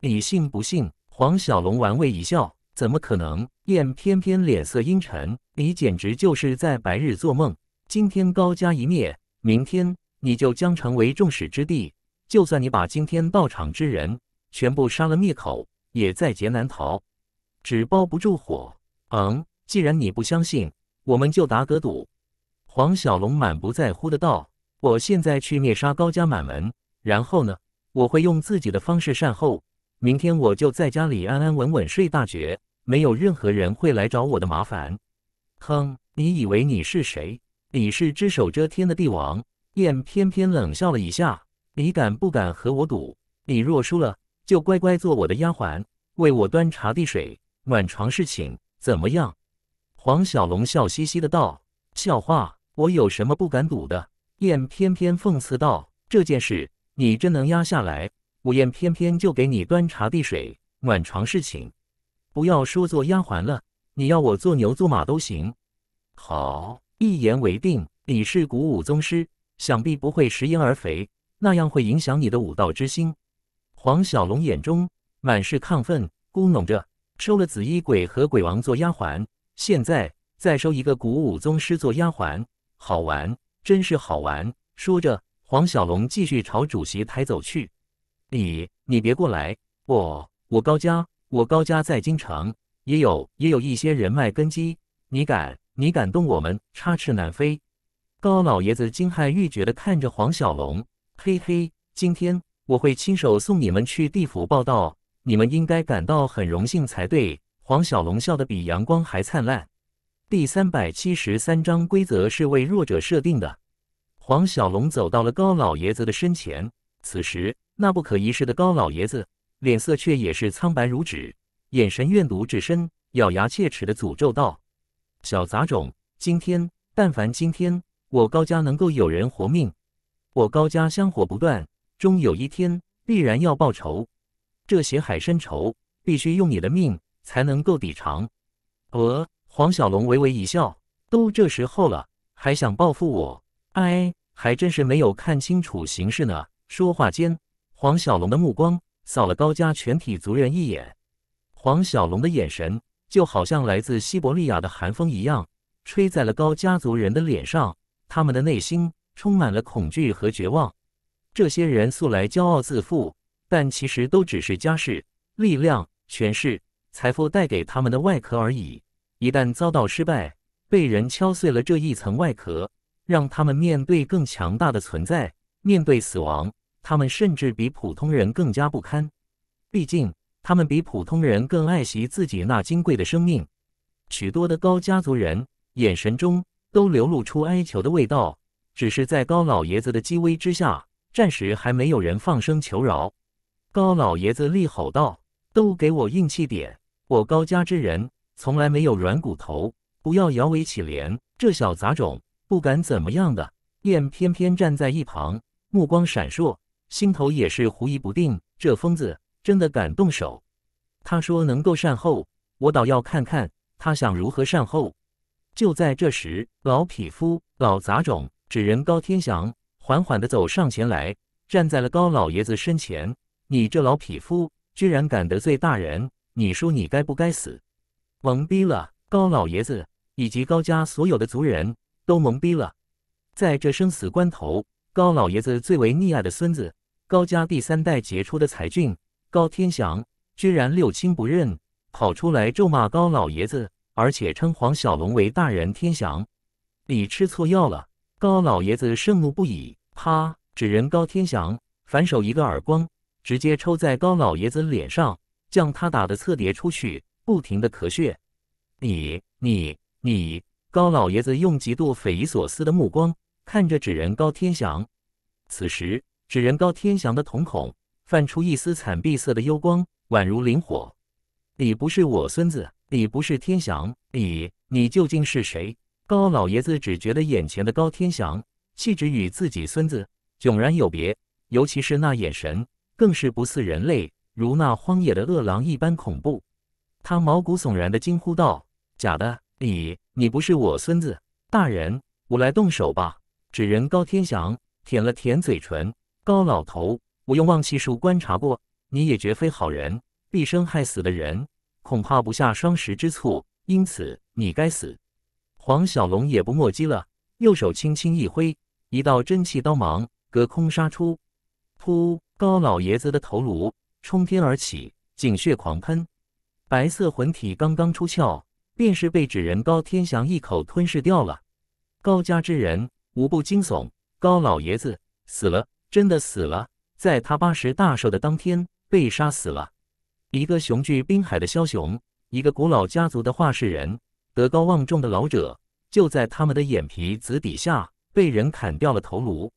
你信不信？”黄小龙玩味一笑：“怎么可能？”燕翩翩脸色阴沉：“你简直就是在白日做梦！今天高家一灭，明天你就将成为众矢之的。就算你把今天到场之人……”全部杀了灭口，也在劫难逃，纸包不住火。嗯，既然你不相信，我们就打个赌。”黄小龙满不在乎的道：“我现在去灭杀高家满门，然后呢，我会用自己的方式善后。明天我就在家里安安稳稳睡大觉，没有任何人会来找我的麻烦。”哼，你以为你是谁？你是只手遮天的帝王？燕翩翩冷笑了一下：“你敢不敢和我赌？你若输了。”就乖乖做我的丫鬟，为我端茶递水、暖床侍寝，怎么样？黄小龙笑嘻嘻的道：“笑话，我有什么不敢赌的？”燕偏偏讽刺道：“这件事你真能压下来，我燕偏偏就给你端茶递水、暖床侍寝。不要说做丫鬟了，你要我做牛做马都行。”好，一言为定。你是古武宗师，想必不会食言而肥，那样会影响你的武道之心。黄小龙眼中满是亢奋，咕哝着：“收了紫衣鬼和鬼王做丫鬟，现在再收一个古武宗师做丫鬟，好玩，真是好玩。”说着，黄小龙继续朝主席台走去。“你你别过来！我我高家，我高家在京城也有也有一些人脉根基。你敢你敢动我们，插翅难飞！”高老爷子惊骇欲绝地看着黄小龙，“嘿嘿，今天。”我会亲手送你们去地府报道，你们应该感到很荣幸才对。黄小龙笑得比阳光还灿烂。第三百七十三章规则是为弱者设定的。黄小龙走到了高老爷子的身前，此时那不可一世的高老爷子脸色却也是苍白如纸，眼神怨毒至深，咬牙切齿地诅咒道：“小杂种，今天但凡今天我高家能够有人活命，我高家香火不断。”终有一天必然要报仇，这血海深仇必须用你的命才能够抵偿。呃，黄小龙微微一笑，都这时候了，还想报复我？哎，还真是没有看清楚形势呢。说话间，黄小龙的目光扫了高家全体族人一眼，黄小龙的眼神就好像来自西伯利亚的寒风一样，吹在了高家族人的脸上，他们的内心充满了恐惧和绝望。这些人素来骄傲自负，但其实都只是家世、力量、权势、财富带给他们的外壳而已。一旦遭到失败，被人敲碎了这一层外壳，让他们面对更强大的存在，面对死亡，他们甚至比普通人更加不堪。毕竟，他们比普通人更爱惜自己那金贵的生命。许多的高家族人眼神中都流露出哀求的味道，只是在高老爷子的机威之下。暂时还没有人放声求饶，高老爷子厉吼道：“都给我硬气点！我高家之人从来没有软骨头，不要摇尾乞怜！这小杂种不敢怎么样的。”燕偏偏站在一旁，目光闪烁，心头也是狐疑不定。这疯子真的敢动手？他说能够善后，我倒要看看他想如何善后。就在这时，老匹夫、老杂种、纸人高天祥。缓缓地走上前来，站在了高老爷子身前。你这老匹夫，居然敢得罪大人！你说你该不该死？懵逼了！高老爷子以及高家所有的族人都懵逼了。在这生死关头，高老爷子最为溺爱的孙子，高家第三代杰出的才俊高天祥，居然六亲不认，跑出来咒骂高老爷子，而且称黄小龙为大人天祥。你吃错药了！高老爷子盛怒不已。啪！纸人高天祥反手一个耳光，直接抽在高老爷子脸上，将他打的侧跌出去，不停的咳血。你、你、你！高老爷子用极度匪夷所思的目光看着纸人高天祥。此时，纸人高天祥的瞳孔泛出一丝惨碧色的幽光，宛如灵火。你不是我孙子，你不是天祥，你你究竟是谁？高老爷子只觉得眼前的高天祥。气质与自己孙子迥然有别，尤其是那眼神，更是不似人类，如那荒野的饿狼一般恐怖。他毛骨悚然地惊呼道：“假的！你，你不是我孙子！大人，我来动手吧！”纸人高天祥舔了舔嘴唇：“高老头，我用望气术观察过，你也绝非好人，毕生害死的人，恐怕不下双十之数。因此，你该死。”黄小龙也不磨叽了，右手轻轻一挥。一道真气刀芒隔空杀出，噗！高老爷子的头颅冲天而起，颈血狂喷。白色魂体刚刚出鞘，便是被纸人高天祥一口吞噬掉了。高家之人无不惊悚，高老爷子死了，真的死了，在他八十大寿的当天被杀死了。一个雄踞滨海的枭雄，一个古老家族的化世人，德高望重的老者，就在他们的眼皮子底下。被人砍掉了头颅，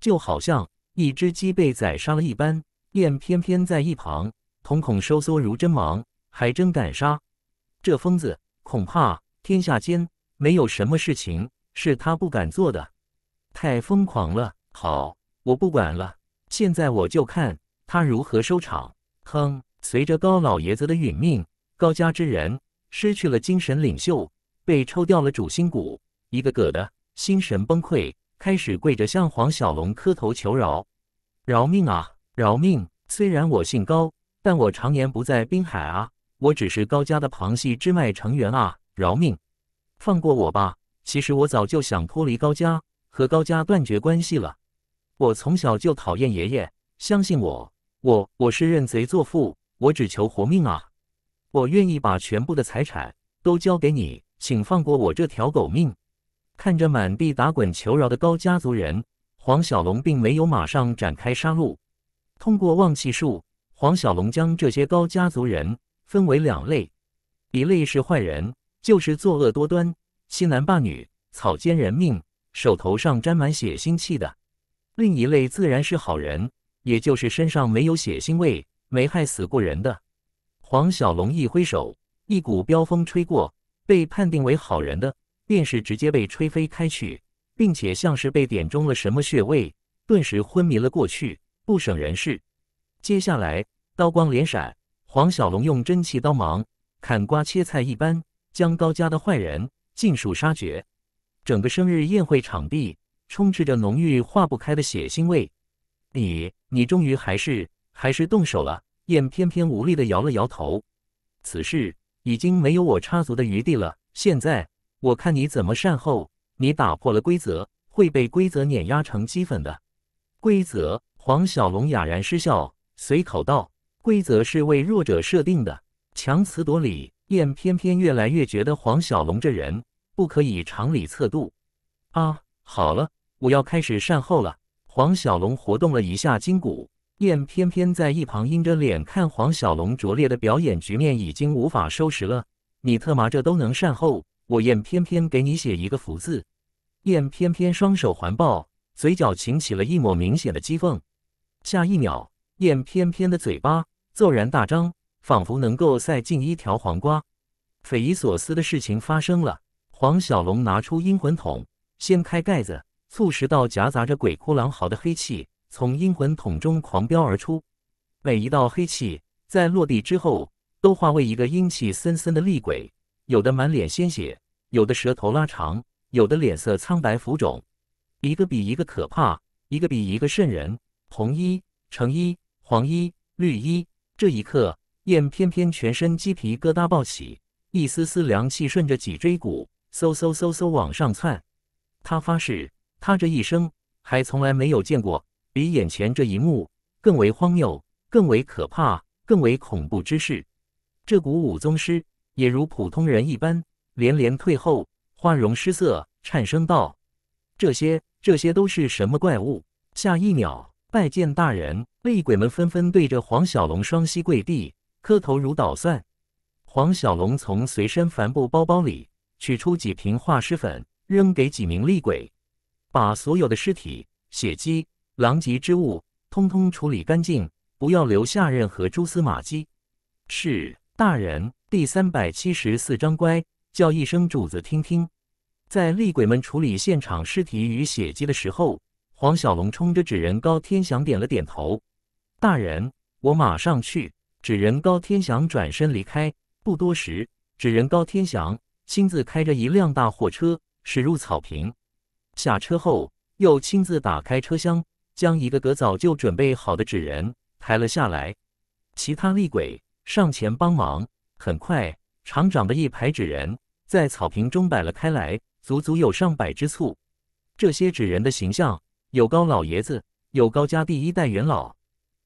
就好像一只鸡被宰杀了一般。燕偏偏在一旁，瞳孔收缩如针芒，还真敢杀！这疯子恐怕天下间没有什么事情是他不敢做的，太疯狂了。好，我不管了，现在我就看他如何收场。哼！随着高老爷子的殒命，高家之人失去了精神领袖，被抽掉了主心骨，一个个的。心神崩溃，开始跪着向黄小龙磕头求饶：“饶命啊，饶命！虽然我姓高，但我常年不在滨海啊，我只是高家的旁系支脉成员啊，饶命，放过我吧！其实我早就想脱离高家，和高家断绝关系了。我从小就讨厌爷爷，相信我，我我是认贼作父，我只求活命啊！我愿意把全部的财产都交给你，请放过我这条狗命。”看着满地打滚求饶的高家族人，黄小龙并没有马上展开杀戮。通过望气术，黄小龙将这些高家族人分为两类：一类是坏人，就是作恶多端、欺男霸女、草菅人命、手头上沾满血腥气的；另一类自然是好人，也就是身上没有血腥味、没害死过人的。黄小龙一挥手，一股飙风吹过，被判定为好人的。便是直接被吹飞开去，并且像是被点中了什么穴位，顿时昏迷了过去，不省人事。接下来，刀光连闪，黄小龙用真气刀芒砍瓜切菜一般，将高家的坏人尽数杀绝。整个生日宴会场地充斥着浓郁化不开的血腥味。你，你终于还是还是动手了。燕翩翩无力地摇了摇头，此事已经没有我插足的余地了。现在。我看你怎么善后！你打破了规则，会被规则碾压成鸡粉的。规则，黄小龙哑然失笑，随口道：“规则是为弱者设定的。”强词夺理，燕偏偏越来越觉得黄小龙这人不可以常理测度。啊，好了，我要开始善后了。黄小龙活动了一下筋骨，燕偏偏在一旁阴着脸看黄小龙拙劣的表演，局面已经无法收拾了。你特麻这都能善后？我燕翩翩给你写一个福字。燕翩翩双手环抱，嘴角噙起了一抹明显的讥讽。下一秒，燕翩翩的嘴巴骤然大张，仿佛能够塞进一条黄瓜。匪夷所思的事情发生了，黄小龙拿出阴魂桶，掀开盖子，促使到夹杂着鬼哭狼嚎的黑气从阴魂桶中狂飙而出。每一道黑气在落地之后，都化为一个阴气森森的厉鬼。有的满脸鲜血，有的舌头拉长，有的脸色苍白浮肿，一个比一个可怕，一个比一个瘆人。红衣、橙衣、黄衣、绿衣，这一刻，燕翩翩全身鸡皮疙瘩暴起，一丝丝凉气顺着脊椎骨嗖嗖嗖嗖往上窜。他发誓，他这一生还从来没有见过比眼前这一幕更为荒谬、更为可怕、更为恐怖之事。这股武宗师。也如普通人一般连连退后，花容失色，颤声道：“这些这些都是什么怪物？”下一秒，拜见大人！厉鬼们纷纷对着黄小龙双膝跪地，磕头如捣蒜。黄小龙从随身帆布包包里取出几瓶化尸粉，扔给几名厉鬼，把所有的尸体、血迹、狼藉之物通通处理干净，不要留下任何蛛丝马迹。是，大人。第三百七十四章，乖，叫一声主子听听。在厉鬼们处理现场尸体与血迹的时候，黄小龙冲着纸人高天祥点了点头：“大人，我马上去。”纸人高天祥转身离开。不多时，纸人高天祥亲自开着一辆大货车驶入草坪，下车后又亲自打开车厢，将一个个早就准备好的纸人抬了下来。其他厉鬼上前帮忙。很快，厂长的一排纸人，在草坪中摆了开来，足足有上百只簇。这些纸人的形象，有高老爷子，有高家第一代元老，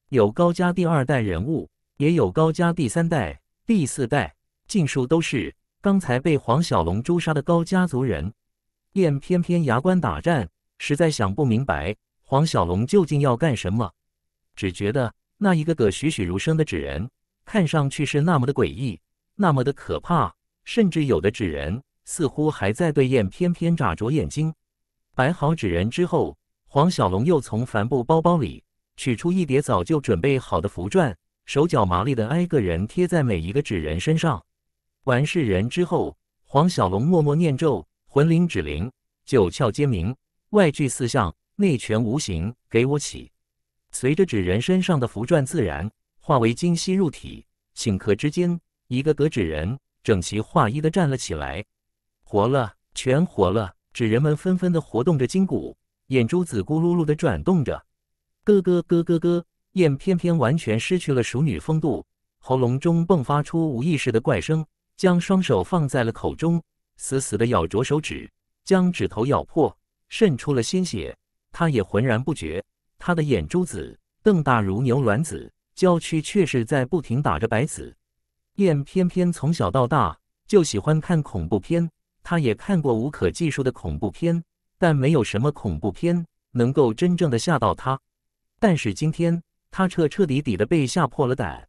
有高家第二代人物，也有高家第三代、第四代，尽数都是刚才被黄小龙诛杀的高家族人。燕偏偏牙关打颤，实在想不明白黄小龙究竟要干什么，只觉得那一个个栩栩如生的纸人。看上去是那么的诡异，那么的可怕，甚至有的纸人似乎还在对燕翩翩眨着眼睛。摆好纸人之后，黄小龙又从帆布包包里取出一叠早就准备好的符篆，手脚麻利的挨个人贴在每一个纸人身上。完事人之后，黄小龙默默念咒：“魂灵指灵，九窍皆明，外聚四象，内全无形，给我起。”随着纸人身上的符篆自然化为金息入体，顷刻之间，一个个纸人整齐划一的站了起来，活了，全活了。纸人们纷纷的活动着筋骨，眼珠子咕噜噜的转动着，咯咯咯咯咯。燕翩翩完全失去了熟女风度，喉咙中迸发出无意识的怪声，将双手放在了口中，死死的咬着手指，将指头咬破，渗出了鲜血。他也浑然不觉，他的眼珠子瞪大如牛卵子。郊区却是在不停打着白子，燕偏偏从小到大就喜欢看恐怖片，他也看过无可计数的恐怖片，但没有什么恐怖片能够真正的吓到他。但是今天，他彻彻底底的被吓破了胆。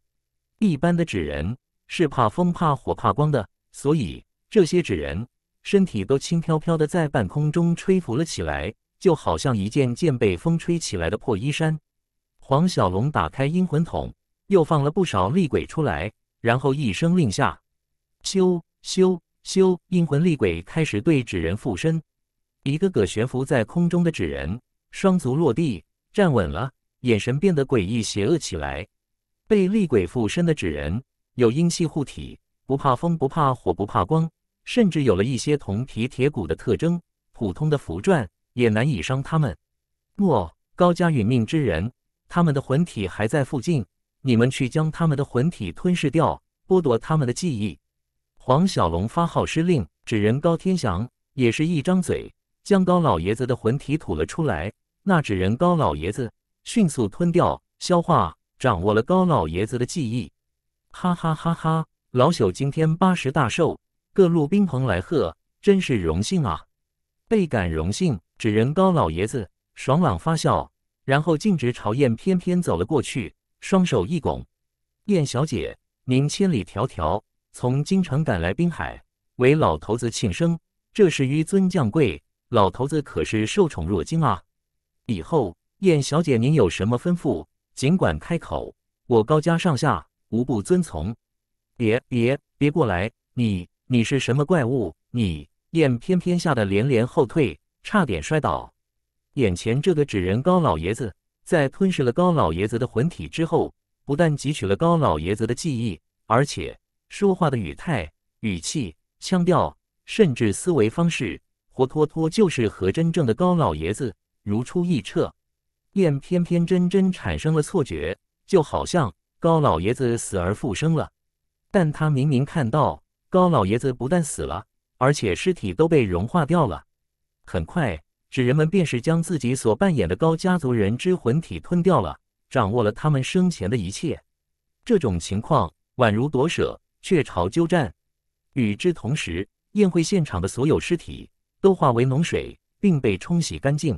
一般的纸人是怕风、怕火、怕光的，所以这些纸人身体都轻飘飘的在半空中吹拂了起来，就好像一件件被风吹起来的破衣衫。黄小龙打开阴魂桶，又放了不少厉鬼出来，然后一声令下，咻咻咻，阴魂厉鬼开始对纸人附身。一个个悬浮在空中的纸人，双足落地站稳了，眼神变得诡异邪恶起来。被厉鬼附身的纸人有阴气护体，不怕风，不怕火，不怕光，甚至有了一些铜皮铁骨的特征。普通的符篆也难以伤他们。莫高家殒命之人。他们的魂体还在附近，你们去将他们的魂体吞噬掉，剥夺他们的记忆。黄小龙发号施令，纸人高天祥也是一张嘴，将高老爷子的魂体吐了出来。那纸人高老爷子迅速吞掉、消化，掌握了高老爷子的记忆。哈哈哈哈！老朽今天八十大寿，各路宾朋来贺，真是荣幸啊，倍感荣幸。纸人高老爷子爽朗发笑。然后径直朝燕翩翩走了过去，双手一拱：“燕小姐，您千里迢迢从京城赶来滨海为老头子庆生，这是于尊降贵，老头子可是受宠若惊啊！以后燕小姐您有什么吩咐，尽管开口，我高家上下无不遵从。”别别别过来！你你是什么怪物？你燕翩翩吓得连连后退，差点摔倒。眼前这个纸人高老爷子，在吞噬了高老爷子的魂体之后，不但汲取了高老爷子的记忆，而且说话的语态、语气、腔调，甚至思维方式，活脱脱就是和真正的高老爷子如出一辙。便偏偏真真产生了错觉，就好像高老爷子死而复生了。但他明明看到高老爷子不但死了，而且尸体都被融化掉了。很快。纸人们便是将自己所扮演的高家族人之魂体吞掉了，掌握了他们生前的一切。这种情况宛如夺舍、却巢鸠占。与之同时，宴会现场的所有尸体都化为脓水，并被冲洗干净，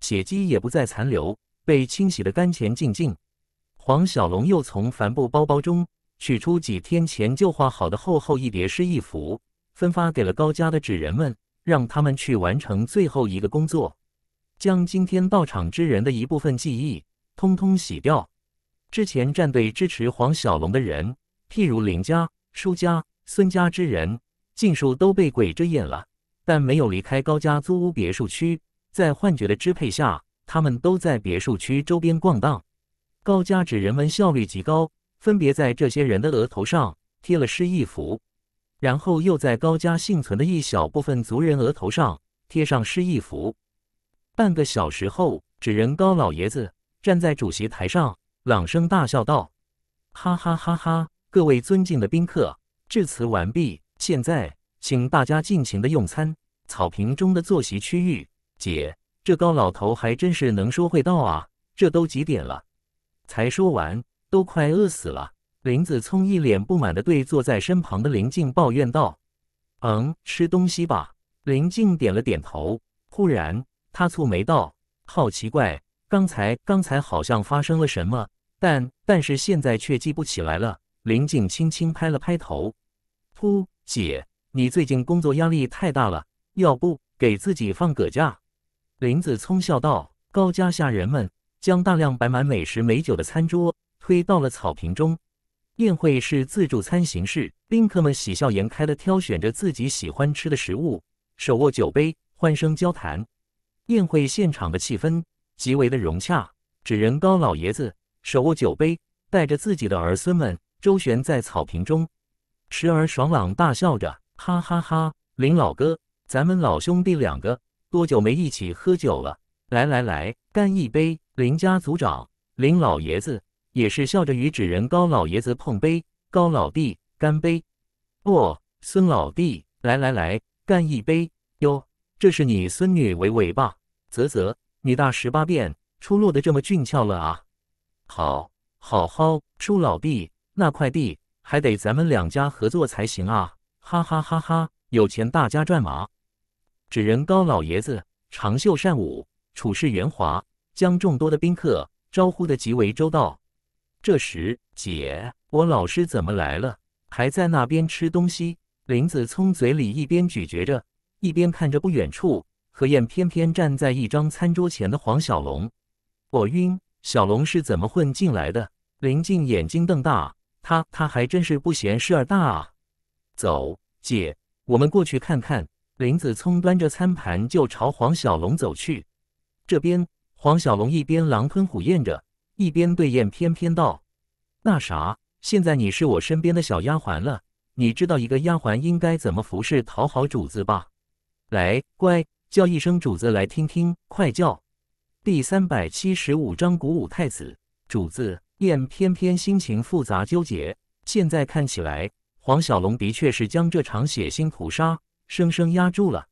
血迹也不再残留，被清洗的干干净净。黄小龙又从帆布包包中取出几天前就画好的厚厚一叠湿衣服，分发给了高家的纸人们。让他们去完成最后一个工作，将今天到场之人的一部分记忆通通洗掉。之前战队支持黄小龙的人，譬如林家、舒家、孙家之人，尽数都被鬼遮眼了，但没有离开高家租屋别墅区。在幻觉的支配下，他们都在别墅区周边逛荡。高家指人们效率极高，分别在这些人的额头上贴了诗意符。然后又在高家幸存的一小部分族人额头上贴上施意符。半个小时后，纸人高老爷子站在主席台上，朗声大笑道：“哈哈哈哈！各位尊敬的宾客，致辞完毕，现在请大家尽情的用餐。”草坪中的坐席区域，姐，这高老头还真是能说会道啊！这都几点了，才说完，都快饿死了。林子聪一脸不满地对坐在身旁的林静抱怨道：“嗯，吃东西吧。”林静点了点头。忽然，他蹙眉道：“好奇怪，刚才刚才好像发生了什么，但但是现在却记不起来了。”林静轻轻拍了拍头：“噗，姐，你最近工作压力太大了，要不给自己放个假？”林子聪笑道。高家下人们将大量摆满美食美酒的餐桌推到了草坪中。宴会是自助餐形式，宾客们喜笑颜开地挑选着自己喜欢吃的食物，手握酒杯，欢声交谈。宴会现场的气氛极为的融洽。纸人高老爷子手握酒杯，带着自己的儿孙们周旋在草坪中，时而爽朗大笑着：“哈哈哈，林老哥，咱们老兄弟两个多久没一起喝酒了？来来来，干一杯！”林家族长林老爷子。也是笑着与纸人高老爷子碰杯，高老弟，干杯！哦，孙老弟，来来来，干一杯！哟，这是你孙女维维吧？啧啧，女大十八变，出落的这么俊俏了啊！好，好好，朱老弟，那块地还得咱们两家合作才行啊！哈哈哈哈，有钱大家赚嘛！纸人高老爷子长袖善舞，处事圆滑，将众多的宾客招呼的极为周到。这时，姐，我老师怎么来了？还在那边吃东西。林子聪嘴里一边咀嚼着，一边看着不远处何燕，偏偏站在一张餐桌前的黄小龙。我晕，小龙是怎么混进来的？林静眼睛瞪大，他他还真是不嫌事儿大啊。走，姐，我们过去看看。林子聪端着餐盘就朝黄小龙走去。这边，黄小龙一边狼吞虎咽着。一边对燕翩翩道：“那啥，现在你是我身边的小丫鬟了，你知道一个丫鬟应该怎么服侍讨好主子吧？来，乖，叫一声主子来听听，快叫。”第三百七十五章鼓舞太子。主子，燕翩翩心情复杂纠结。现在看起来，黄小龙的确是将这场血腥屠杀生生压住了。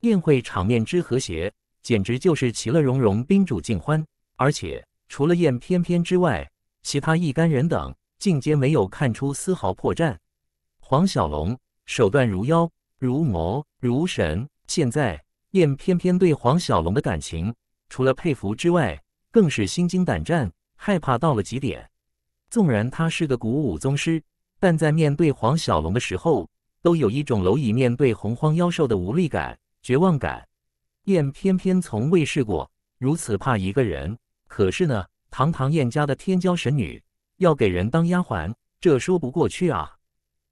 宴会场面之和谐，简直就是其乐融融，宾主尽欢，而且。除了燕翩翩之外，其他一干人等尽皆没有看出丝毫破绽。黄小龙手段如妖如魔如神，现在燕翩翩对黄小龙的感情，除了佩服之外，更是心惊胆战，害怕到了极点。纵然他是个古武宗师，但在面对黄小龙的时候，都有一种蝼蚁面对洪荒妖兽的无力感、绝望感。燕翩翩从未试过如此怕一个人。可是呢，堂堂燕家的天骄神女要给人当丫鬟，这说不过去啊！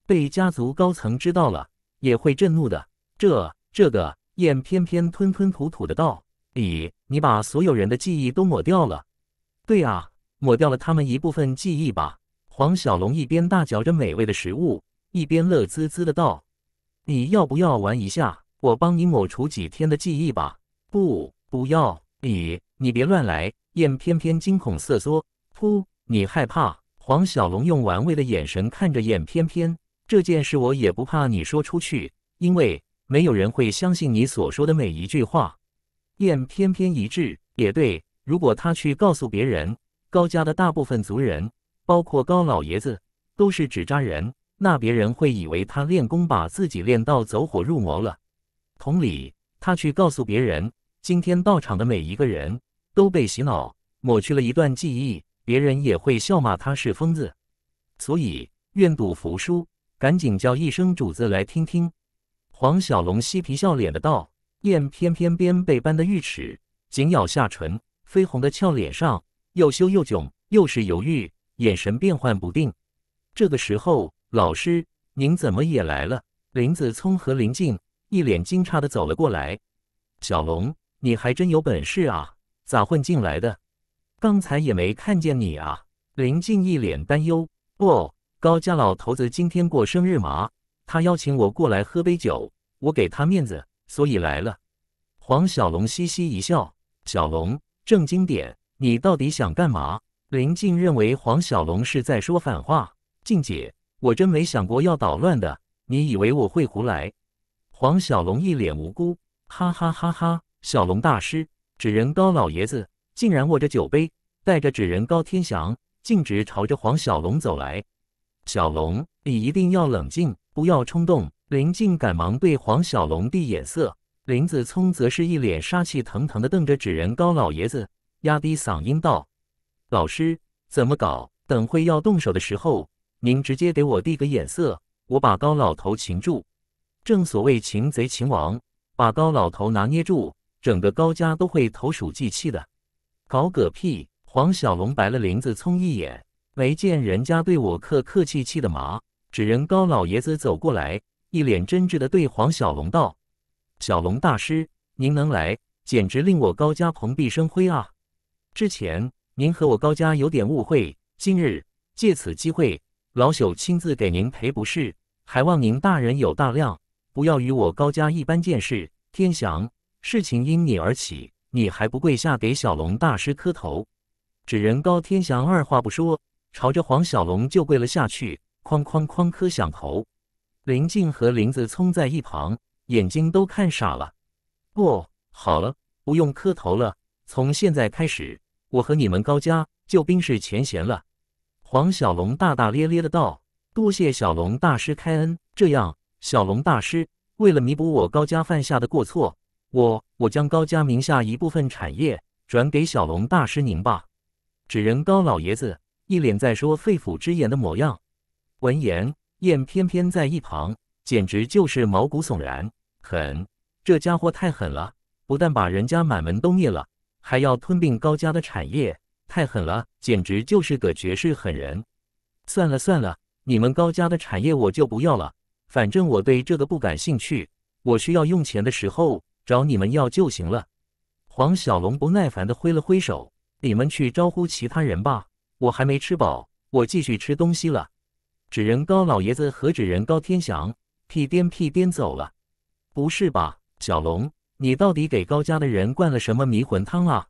被家族高层知道了也会震怒的。这……这个燕偏偏吞吞吐吐的道：“你……你把所有人的记忆都抹掉了？”对啊，抹掉了他们一部分记忆吧。黄小龙一边大嚼着美味的食物，一边乐滋滋的道：“你要不要玩一下？我帮你抹除几天的记忆吧？”不，不要。你你别乱来！燕翩翩惊恐瑟缩。噗！你害怕？黄小龙用玩味的眼神看着燕翩翩。这件事我也不怕你说出去，因为没有人会相信你所说的每一句话。燕翩翩一致，也对。如果他去告诉别人，高家的大部分族人，包括高老爷子，都是纸扎人，那别人会以为他练功把自己练到走火入魔了。同理，他去告诉别人。今天到场的每一个人都被洗脑，抹去了一段记忆，别人也会笑骂他是疯子。所以愿赌服输，赶紧叫一声主子来听听。黄小龙嬉皮笑脸的道。燕翩翩边背扳的玉尺，紧咬下唇，绯红的俏脸上又羞又窘，又是犹豫，眼神变幻不定。这个时候，老师您怎么也来了？林子聪和林静一脸惊诧的走了过来。小龙。你还真有本事啊！咋混进来的？刚才也没看见你啊！林静一脸担忧。哦，高家老头子今天过生日嘛，他邀请我过来喝杯酒，我给他面子，所以来了。黄小龙嘻嘻一笑。小龙，正经点，你到底想干嘛？林静认为黄小龙是在说反话。静姐，我真没想过要捣乱的，你以为我会胡来？黄小龙一脸无辜，哈哈哈哈。小龙大师，纸人高老爷子竟然握着酒杯，带着纸人高天祥径直朝着黄小龙走来。小龙，你一定要冷静，不要冲动。林静赶忙对黄小龙递眼色。林子聪则是一脸杀气腾腾的瞪着纸人高老爷子，压低嗓音道：“老师，怎么搞？等会要动手的时候，您直接给我递个眼色，我把高老头擒住。正所谓擒贼擒王，把高老头拿捏住。”整个高家都会投鼠忌器的，搞个屁！黄小龙白了林子聪一眼，没见人家对我客客气气的嘛。指人高老爷子走过来，一脸真挚的对黄小龙道：“小龙大师，您能来，简直令我高家蓬荜生辉啊！之前您和我高家有点误会，今日借此机会，老朽亲自给您赔不是，还望您大人有大量，不要与我高家一般见识。”天祥。事情因你而起，你还不跪下给小龙大师磕头？纸人高天祥二话不说，朝着黄小龙就跪了下去，哐哐哐磕响头。林静和林子聪在一旁，眼睛都看傻了。不，好了，不用磕头了。从现在开始，我和你们高家就冰释前嫌了。黄小龙大大咧咧的道：“多谢小龙大师开恩。这样，小龙大师，为了弥补我高家犯下的过错。”我我将高家名下一部分产业转给小龙大师您吧。纸人高老爷子一脸在说肺腑之言的模样。闻言，燕翩翩在一旁，简直就是毛骨悚然。狠，这家伙太狠了，不但把人家满门都灭了，还要吞并高家的产业，太狠了，简直就是个绝世狠人。算了算了，你们高家的产业我就不要了，反正我对这个不感兴趣。我需要用钱的时候。找你们要就行了。黄小龙不耐烦的挥了挥手：“你们去招呼其他人吧，我还没吃饱，我继续吃东西了。”纸人高老爷子和纸人高天祥屁颠屁颠走了。不是吧，小龙，你到底给高家的人灌了什么迷魂汤啊？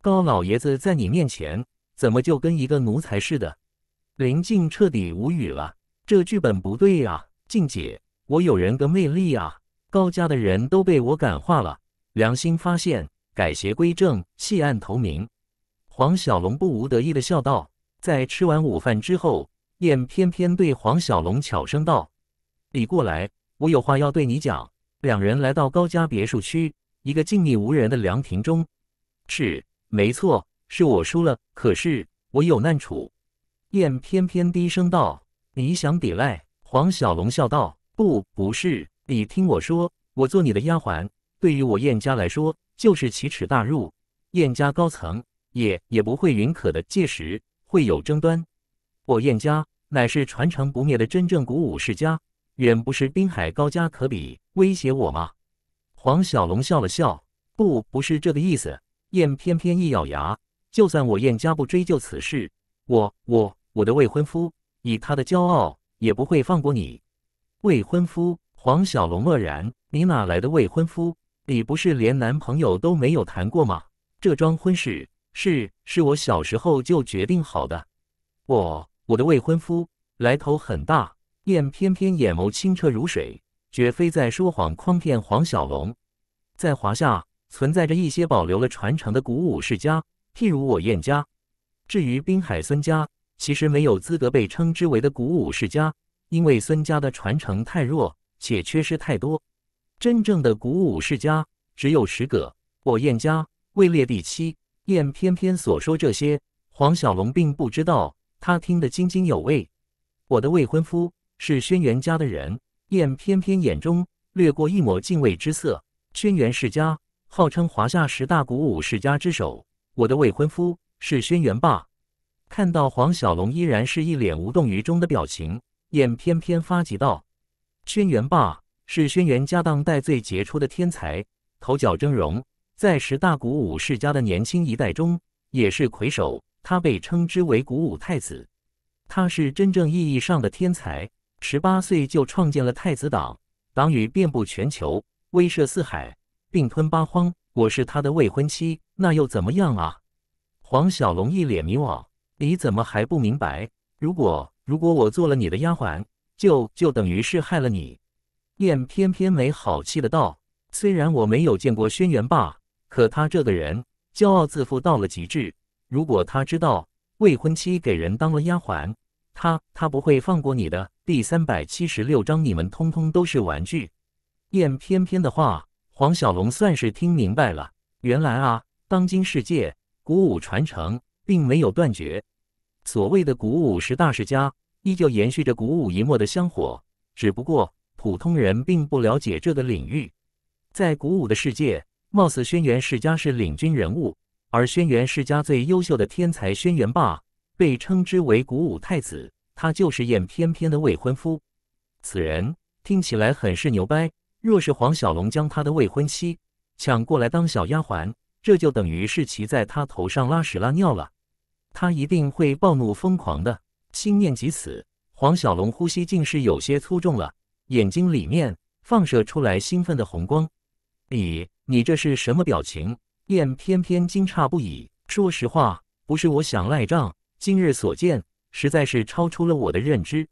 高老爷子在你面前怎么就跟一个奴才似的？林静彻底无语了，这剧本不对啊！静姐，我有人格魅力啊！高家的人都被我感化了，良心发现，改邪归正，弃暗投明。黄小龙不无得意的笑道。在吃完午饭之后，燕偏偏对黄小龙悄声道：“你过来，我有话要对你讲。”两人来到高家别墅区一个静谧无人的凉亭中。是，没错，是我输了，可是我有难处。燕翩翩低声道：“你想抵赖？”黄小龙笑道：“不，不是。”你听我说，我做你的丫鬟，对于我燕家来说就是奇耻大辱。燕家高层也也不会允可的届时会有争端。我燕家乃是传承不灭的真正古武世家，远不是滨海高家可比。威胁我吗？黄小龙笑了笑，不，不是这个意思。燕偏偏一咬牙，就算我燕家不追究此事，我我我的未婚夫以他的骄傲也不会放过你。未婚夫。黄小龙愕然：“你哪来的未婚夫？你不是连男朋友都没有谈过吗？这桩婚事是……是我小时候就决定好的。我……我的未婚夫来头很大。”燕翩翩眼眸清澈如水，绝非在说谎诓骗黄小龙。在华夏存在着一些保留了传承的古武世家，譬如我燕家。至于滨海孙家，其实没有资格被称之为的古武世家，因为孙家的传承太弱。且缺失太多，真正的古武世家只有十个，我燕家位列第七。燕翩翩所说这些，黄小龙并不知道，他听得津津有味。我的未婚夫是轩辕家的人，燕翩翩眼中掠过一抹敬畏之色。轩辕世家号称华夏十大古武世家之首，我的未婚夫是轩辕霸。看到黄小龙依然是一脸无动于衷的表情，燕翩翩发急道。轩辕霸是轩辕家当代最杰出的天才，头角峥嵘，在十大古武世家的年轻一代中也是魁首。他被称之为古武太子，他是真正意义上的天才。十八岁就创建了太子党，党羽遍布全球，威慑四海，并吞八荒。我是他的未婚妻，那又怎么样啊？黄小龙一脸迷惘：“你怎么还不明白？如果如果我做了你的丫鬟？”就就等于是害了你，燕翩翩没好气的道：“虽然我没有见过轩辕霸，可他这个人骄傲自负到了极致。如果他知道未婚妻给人当了丫鬟，他他不会放过你的。”第三百七十六章，你们通通都是玩具。燕翩翩的话，黄小龙算是听明白了。原来啊，当今世界古武传承并没有断绝，所谓的古武十大世家。依旧延续着鼓舞一脉的香火，只不过普通人并不了解这个领域。在鼓舞的世界，貌似轩辕世家是领军人物，而轩辕世家最优秀的天才轩辕霸被称之为古武太子，他就是燕翩翩的未婚夫。此人听起来很是牛掰，若是黄小龙将他的未婚妻抢过来当小丫鬟，这就等于是骑在他头上拉屎拉尿了，他一定会暴怒疯狂的。心念即此，黄小龙呼吸竟是有些粗重了，眼睛里面放射出来兴奋的红光。你你这是什么表情？燕翩翩惊诧不已。说实话，不是我想赖账，今日所见实在是超出了我的认知。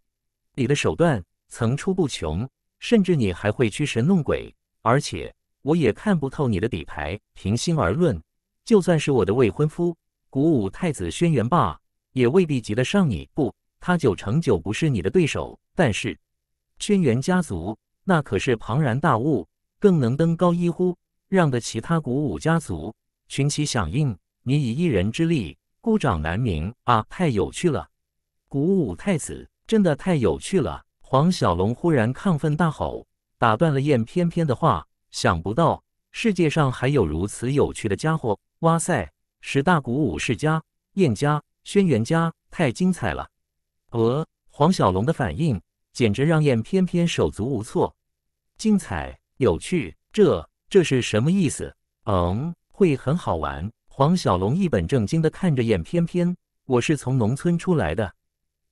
你的手段层出不穷，甚至你还会驱神弄鬼，而且我也看不透你的底牌。平心而论，就算是我的未婚夫，古武太子轩辕霸。也未必及得上你，不，他九成九不是你的对手。但是，轩辕家族那可是庞然大物，更能登高一呼，让得其他鼓舞家族群起响应。你以一人之力孤掌难鸣啊！太有趣了，鼓舞太子真的太有趣了！黄小龙忽然亢奋大吼，打断了燕翩翩的话。想不到世界上还有如此有趣的家伙！哇塞，十大鼓舞世家，燕家。轩辕家太精彩了，呃，黄小龙的反应简直让燕翩翩手足无措。精彩有趣，这这是什么意思？嗯，会很好玩。黄小龙一本正经地看着燕翩翩：“我是从农村出来的，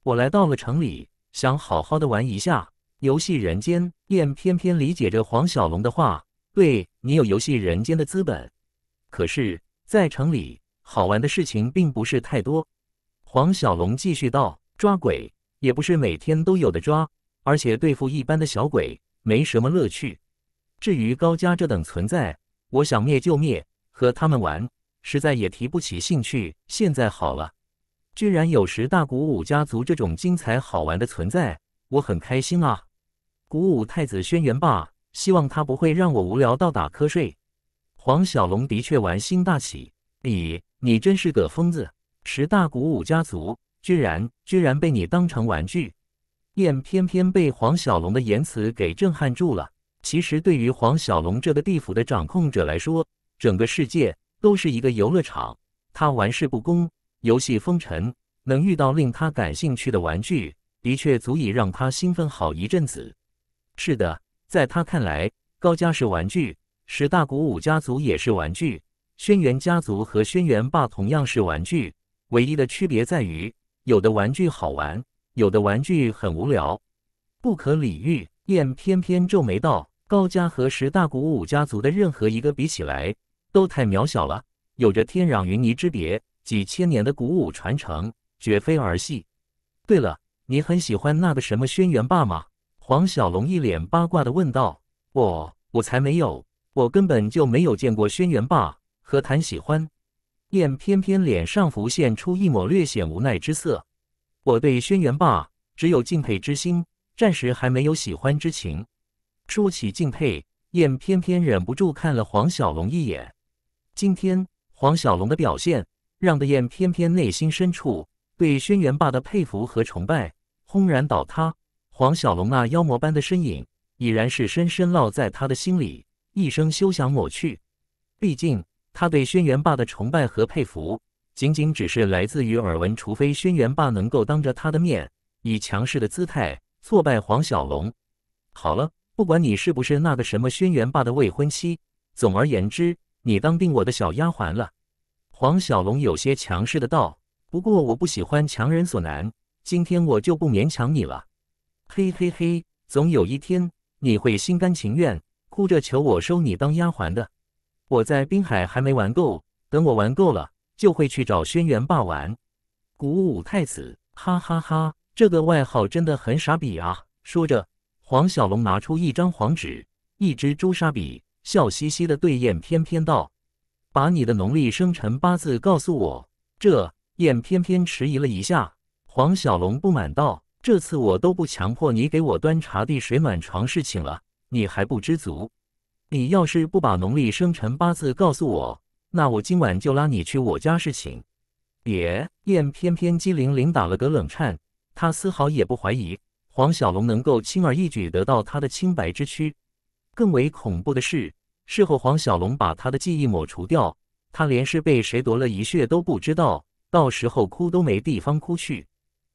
我来到了城里，想好好的玩一下游戏人间。”燕翩翩理解着黄小龙的话：“对你有游戏人间的资本，可是，在城里好玩的事情并不是太多。”黄小龙继续道：“抓鬼也不是每天都有的抓，而且对付一般的小鬼没什么乐趣。至于高家这等存在，我想灭就灭，和他们玩实在也提不起兴趣。现在好了，居然有十大古武家族这种精彩好玩的存在，我很开心啊！古舞太子轩辕霸，希望他不会让我无聊到打瞌睡。”黄小龙的确玩心大起，你你真是个疯子！十大古武家族居然居然被你当成玩具，燕偏偏被黄小龙的言辞给震撼住了。其实对于黄小龙这个地府的掌控者来说，整个世界都是一个游乐场，他玩世不恭，游戏风尘，能遇到令他感兴趣的玩具，的确足以让他兴奋好一阵子。是的，在他看来，高家是玩具，十大古武家族也是玩具，轩辕家族和轩辕霸同样是玩具。唯一的区别在于，有的玩具好玩，有的玩具很无聊，不可理喻。燕偏偏皱眉道：“高家和十大古武家族的任何一个比起来，都太渺小了，有着天壤云泥之别。几千年的古武传承，绝非儿戏。”对了，你很喜欢那个什么轩辕霸吗？黄小龙一脸八卦地问道：“我，我才没有，我根本就没有见过轩辕霸，何谈喜欢？”燕偏偏脸上浮现出一抹略显无奈之色。我对轩辕霸只有敬佩之心，暂时还没有喜欢之情。说起敬佩，燕偏偏忍不住看了黄小龙一眼。今天黄小龙的表现，让得燕偏偏内心深处对轩辕霸的佩服和崇拜轰然倒塌。黄小龙那妖魔般的身影，已然是深深烙在他的心里，一生休想抹去。毕竟。他对轩辕霸的崇拜和佩服，仅仅只是来自于耳闻，除非轩辕霸能够当着他的面，以强势的姿态挫败黄小龙。好了，不管你是不是那个什么轩辕霸的未婚妻，总而言之，你当定我的小丫鬟了。黄小龙有些强势的道：“不过我不喜欢强人所难，今天我就不勉强你了。嘿嘿嘿，总有一天你会心甘情愿，哭着求我收你当丫鬟的。”我在滨海还没玩够，等我玩够了，就会去找轩辕霸玩。鼓舞太子，哈哈哈，这个外号真的很傻逼啊！说着，黄小龙拿出一张黄纸，一支朱砂笔，笑嘻嘻的对燕翩翩道：“把你的农历生辰八字告诉我。”这燕翩翩迟疑了一下，黄小龙不满道：“这次我都不强迫你给我端茶递水暖床事情了，你还不知足？”你要是不把农历生辰八字告诉我，那我今晚就拉你去我家侍寝。别燕翩翩机灵灵打了个冷颤，他丝毫也不怀疑黄小龙能够轻而易举得到他的清白之躯。更为恐怖的是，事后黄小龙把他的记忆抹除掉，他连是被谁夺了一血都不知道，到时候哭都没地方哭去。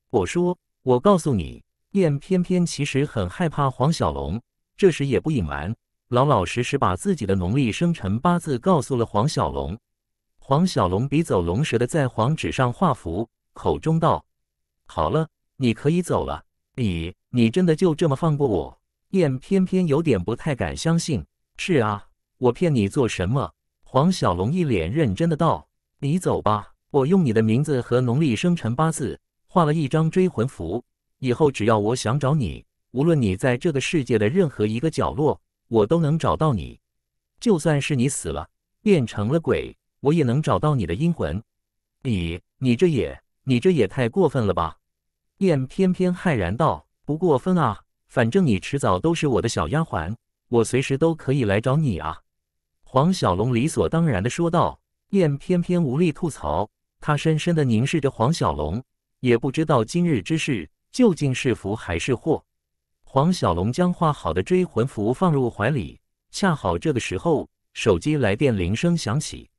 我说，我告诉你，燕翩翩其实很害怕黄小龙，这时也不隐瞒。老老实实把自己的农历生辰八字告诉了黄小龙。黄小龙笔走龙蛇的在黄纸上画符，口中道：“好了，你可以走了。”“你，你真的就这么放过我？”燕偏偏有点不太敢相信。“是啊，我骗你做什么？”黄小龙一脸认真的道：“你走吧，我用你的名字和农历生辰八字画了一张追魂符，以后只要我想找你，无论你在这个世界的任何一个角落。”我都能找到你，就算是你死了，变成了鬼，我也能找到你的阴魂。你你这也你这也太过分了吧！燕偏偏骇然道：“不过分啊，反正你迟早都是我的小丫鬟，我随时都可以来找你啊。”黄小龙理所当然的说道。燕偏偏无力吐槽，他深深的凝视着黄小龙，也不知道今日之事究竟是福还是祸。黄小龙将画好的追魂符放入怀里，恰好这个时候手机来电铃声响起，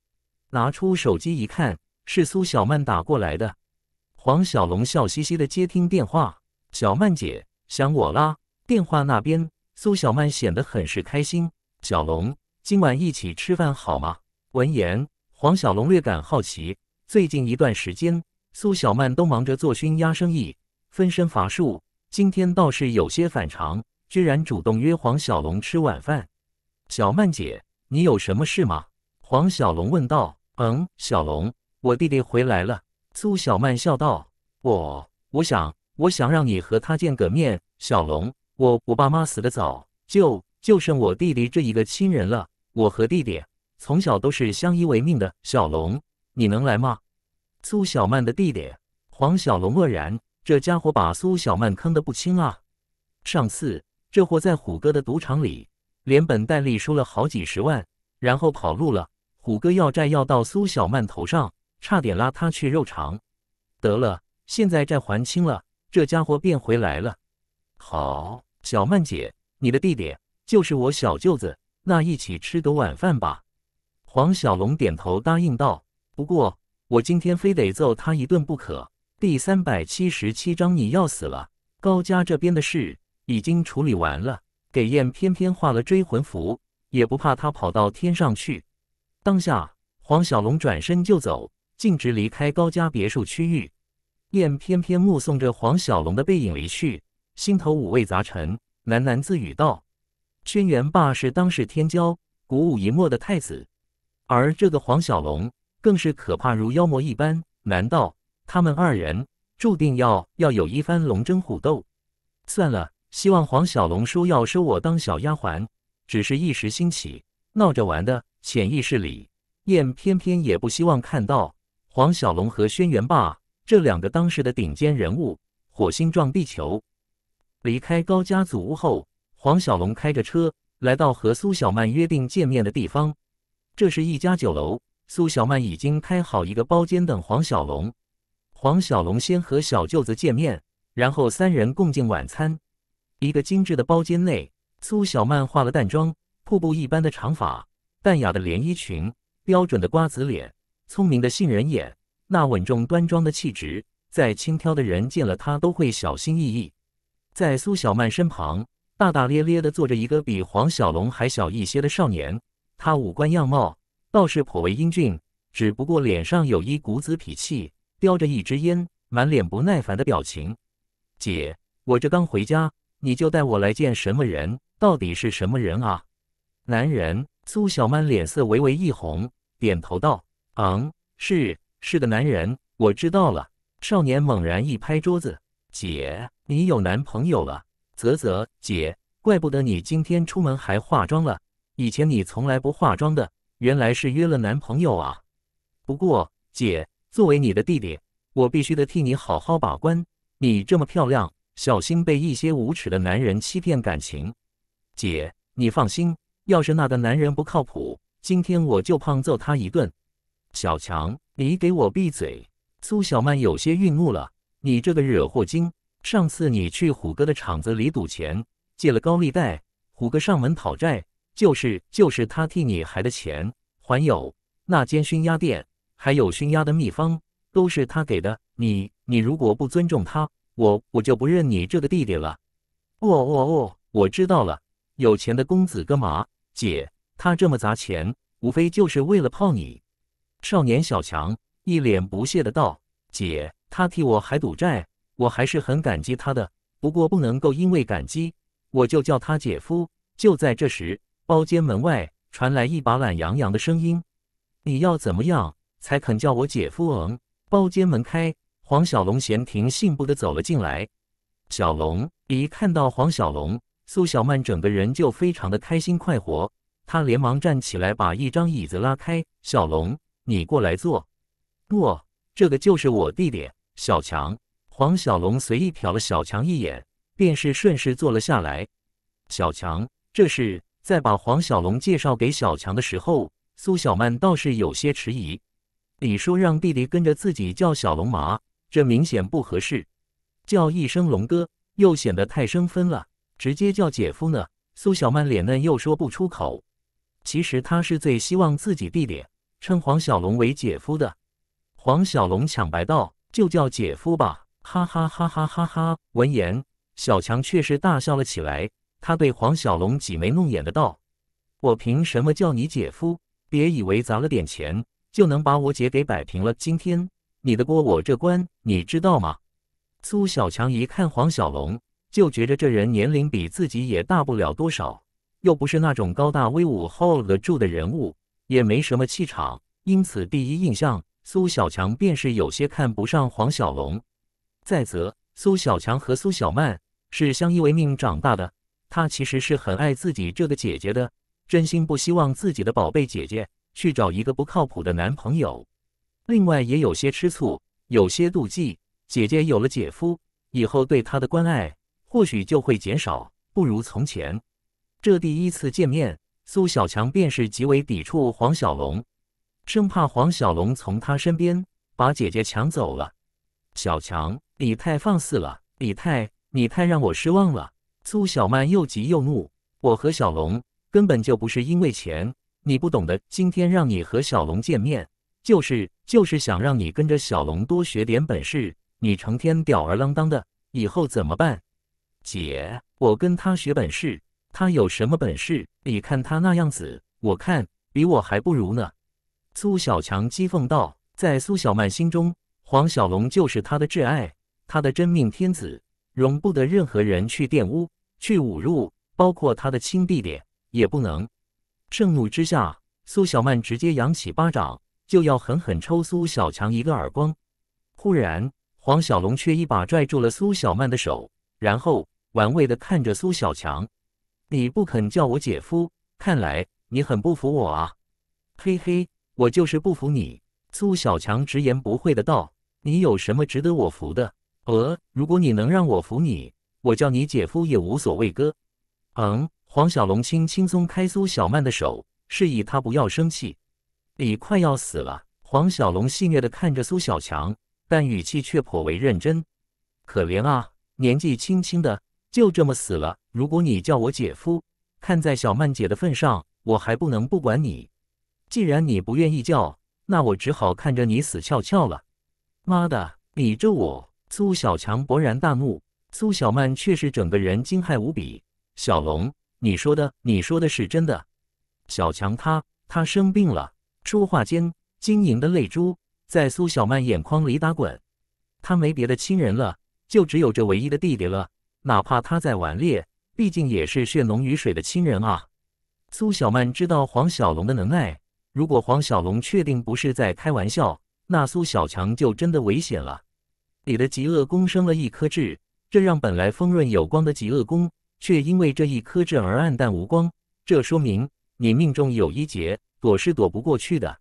拿出手机一看，是苏小曼打过来的。黄小龙笑嘻嘻的接听电话：“小曼姐，想我啦？”电话那边苏小曼显得很是开心：“小龙，今晚一起吃饭好吗？”闻言，黄小龙略感好奇，最近一段时间苏小曼都忙着做熏鸭生意，分身乏术。今天倒是有些反常，居然主动约黄小龙吃晚饭。小曼姐，你有什么事吗？黄小龙问道。嗯，小龙，我弟弟回来了。苏小曼笑道。我我想我想让你和他见个面。小龙，我我爸妈死得早，就就剩我弟弟这一个亲人了。我和弟弟从小都是相依为命的。小龙，你能来吗？苏小曼的弟弟？黄小龙愕然。这家伙把苏小曼坑得不轻啊！上次这货在虎哥的赌场里连本带利输了好几十万，然后跑路了。虎哥要债要到苏小曼头上，差点拉他去肉偿。得了，现在债还清了，这家伙变回来了。好，小曼姐，你的弟弟就是我小舅子，那一起吃个晚饭吧。黄小龙点头答应道：“不过我今天非得揍他一顿不可。”第三百七十七章，你要死了！高家这边的事已经处理完了，给燕翩翩画了追魂符，也不怕他跑到天上去。当下，黄小龙转身就走，径直离开高家别墅区域。燕翩翩目送着黄小龙的背影离去，心头五味杂陈，喃喃自语道：“轩辕霸是当世天骄，古武一脉的太子，而这个黄小龙更是可怕如妖魔一般。难道？”他们二人注定要要有一番龙争虎斗。算了，希望黄小龙说要收我当小丫鬟，只是一时兴起，闹着玩的。潜意识里，燕偏偏也不希望看到黄小龙和轩辕霸这两个当时的顶尖人物火星撞地球。离开高家祖屋后，黄小龙开着车来到和苏小曼约定见面的地方。这是一家酒楼，苏小曼已经开好一个包间等黄小龙。黄小龙先和小舅子见面，然后三人共进晚餐。一个精致的包间内，苏小曼化了淡妆，瀑布一般的长发，淡雅的连衣裙，标准的瓜子脸，聪明的杏仁眼，那稳重端庄的气质，在轻佻的人见了她都会小心翼翼。在苏小曼身旁，大大咧咧的坐着一个比黄小龙还小一些的少年，他五官样貌倒是颇为英俊，只不过脸上有一股子痞气。叼着一支烟，满脸不耐烦的表情。姐，我这刚回家，你就带我来见什么人？到底是什么人啊？男人苏小曼脸色微微一红，点头道：“嗯，是，是个男人，我知道了。”少年猛然一拍桌子：“姐，你有男朋友了？啧啧，姐，怪不得你今天出门还化妆了，以前你从来不化妆的，原来是约了男朋友啊。不过，姐。”作为你的弟弟，我必须得替你好好把关。你这么漂亮，小心被一些无耻的男人欺骗感情。姐，你放心，要是那个男人不靠谱，今天我就胖揍他一顿。小强，你给我闭嘴！苏小曼有些愠怒了：“你这个惹祸精！上次你去虎哥的厂子里赌钱，借了高利贷，虎哥上门讨债，就是就是他替你还的钱，还有那间熏鸭店。”还有熏鸭的秘方都是他给的，你你如果不尊重他，我我就不认你这个弟弟了。哦哦哦，我知道了，有钱的公子哥嘛？姐，他这么砸钱，无非就是为了泡你。少年小强一脸不屑的道：“姐，他替我还赌债，我还是很感激他的。不过不能够因为感激，我就叫他姐夫。”就在这时，包间门外传来一把懒洋洋的声音：“你要怎么样？”才肯叫我姐夫。嗯，包间门开，黄小龙闲庭信步的走了进来。小龙一看到黄小龙，苏小曼整个人就非常的开心快活，她连忙站起来，把一张椅子拉开。小龙，你过来坐。诺，这个就是我弟弟小强。黄小龙随意瞟了小强一眼，便是顺势坐了下来。小强，这是在把黄小龙介绍给小强的时候，苏小曼倒是有些迟疑。李叔让弟弟跟着自己叫小龙麻，这明显不合适。叫一声龙哥又显得太生分了，直接叫姐夫呢？苏小曼脸嫩又说不出口。其实她是最希望自己弟弟称黄小龙为姐夫的。黄小龙抢白道：“就叫姐夫吧！”哈哈哈哈哈哈。闻言，小强却是大笑了起来。他对黄小龙挤眉弄眼的道：“我凭什么叫你姐夫？别以为砸了点钱。”就能把我姐给摆平了。今天你的锅，我这关，你知道吗？苏小强一看黄小龙，就觉着这人年龄比自己也大不了多少，又不是那种高大威武 hold 得住的人物，也没什么气场，因此第一印象，苏小强便是有些看不上黄小龙。再则，苏小强和苏小曼是相依为命长大的，他其实是很爱自己这个姐姐的，真心不希望自己的宝贝姐姐。去找一个不靠谱的男朋友，另外也有些吃醋，有些妒忌。姐姐有了姐夫以后，对她的关爱或许就会减少，不如从前。这第一次见面，苏小强便是极为抵触黄小龙，生怕黄小龙从他身边把姐姐抢走了。小强，你太放肆了！李太，你太让我失望了！苏小曼又急又怒，我和小龙根本就不是因为钱。你不懂的，今天让你和小龙见面，就是就是想让你跟着小龙多学点本事。你成天吊儿郎当的，以后怎么办？姐，我跟他学本事，他有什么本事？你看他那样子，我看比我还不如呢。苏小强讥讽道。在苏小曼心中，黄小龙就是他的挚爱，他的真命天子，容不得任何人去玷污、去侮辱，包括他的亲弟弟也不能。盛怒之下，苏小曼直接扬起巴掌，就要狠狠抽苏小强一个耳光。忽然，黄小龙却一把拽住了苏小曼的手，然后玩味的看着苏小强：“你不肯叫我姐夫，看来你很不服我啊。”“嘿嘿，我就是不服你。”苏小强直言不讳的道：“你有什么值得我服的？呃，如果你能让我服你，我叫你姐夫也无所谓，哥。”“嗯。”黄小龙轻轻松开苏小曼的手，示意她不要生气。你快要死了。黄小龙戏谑地看着苏小强，但语气却颇为认真。可怜啊，年纪轻轻的就这么死了。如果你叫我姐夫，看在小曼姐的份上，我还不能不管你。既然你不愿意叫，那我只好看着你死翘翘了。妈的，你咒我！苏小强勃然大怒，苏小曼却是整个人惊骇无比。小龙。你说的，你说的是真的。小强他他生病了。说话间，晶莹的泪珠在苏小曼眼眶里打滚。他没别的亲人了，就只有这唯一的弟弟了。哪怕他在顽劣，毕竟也是血浓于水的亲人啊。苏小曼知道黄小龙的能耐，如果黄小龙确定不是在开玩笑，那苏小强就真的危险了。你的极恶宫生了一颗痣，这让本来丰润有光的极恶宫。却因为这一颗痣而黯淡无光，这说明你命中有一劫，躲是躲不过去的。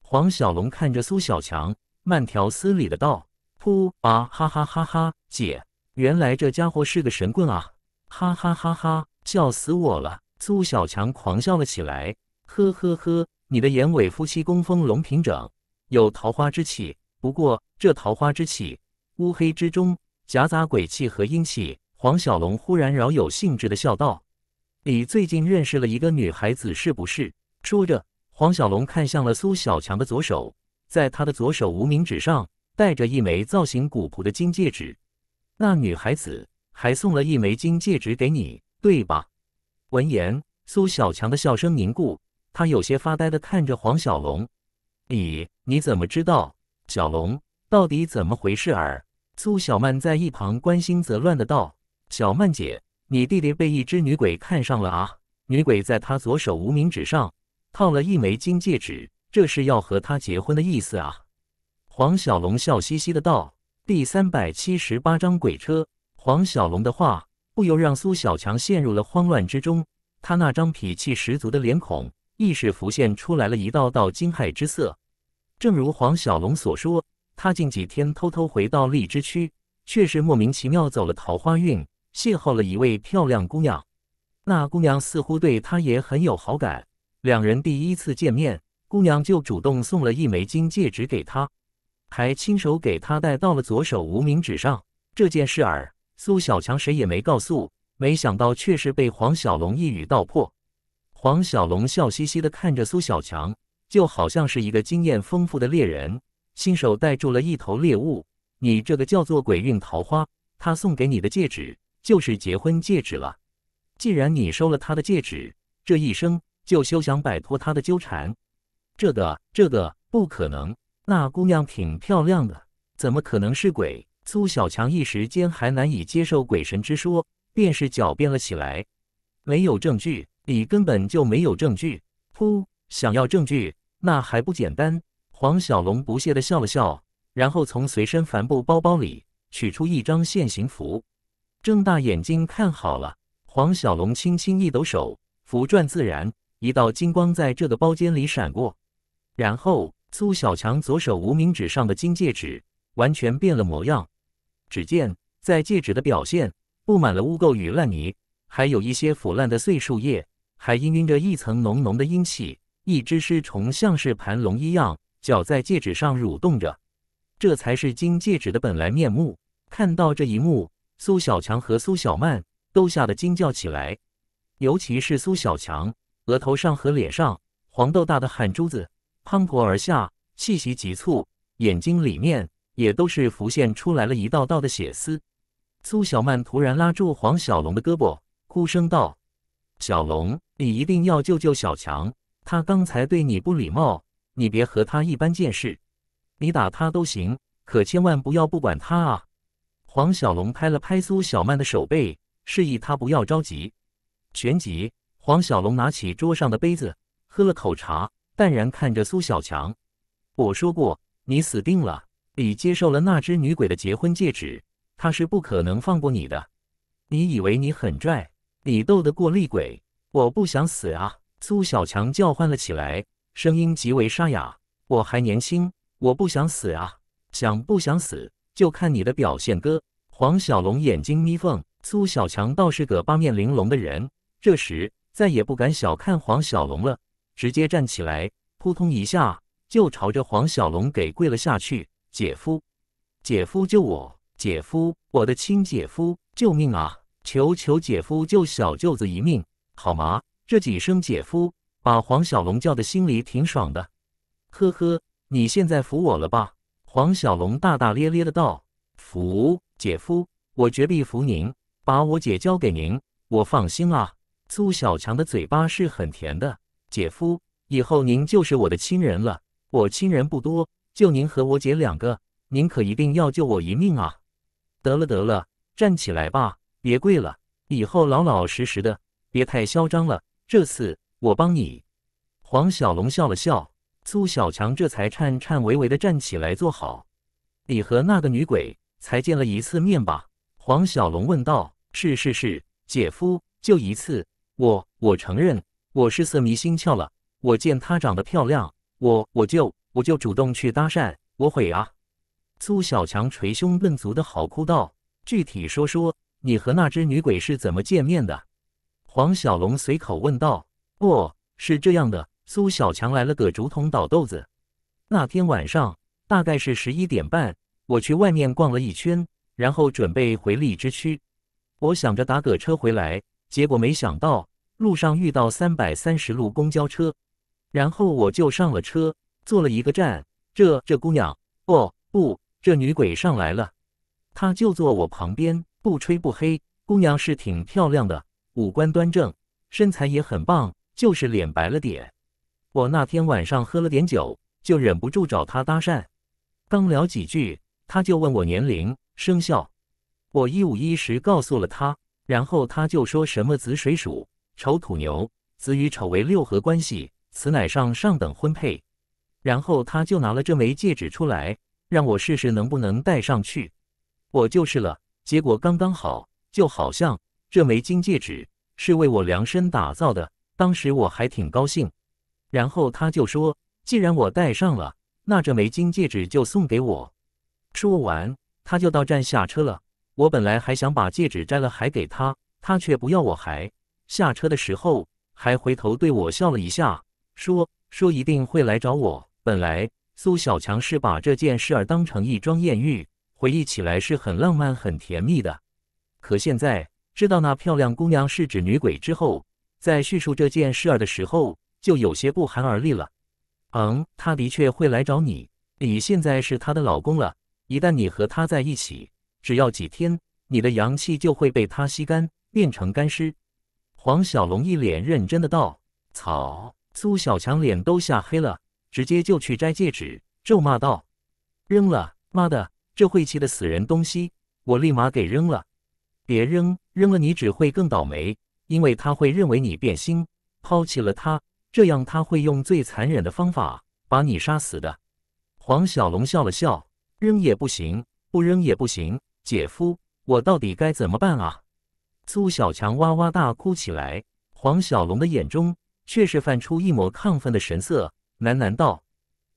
黄小龙看着苏小强，慢条斯理的道：“噗啊，哈哈哈哈！姐，原来这家伙是个神棍啊！哈哈哈哈，笑死我了！”苏小强狂笑了起来：“呵呵呵，你的眼尾夫妻宫风龙平整，有桃花之气。不过这桃花之气，乌黑之中夹杂鬼气和阴气。”黄小龙忽然饶有兴致的笑道：“你最近认识了一个女孩子，是不是？”说着，黄小龙看向了苏小强的左手，在他的左手无名指上戴着一枚造型古朴的金戒指。那女孩子还送了一枚金戒指给你，对吧？”闻言，苏小强的笑声凝固，他有些发呆的看着黄小龙：“你你怎么知道？小龙，到底怎么回事儿？”苏小曼在一旁关心则乱的道。小曼姐，你弟弟被一只女鬼看上了啊！女鬼在他左手无名指上套了一枚金戒指，这是要和他结婚的意思啊！黄小龙笑嘻嘻的道。第三百七十八章鬼车。黄小龙的话不由让苏小强陷入了慌乱之中，他那张脾气十足的脸孔，意识浮现出来了一道道惊骇之色。正如黄小龙所说，他近几天偷偷回到荔枝区，却是莫名其妙走了桃花运。邂逅了一位漂亮姑娘，那姑娘似乎对他也很有好感。两人第一次见面，姑娘就主动送了一枚金戒指给他，还亲手给他戴到了左手无名指上。这件事儿，苏小强谁也没告诉，没想到却是被黄小龙一语道破。黄小龙笑嘻嘻的看着苏小强，就好像是一个经验丰富的猎人，亲手逮住了一头猎物。你这个叫做鬼运桃花，他送给你的戒指。就是结婚戒指了，既然你收了他的戒指，这一生就休想摆脱他的纠缠。这个，这个不可能，那姑娘挺漂亮的，怎么可能是鬼？苏小强一时间还难以接受鬼神之说，便是狡辩了起来。没有证据，你根本就没有证据。噗，想要证据，那还不简单？黄小龙不屑地笑了笑，然后从随身帆布包包里取出一张现行符。睁大眼睛看好了，黄小龙轻轻一抖手，符转自然，一道金光在这个包间里闪过。然后，苏小强左手无名指上的金戒指完全变了模样。只见在戒指的表现布满了污垢与烂泥，还有一些腐烂的碎树叶，还氤氲着一层浓浓的阴气。一只尸虫像是盘龙一样，脚在戒指上蠕动着。这才是金戒指的本来面目。看到这一幕。苏小强和苏小曼都吓得惊叫起来，尤其是苏小强，额头上和脸上黄豆大的汗珠子滂沱而下，气息急促，眼睛里面也都是浮现出来了一道道的血丝。苏小曼突然拉住黄小龙的胳膊，哭声道：“小龙，你一定要救救小强，他刚才对你不礼貌，你别和他一般见识，你打他都行，可千万不要不管他啊！”黄小龙拍了拍苏小曼的手背，示意她不要着急。旋即，黄小龙拿起桌上的杯子，喝了口茶，淡然看着苏小强：“我说过，你死定了。你接受了那只女鬼的结婚戒指，她是不可能放过你的。你以为你很拽，你斗得过厉鬼？我不想死啊！”苏小强叫唤了起来，声音极为沙哑：“我还年轻，我不想死啊！想不想死？”就看你的表现，哥。黄小龙眼睛眯缝，苏小强倒是个八面玲珑的人。这时再也不敢小看黄小龙了，直接站起来，扑通一下就朝着黄小龙给跪了下去。姐夫，姐夫救我！姐夫，我的亲姐夫，救命啊！求求姐夫救小舅子一命，好吗？这几声姐夫把黄小龙叫的心里挺爽的。呵呵，你现在服我了吧？黄小龙大大咧咧的道：“服，姐夫，我绝必服您，把我姐交给您，我放心啊。”苏小强的嘴巴是很甜的，姐夫，以后您就是我的亲人了。我亲人不多，就您和我姐两个，您可一定要救我一命啊！得了，得了，站起来吧，别跪了，以后老老实实的，别太嚣张了。这次我帮你。黄小龙笑了笑。苏小强这才颤颤巍巍的站起来坐好。你和那个女鬼才见了一次面吧？黄小龙问道。是是是，姐夫，就一次。我我承认，我是色迷心窍了。我见她长得漂亮，我我就我就主动去搭讪。我悔啊！苏小强捶胸顿足的嚎哭道。具体说说，你和那只女鬼是怎么见面的？黄小龙随口问道。哦，是这样的。苏小强来了个竹筒倒豆子。那天晚上大概是十一点半，我去外面逛了一圈，然后准备回荔枝区。我想着打个车回来，结果没想到路上遇到三百三十路公交车，然后我就上了车，坐了一个站。这这姑娘，哦不，这女鬼上来了，她就坐我旁边，不吹不黑，姑娘是挺漂亮的，五官端正，身材也很棒，就是脸白了点。我那天晚上喝了点酒，就忍不住找他搭讪。刚聊几句，他就问我年龄、生肖。我一五一十告诉了他，然后他就说什么子水鼠丑土牛，子与丑为六合关系，此乃上上等婚配。然后他就拿了这枚戒指出来，让我试试能不能戴上去。我就试了，结果刚刚好，就好像这枚金戒指是为我量身打造的。当时我还挺高兴。然后他就说：“既然我戴上了，那这枚金戒指就送给我。”说完，他就到站下车了。我本来还想把戒指摘了还给他，他却不要。我还下车的时候，还回头对我笑了一下，说：“说一定会来找我。”本来苏小强是把这件事儿当成一桩艳遇，回忆起来是很浪漫、很甜蜜的。可现在知道那漂亮姑娘是指女鬼之后，在叙述这件事儿的时候。就有些不寒而栗了。嗯，他的确会来找你，你现在是他的老公了。一旦你和他在一起，只要几天，你的阳气就会被他吸干，变成干尸。黄小龙一脸认真的道：“草！”苏小强脸都吓黑了，直接就去摘戒指，咒骂道：“扔了，妈的，这晦气的死人东西！我立马给扔了。”“别扔，扔了你只会更倒霉，因为他会认为你变心，抛弃了他。”这样他会用最残忍的方法把你杀死的。黄小龙笑了笑，扔也不行，不扔也不行，姐夫，我到底该怎么办啊？苏小强哇哇大哭起来。黄小龙的眼中却是泛出一抹亢奋的神色，喃喃道：“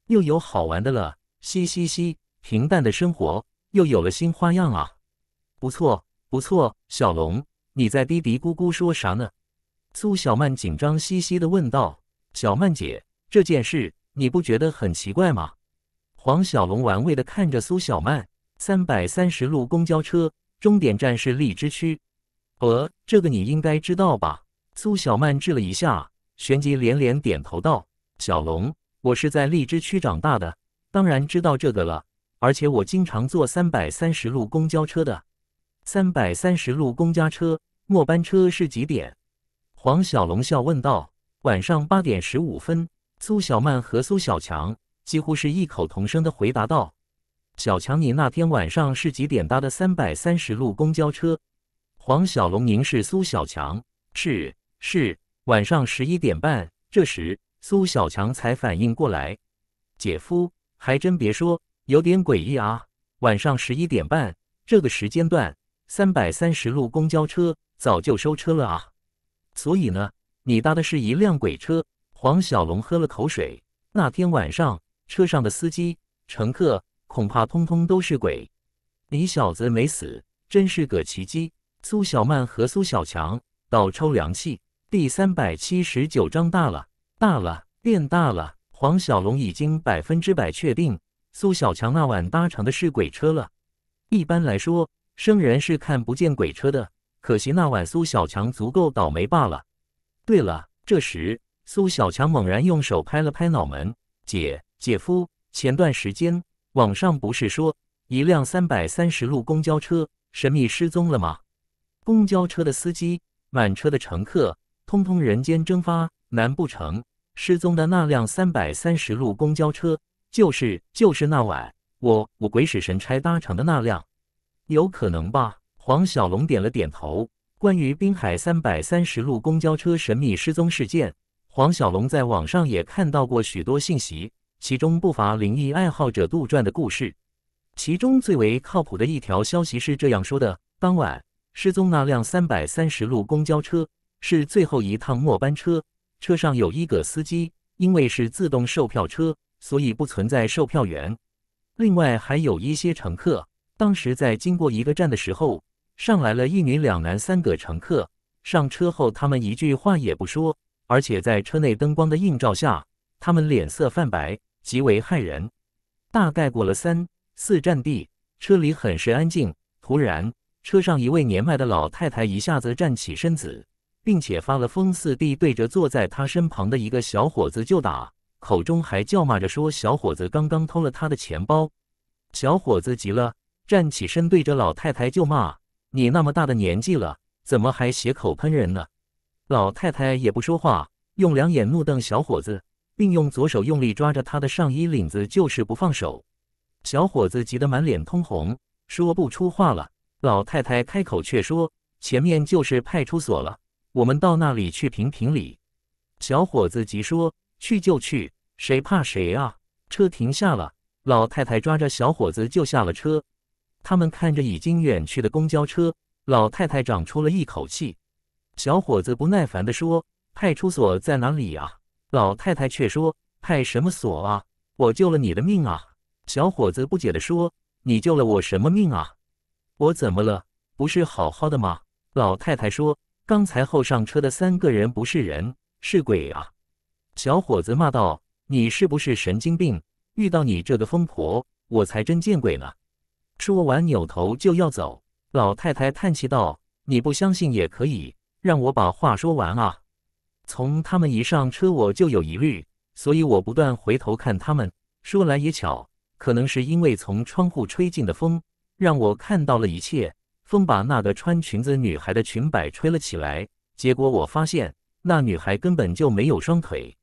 又有好玩的了，嘻嘻嘻，平淡的生活又有了新花样啊！”不错，不错，小龙，你在嘀嘀咕咕说啥呢？”苏小曼紧张兮兮地问道。小曼姐，这件事你不觉得很奇怪吗？黄小龙玩味的看着苏小曼。三百三十路公交车终点站是荔枝区。呃，这个你应该知道吧？苏小曼滞了一下，旋即连连点头道：“小龙，我是在荔枝区长大的，当然知道这个了。而且我经常坐三百三十路公交车的。三百三十路公交车末班车是几点？”黄小龙笑问道。晚上八点十五分，苏小曼和苏小强几乎是异口同声的回答道：“小强，你那天晚上是几点搭的三百三十路公交车？”黄小龙凝视苏小强：“是，是，晚上十一点半。”这时，苏小强才反应过来：“姐夫，还真别说，有点诡异啊！晚上十一点半这个时间段，三百三十路公交车早就收车了啊，所以呢？”你搭的是一辆鬼车，黄小龙喝了口水。那天晚上车上的司机、乘客恐怕通通都是鬼。你小子没死，真是个奇迹！苏小曼和苏小强倒抽凉气。第三百七十九章大了，大了，变大了！黄小龙已经百分之百确定，苏小强那晚搭乘的是鬼车了。一般来说，生人是看不见鬼车的。可惜那晚苏小强足够倒霉罢了。对了，这时苏小强猛然用手拍了拍脑门：“姐姐夫，前段时间网上不是说一辆三百三十路公交车神秘失踪了吗？公交车的司机、满车的乘客，通通人间蒸发。难不成失踪的那辆三百三十路公交车，就是就是那晚我我鬼使神差搭乘的那辆？有可能吧？”黄小龙点了点头。关于滨海三百三十路公交车神秘失踪事件，黄小龙在网上也看到过许多信息，其中不乏灵异爱好者杜撰的故事。其中最为靠谱的一条消息是这样说的：当晚失踪那辆三百三十路公交车是最后一趟末班车，车上有一个司机，因为是自动售票车，所以不存在售票员。另外还有一些乘客，当时在经过一个站的时候。上来了一女两男三个乘客，上车后他们一句话也不说，而且在车内灯光的映照下，他们脸色泛白，极为骇人。大概过了三四站地，车里很是安静。突然，车上一位年迈的老太太一下子站起身子，并且发了疯似地对着坐在他身旁的一个小伙子就打，口中还叫骂着说：“小伙子刚刚偷了他的钱包。”小伙子急了，站起身对着老太太就骂。你那么大的年纪了，怎么还血口喷人呢？老太太也不说话，用两眼怒瞪小伙子，并用左手用力抓着他的上衣领子，就是不放手。小伙子急得满脸通红，说不出话了。老太太开口却说：“前面就是派出所了，我们到那里去评评理。”小伙子急说：“去就去，谁怕谁啊！”车停下了，老太太抓着小伙子就下了车。他们看着已经远去的公交车，老太太长出了一口气。小伙子不耐烦地说：“派出所在哪里啊？”老太太却说：“派什么所啊？我救了你的命啊！”小伙子不解地说：“你救了我什么命啊？我怎么了？不是好好的吗？”老太太说：“刚才后上车的三个人不是人，是鬼啊！”小伙子骂道：“你是不是神经病？遇到你这个疯婆，我才真见鬼呢！”说完，扭头就要走。老太太叹气道：“你不相信也可以，让我把话说完啊。”从他们一上车，我就有疑虑，所以我不断回头看他们。说来也巧，可能是因为从窗户吹进的风，让我看到了一切。风把那个穿裙子女孩的裙摆吹了起来，结果我发现那女孩根本就没有双腿，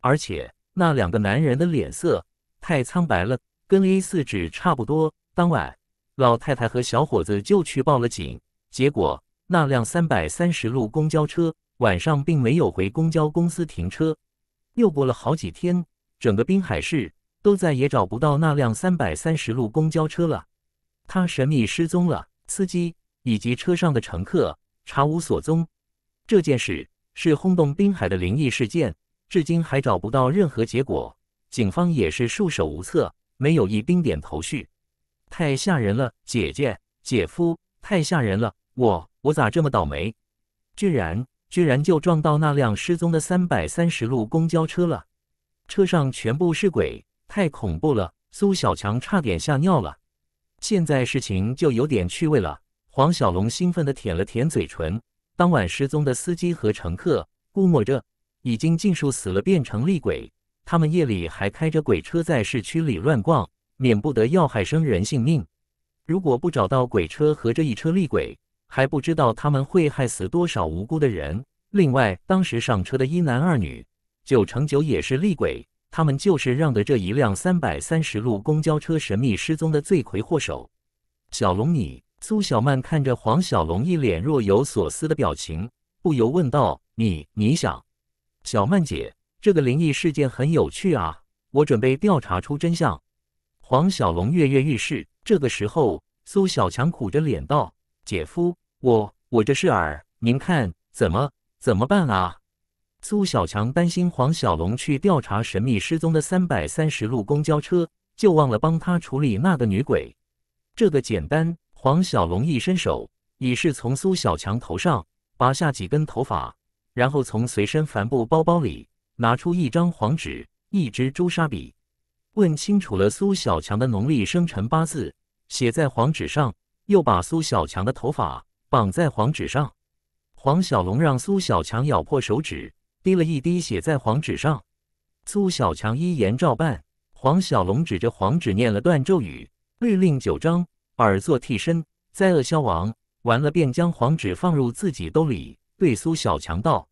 而且那两个男人的脸色太苍白了，跟 A 四纸差不多。当晚，老太太和小伙子就去报了警。结果，那辆三百三十路公交车晚上并没有回公交公司停车。又过了好几天，整个滨海市都再也找不到那辆三百三十路公交车了。它神秘失踪了，司机以及车上的乘客查无所踪。这件事是轰动滨海的灵异事件，至今还找不到任何结果。警方也是束手无策，没有一丁点头绪。太吓人了，姐姐、姐夫，太吓人了！我我咋这么倒霉，居然居然就撞到那辆失踪的三百三十路公交车了，车上全部是鬼，太恐怖了！苏小强差点吓尿了。现在事情就有点趣味了。黄小龙兴奋地舔了舔嘴唇。当晚失踪的司机和乘客，估摸着已经尽数死了，变成厉鬼。他们夜里还开着鬼车在市区里乱逛。免不得要害生人性命，如果不找到鬼车和这一车厉鬼，还不知道他们会害死多少无辜的人。另外，当时上车的一男二女，九成九也是厉鬼，他们就是让的这一辆三百三十路公交车神秘失踪的罪魁祸首。小龙，你苏小曼看着黄小龙一脸若有所思的表情，不由问道：“你你想，小曼姐，这个灵异事件很有趣啊，我准备调查出真相。”黄小龙跃跃欲试，这个时候，苏小强苦着脸道：“姐夫，我我这事儿，您看怎么怎么办啊？”苏小强担心黄小龙去调查神秘失踪的三百三十路公交车，就忘了帮他处理那个女鬼。这个简单，黄小龙一伸手，已是从苏小强头上拔下几根头发，然后从随身帆布包包里拿出一张黄纸，一支朱砂笔。问清楚了苏小强的农历生辰八字，写在黄纸上，又把苏小强的头发绑在黄纸上。黄小龙让苏小强咬破手指，滴了一滴血在黄纸上。苏小强依言照办。黄小龙指着黄纸念了段咒语：“律令九章，耳作替身，灾厄消亡。”完了，便将黄纸放入自己兜里，对苏小强道：“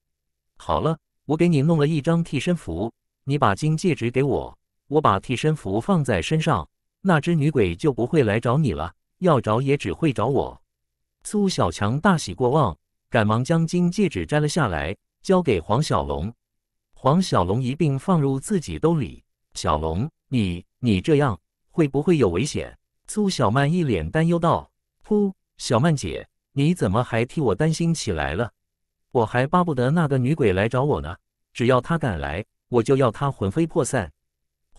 好了，我给你弄了一张替身符，你把金戒指给我。”我把替身符放在身上，那只女鬼就不会来找你了。要找也只会找我。苏小强大喜过望，赶忙将金戒指摘了下来，交给黄小龙。黄小龙一并放入自己兜里。小龙，你你这样会不会有危险？苏小曼一脸担忧道：“噗，小曼姐，你怎么还替我担心起来了？我还巴不得那个女鬼来找我呢。只要她敢来，我就要她魂飞魄散。”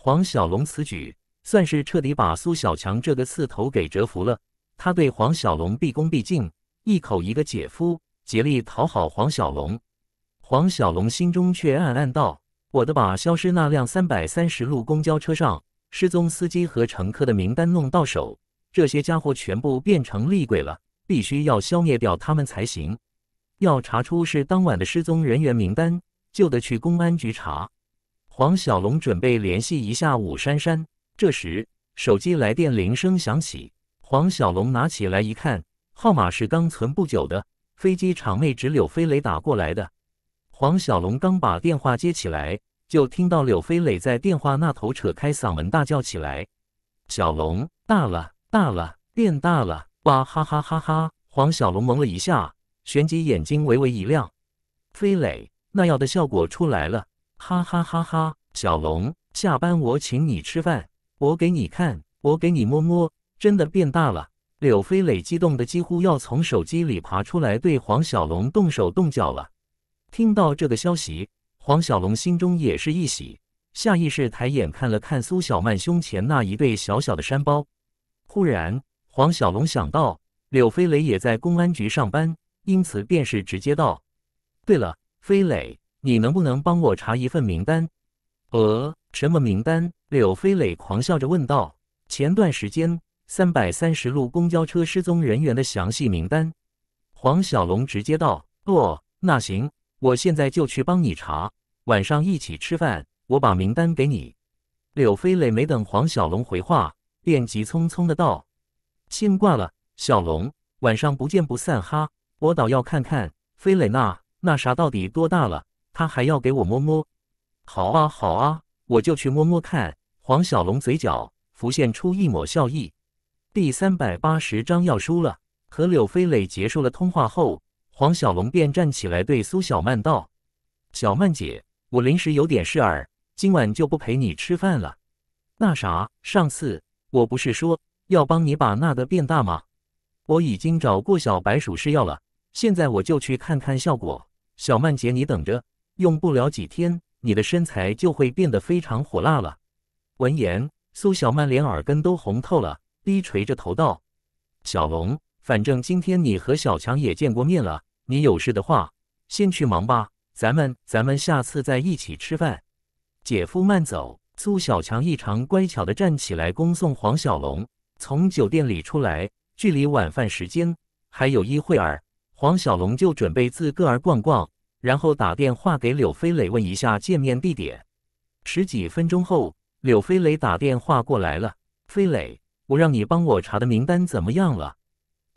黄小龙此举算是彻底把苏小强这个刺头给折服了。他对黄小龙毕恭毕敬，一口一个姐夫，竭力讨好黄小龙。黄小龙心中却暗暗道：“我的把消失那辆三百三十路公交车上失踪司机和乘客的名单弄到手，这些家伙全部变成厉鬼了，必须要消灭掉他们才行。要查出是当晚的失踪人员名单，就得去公安局查。”黄小龙准备联系一下武珊珊，这时手机来电铃声响起。黄小龙拿起来一看，号码是刚存不久的飞机场内直柳飞磊打过来的。黄小龙刚把电话接起来，就听到柳飞磊在电话那头扯开嗓门大叫起来：“小龙大了，大了，变大了！哇哈哈哈哈！”黄小龙蒙了一下，旋即眼睛微微一亮。飞磊那药的效果出来了。哈哈哈哈！小龙，下班我请你吃饭，我给你看，我给你摸摸，真的变大了！柳飞磊激动的几乎要从手机里爬出来，对黄小龙动手动脚了。听到这个消息，黄小龙心中也是一喜，下意识抬眼看了看苏小曼胸前那一对小小的山包。忽然，黄小龙想到柳飞磊也在公安局上班，因此便是直接道：“对了，飞磊。”你能不能帮我查一份名单？呃，什么名单？柳飞磊狂笑着问道。前段时间三百三十路公交车失踪人员的详细名单。黄小龙直接道：“哦，那行，我现在就去帮你查，晚上一起吃饭，我把名单给你。”柳飞磊没等黄小龙回话，便急匆匆的道：“先挂了，小龙，晚上不见不散哈！我倒要看看飞磊那那啥到底多大了。”他还要给我摸摸，好啊好啊，我就去摸摸看。黄小龙嘴角浮现出一抹笑意。第三百八十章要输了。和柳飞磊结束了通话后，黄小龙便站起来对苏小曼道：“小曼姐，我临时有点事儿，今晚就不陪你吃饭了。那啥，上次我不是说要帮你把那的变大吗？我已经找过小白鼠试药了，现在我就去看看效果。小曼姐，你等着。”用不了几天，你的身材就会变得非常火辣了。闻言，苏小曼连耳根都红透了，低垂着头道：“小龙，反正今天你和小强也见过面了，你有事的话，先去忙吧。咱们，咱们下次再一起吃饭。”姐夫慢走。苏小强异常乖巧地站起来恭送黄小龙。从酒店里出来，距离晚饭时间还有一会儿，黄小龙就准备自个儿逛逛。然后打电话给柳飞磊问一下见面地点。十几分钟后，柳飞磊打电话过来了。飞磊，我让你帮我查的名单怎么样了？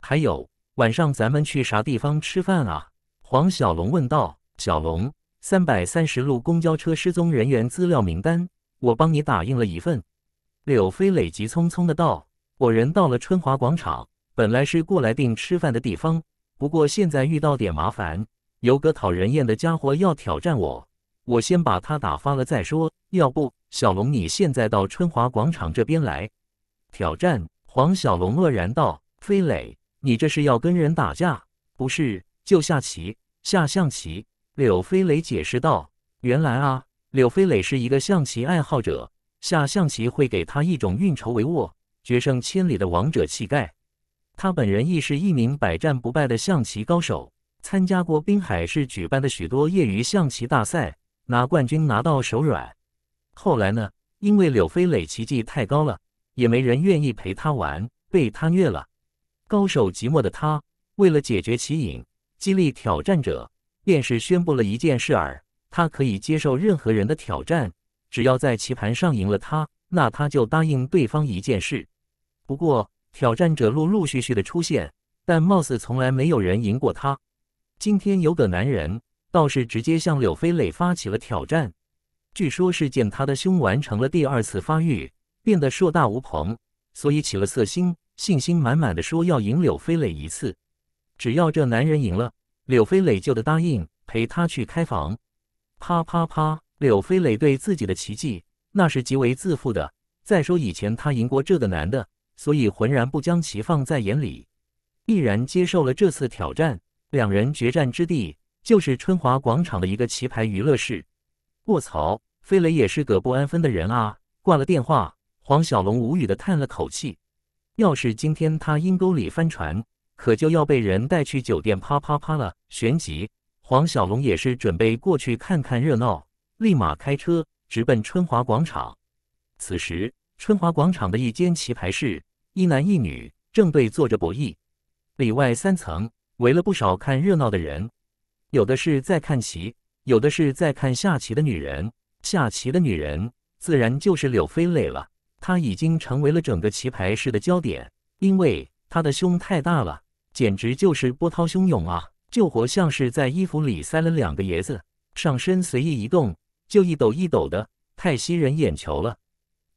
还有，晚上咱们去啥地方吃饭啊？黄小龙问道。小龙，三百三十路公交车失踪人员资料名单，我帮你打印了一份。柳飞磊急匆匆的道：“我人到了春华广场，本来是过来订吃饭的地方，不过现在遇到点麻烦。”有个讨人厌的家伙要挑战我，我先把他打发了再说。要不，小龙，你现在到春华广场这边来挑战。黄小龙愕然道：“飞磊，你这是要跟人打架，不是就下棋？下象棋？”柳飞磊解释道：“原来啊，柳飞磊是一个象棋爱好者，下象棋会给他一种运筹帷幄、决胜千里的王者气概。他本人亦是一名百战不败的象棋高手。”参加过滨海市举办的许多业余象棋大赛，拿冠军拿到手软。后来呢？因为柳飞磊棋技太高了，也没人愿意陪他玩，被他虐了。高手寂寞的他，为了解决棋瘾，激励挑战者，便是宣布了一件事儿：他可以接受任何人的挑战，只要在棋盘上赢了他，那他就答应对方一件事。不过，挑战者陆陆续续的出现，但貌似从来没有人赢过他。今天有个男人倒是直接向柳飞磊发起了挑战，据说，是见他的胸完成了第二次发育，变得硕大无朋，所以起了色心，信心满满的说要赢柳飞磊一次。只要这男人赢了，柳飞磊就得答应陪他去开房。啪啪啪！柳飞磊对自己的奇迹那是极为自负的。再说以前他赢过这个男的，所以浑然不将其放在眼里，毅然接受了这次挑战。两人决战之地就是春华广场的一个棋牌娱乐室。卧槽，飞雷也是个不安分的人啊！挂了电话，黄小龙无语的叹了口气。要是今天他阴沟里翻船，可就要被人带去酒店啪啪啪了。旋即，黄小龙也是准备过去看看热闹，立马开车直奔春华广场。此时，春华广场的一间棋牌室，一男一女正对坐着博弈，里外三层。围了不少看热闹的人，有的是在看棋，有的是在看下棋的女人。下棋的女人自然就是柳飞磊了，她已经成为了整个棋牌室的焦点，因为她的胸太大了，简直就是波涛汹涌啊！就活像是在衣服里塞了两个椰子，上身随意一动就一抖一抖的，太吸人眼球了。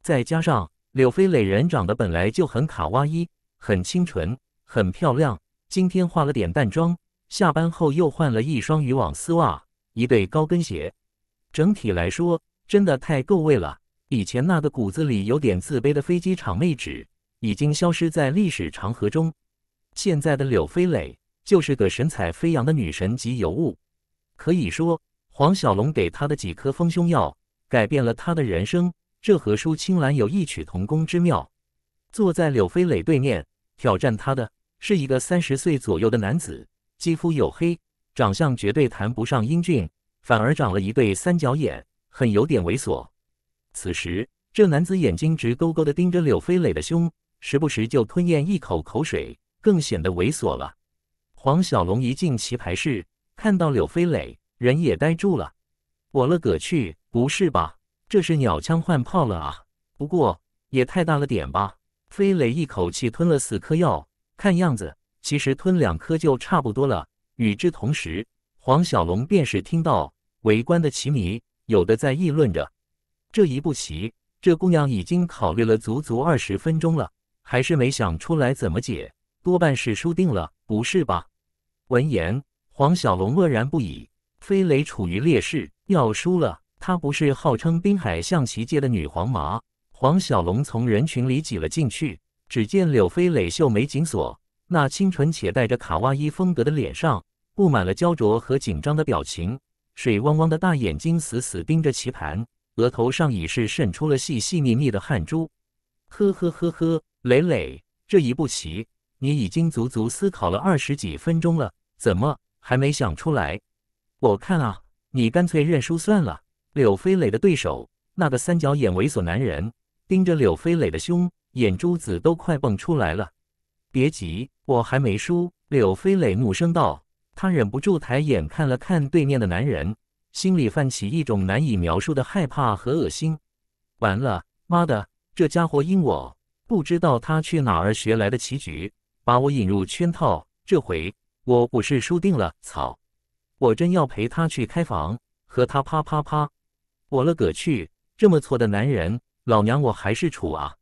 再加上柳飞磊人长得本来就很卡哇伊，很清纯，很漂亮。今天化了点淡妆，下班后又换了一双渔网丝袜，一对高跟鞋。整体来说，真的太够味了。以前那个骨子里有点自卑的飞机场妹纸，已经消失在历史长河中。现在的柳飞磊就是个神采飞扬的女神级尤物。可以说，黄小龙给她的几颗丰胸药，改变了她的人生。这和舒青兰有异曲同工之妙。坐在柳飞磊对面，挑战他的。是一个三十岁左右的男子，肌肤黝黑，长相绝对谈不上英俊，反而长了一对三角眼，很有点猥琐。此时，这男子眼睛直勾勾的盯着柳飞磊的胸，时不时就吞咽一口口水，更显得猥琐了。黄小龙一进棋牌室，看到柳飞磊，人也呆住了：“我勒个去，不是吧？这是鸟枪换炮了啊！不过也太大了点吧？”飞磊一口气吞了四颗药。看样子，其实吞两颗就差不多了。与之同时，黄小龙便是听到围观的棋迷有的在议论着：“这一步棋，这姑娘已经考虑了足足二十分钟了，还是没想出来怎么解，多半是输定了，不是吧？”闻言，黄小龙愕然不已。飞雷处于劣势，要输了。她不是号称滨海象棋界的女皇吗？黄小龙从人群里挤了进去。只见柳飞磊秀眉紧锁，那清纯且带着卡哇伊风格的脸上布满了焦灼和紧张的表情，水汪汪的大眼睛死死盯着棋盘，额头上已是渗出了细细腻腻的汗珠。呵呵呵呵，磊磊，这一步棋你已经足足思考了二十几分钟了，怎么还没想出来？我看啊，你干脆认输算了。柳飞磊的对手，那个三角眼猥琐男人，盯着柳飞磊的胸。眼珠子都快蹦出来了！别急，我还没输。柳飞磊怒声道，他忍不住抬眼看了看对面的男人，心里泛起一种难以描述的害怕和恶心。完了，妈的，这家伙阴我！不知道他去哪儿学来的棋局，把我引入圈套。这回我不是输定了！操！我真要陪他去开房，和他啪啪啪！我勒个去，这么挫的男人，老娘我还是处啊！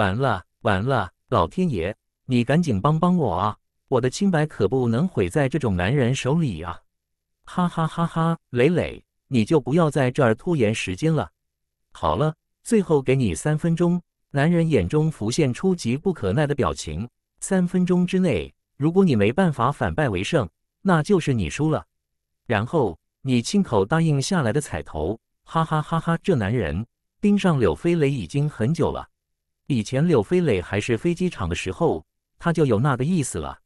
完了完了，老天爷，你赶紧帮帮我啊！我的清白可不能毁在这种男人手里啊！哈哈哈！哈磊磊，你就不要在这儿拖延时间了。好了，最后给你三分钟。男人眼中浮现出急不可耐的表情。三分钟之内，如果你没办法反败为胜，那就是你输了。然后你亲口答应下来的彩头，哈哈哈！哈这男人盯上柳飞雷已经很久了。以前柳飞磊还是飞机场的时候，他就有那个意思了。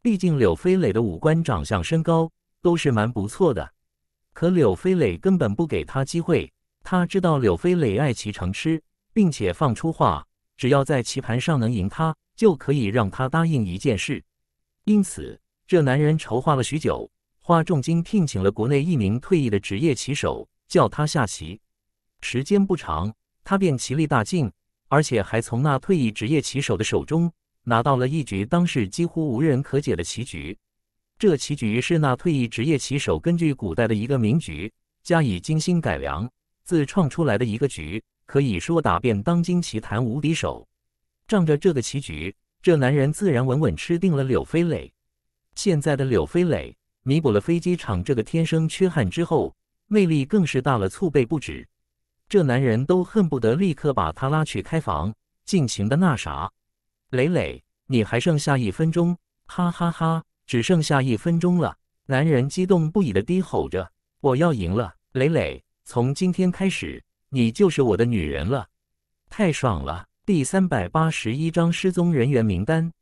毕竟柳飞磊的五官、长相、身高都是蛮不错的。可柳飞磊根本不给他机会。他知道柳飞磊爱棋成痴，并且放出话，只要在棋盘上能赢他，就可以让他答应一件事。因此，这男人筹划了许久，花重金聘请了国内一名退役的职业棋手，叫他下棋。时间不长，他便棋力大进。而且还从那退役职业棋手的手中拿到了一局当时几乎无人可解的棋局。这棋局是那退役职业棋手根据古代的一个名局加以精心改良自创出来的一个局，可以说打遍当今棋坛无敌手。仗着这个棋局，这男人自然稳稳吃定了柳飞磊。现在的柳飞磊弥补了飞机场这个天生缺憾之后，魅力更是大了猝倍不止。这男人都恨不得立刻把她拉去开房，尽情的那啥。磊磊，你还剩下一分钟，哈哈哈，只剩下一分钟了！男人激动不已的低吼着：“我要赢了，磊磊，从今天开始，你就是我的女人了，太爽了！”第三百八十一失踪人员名单。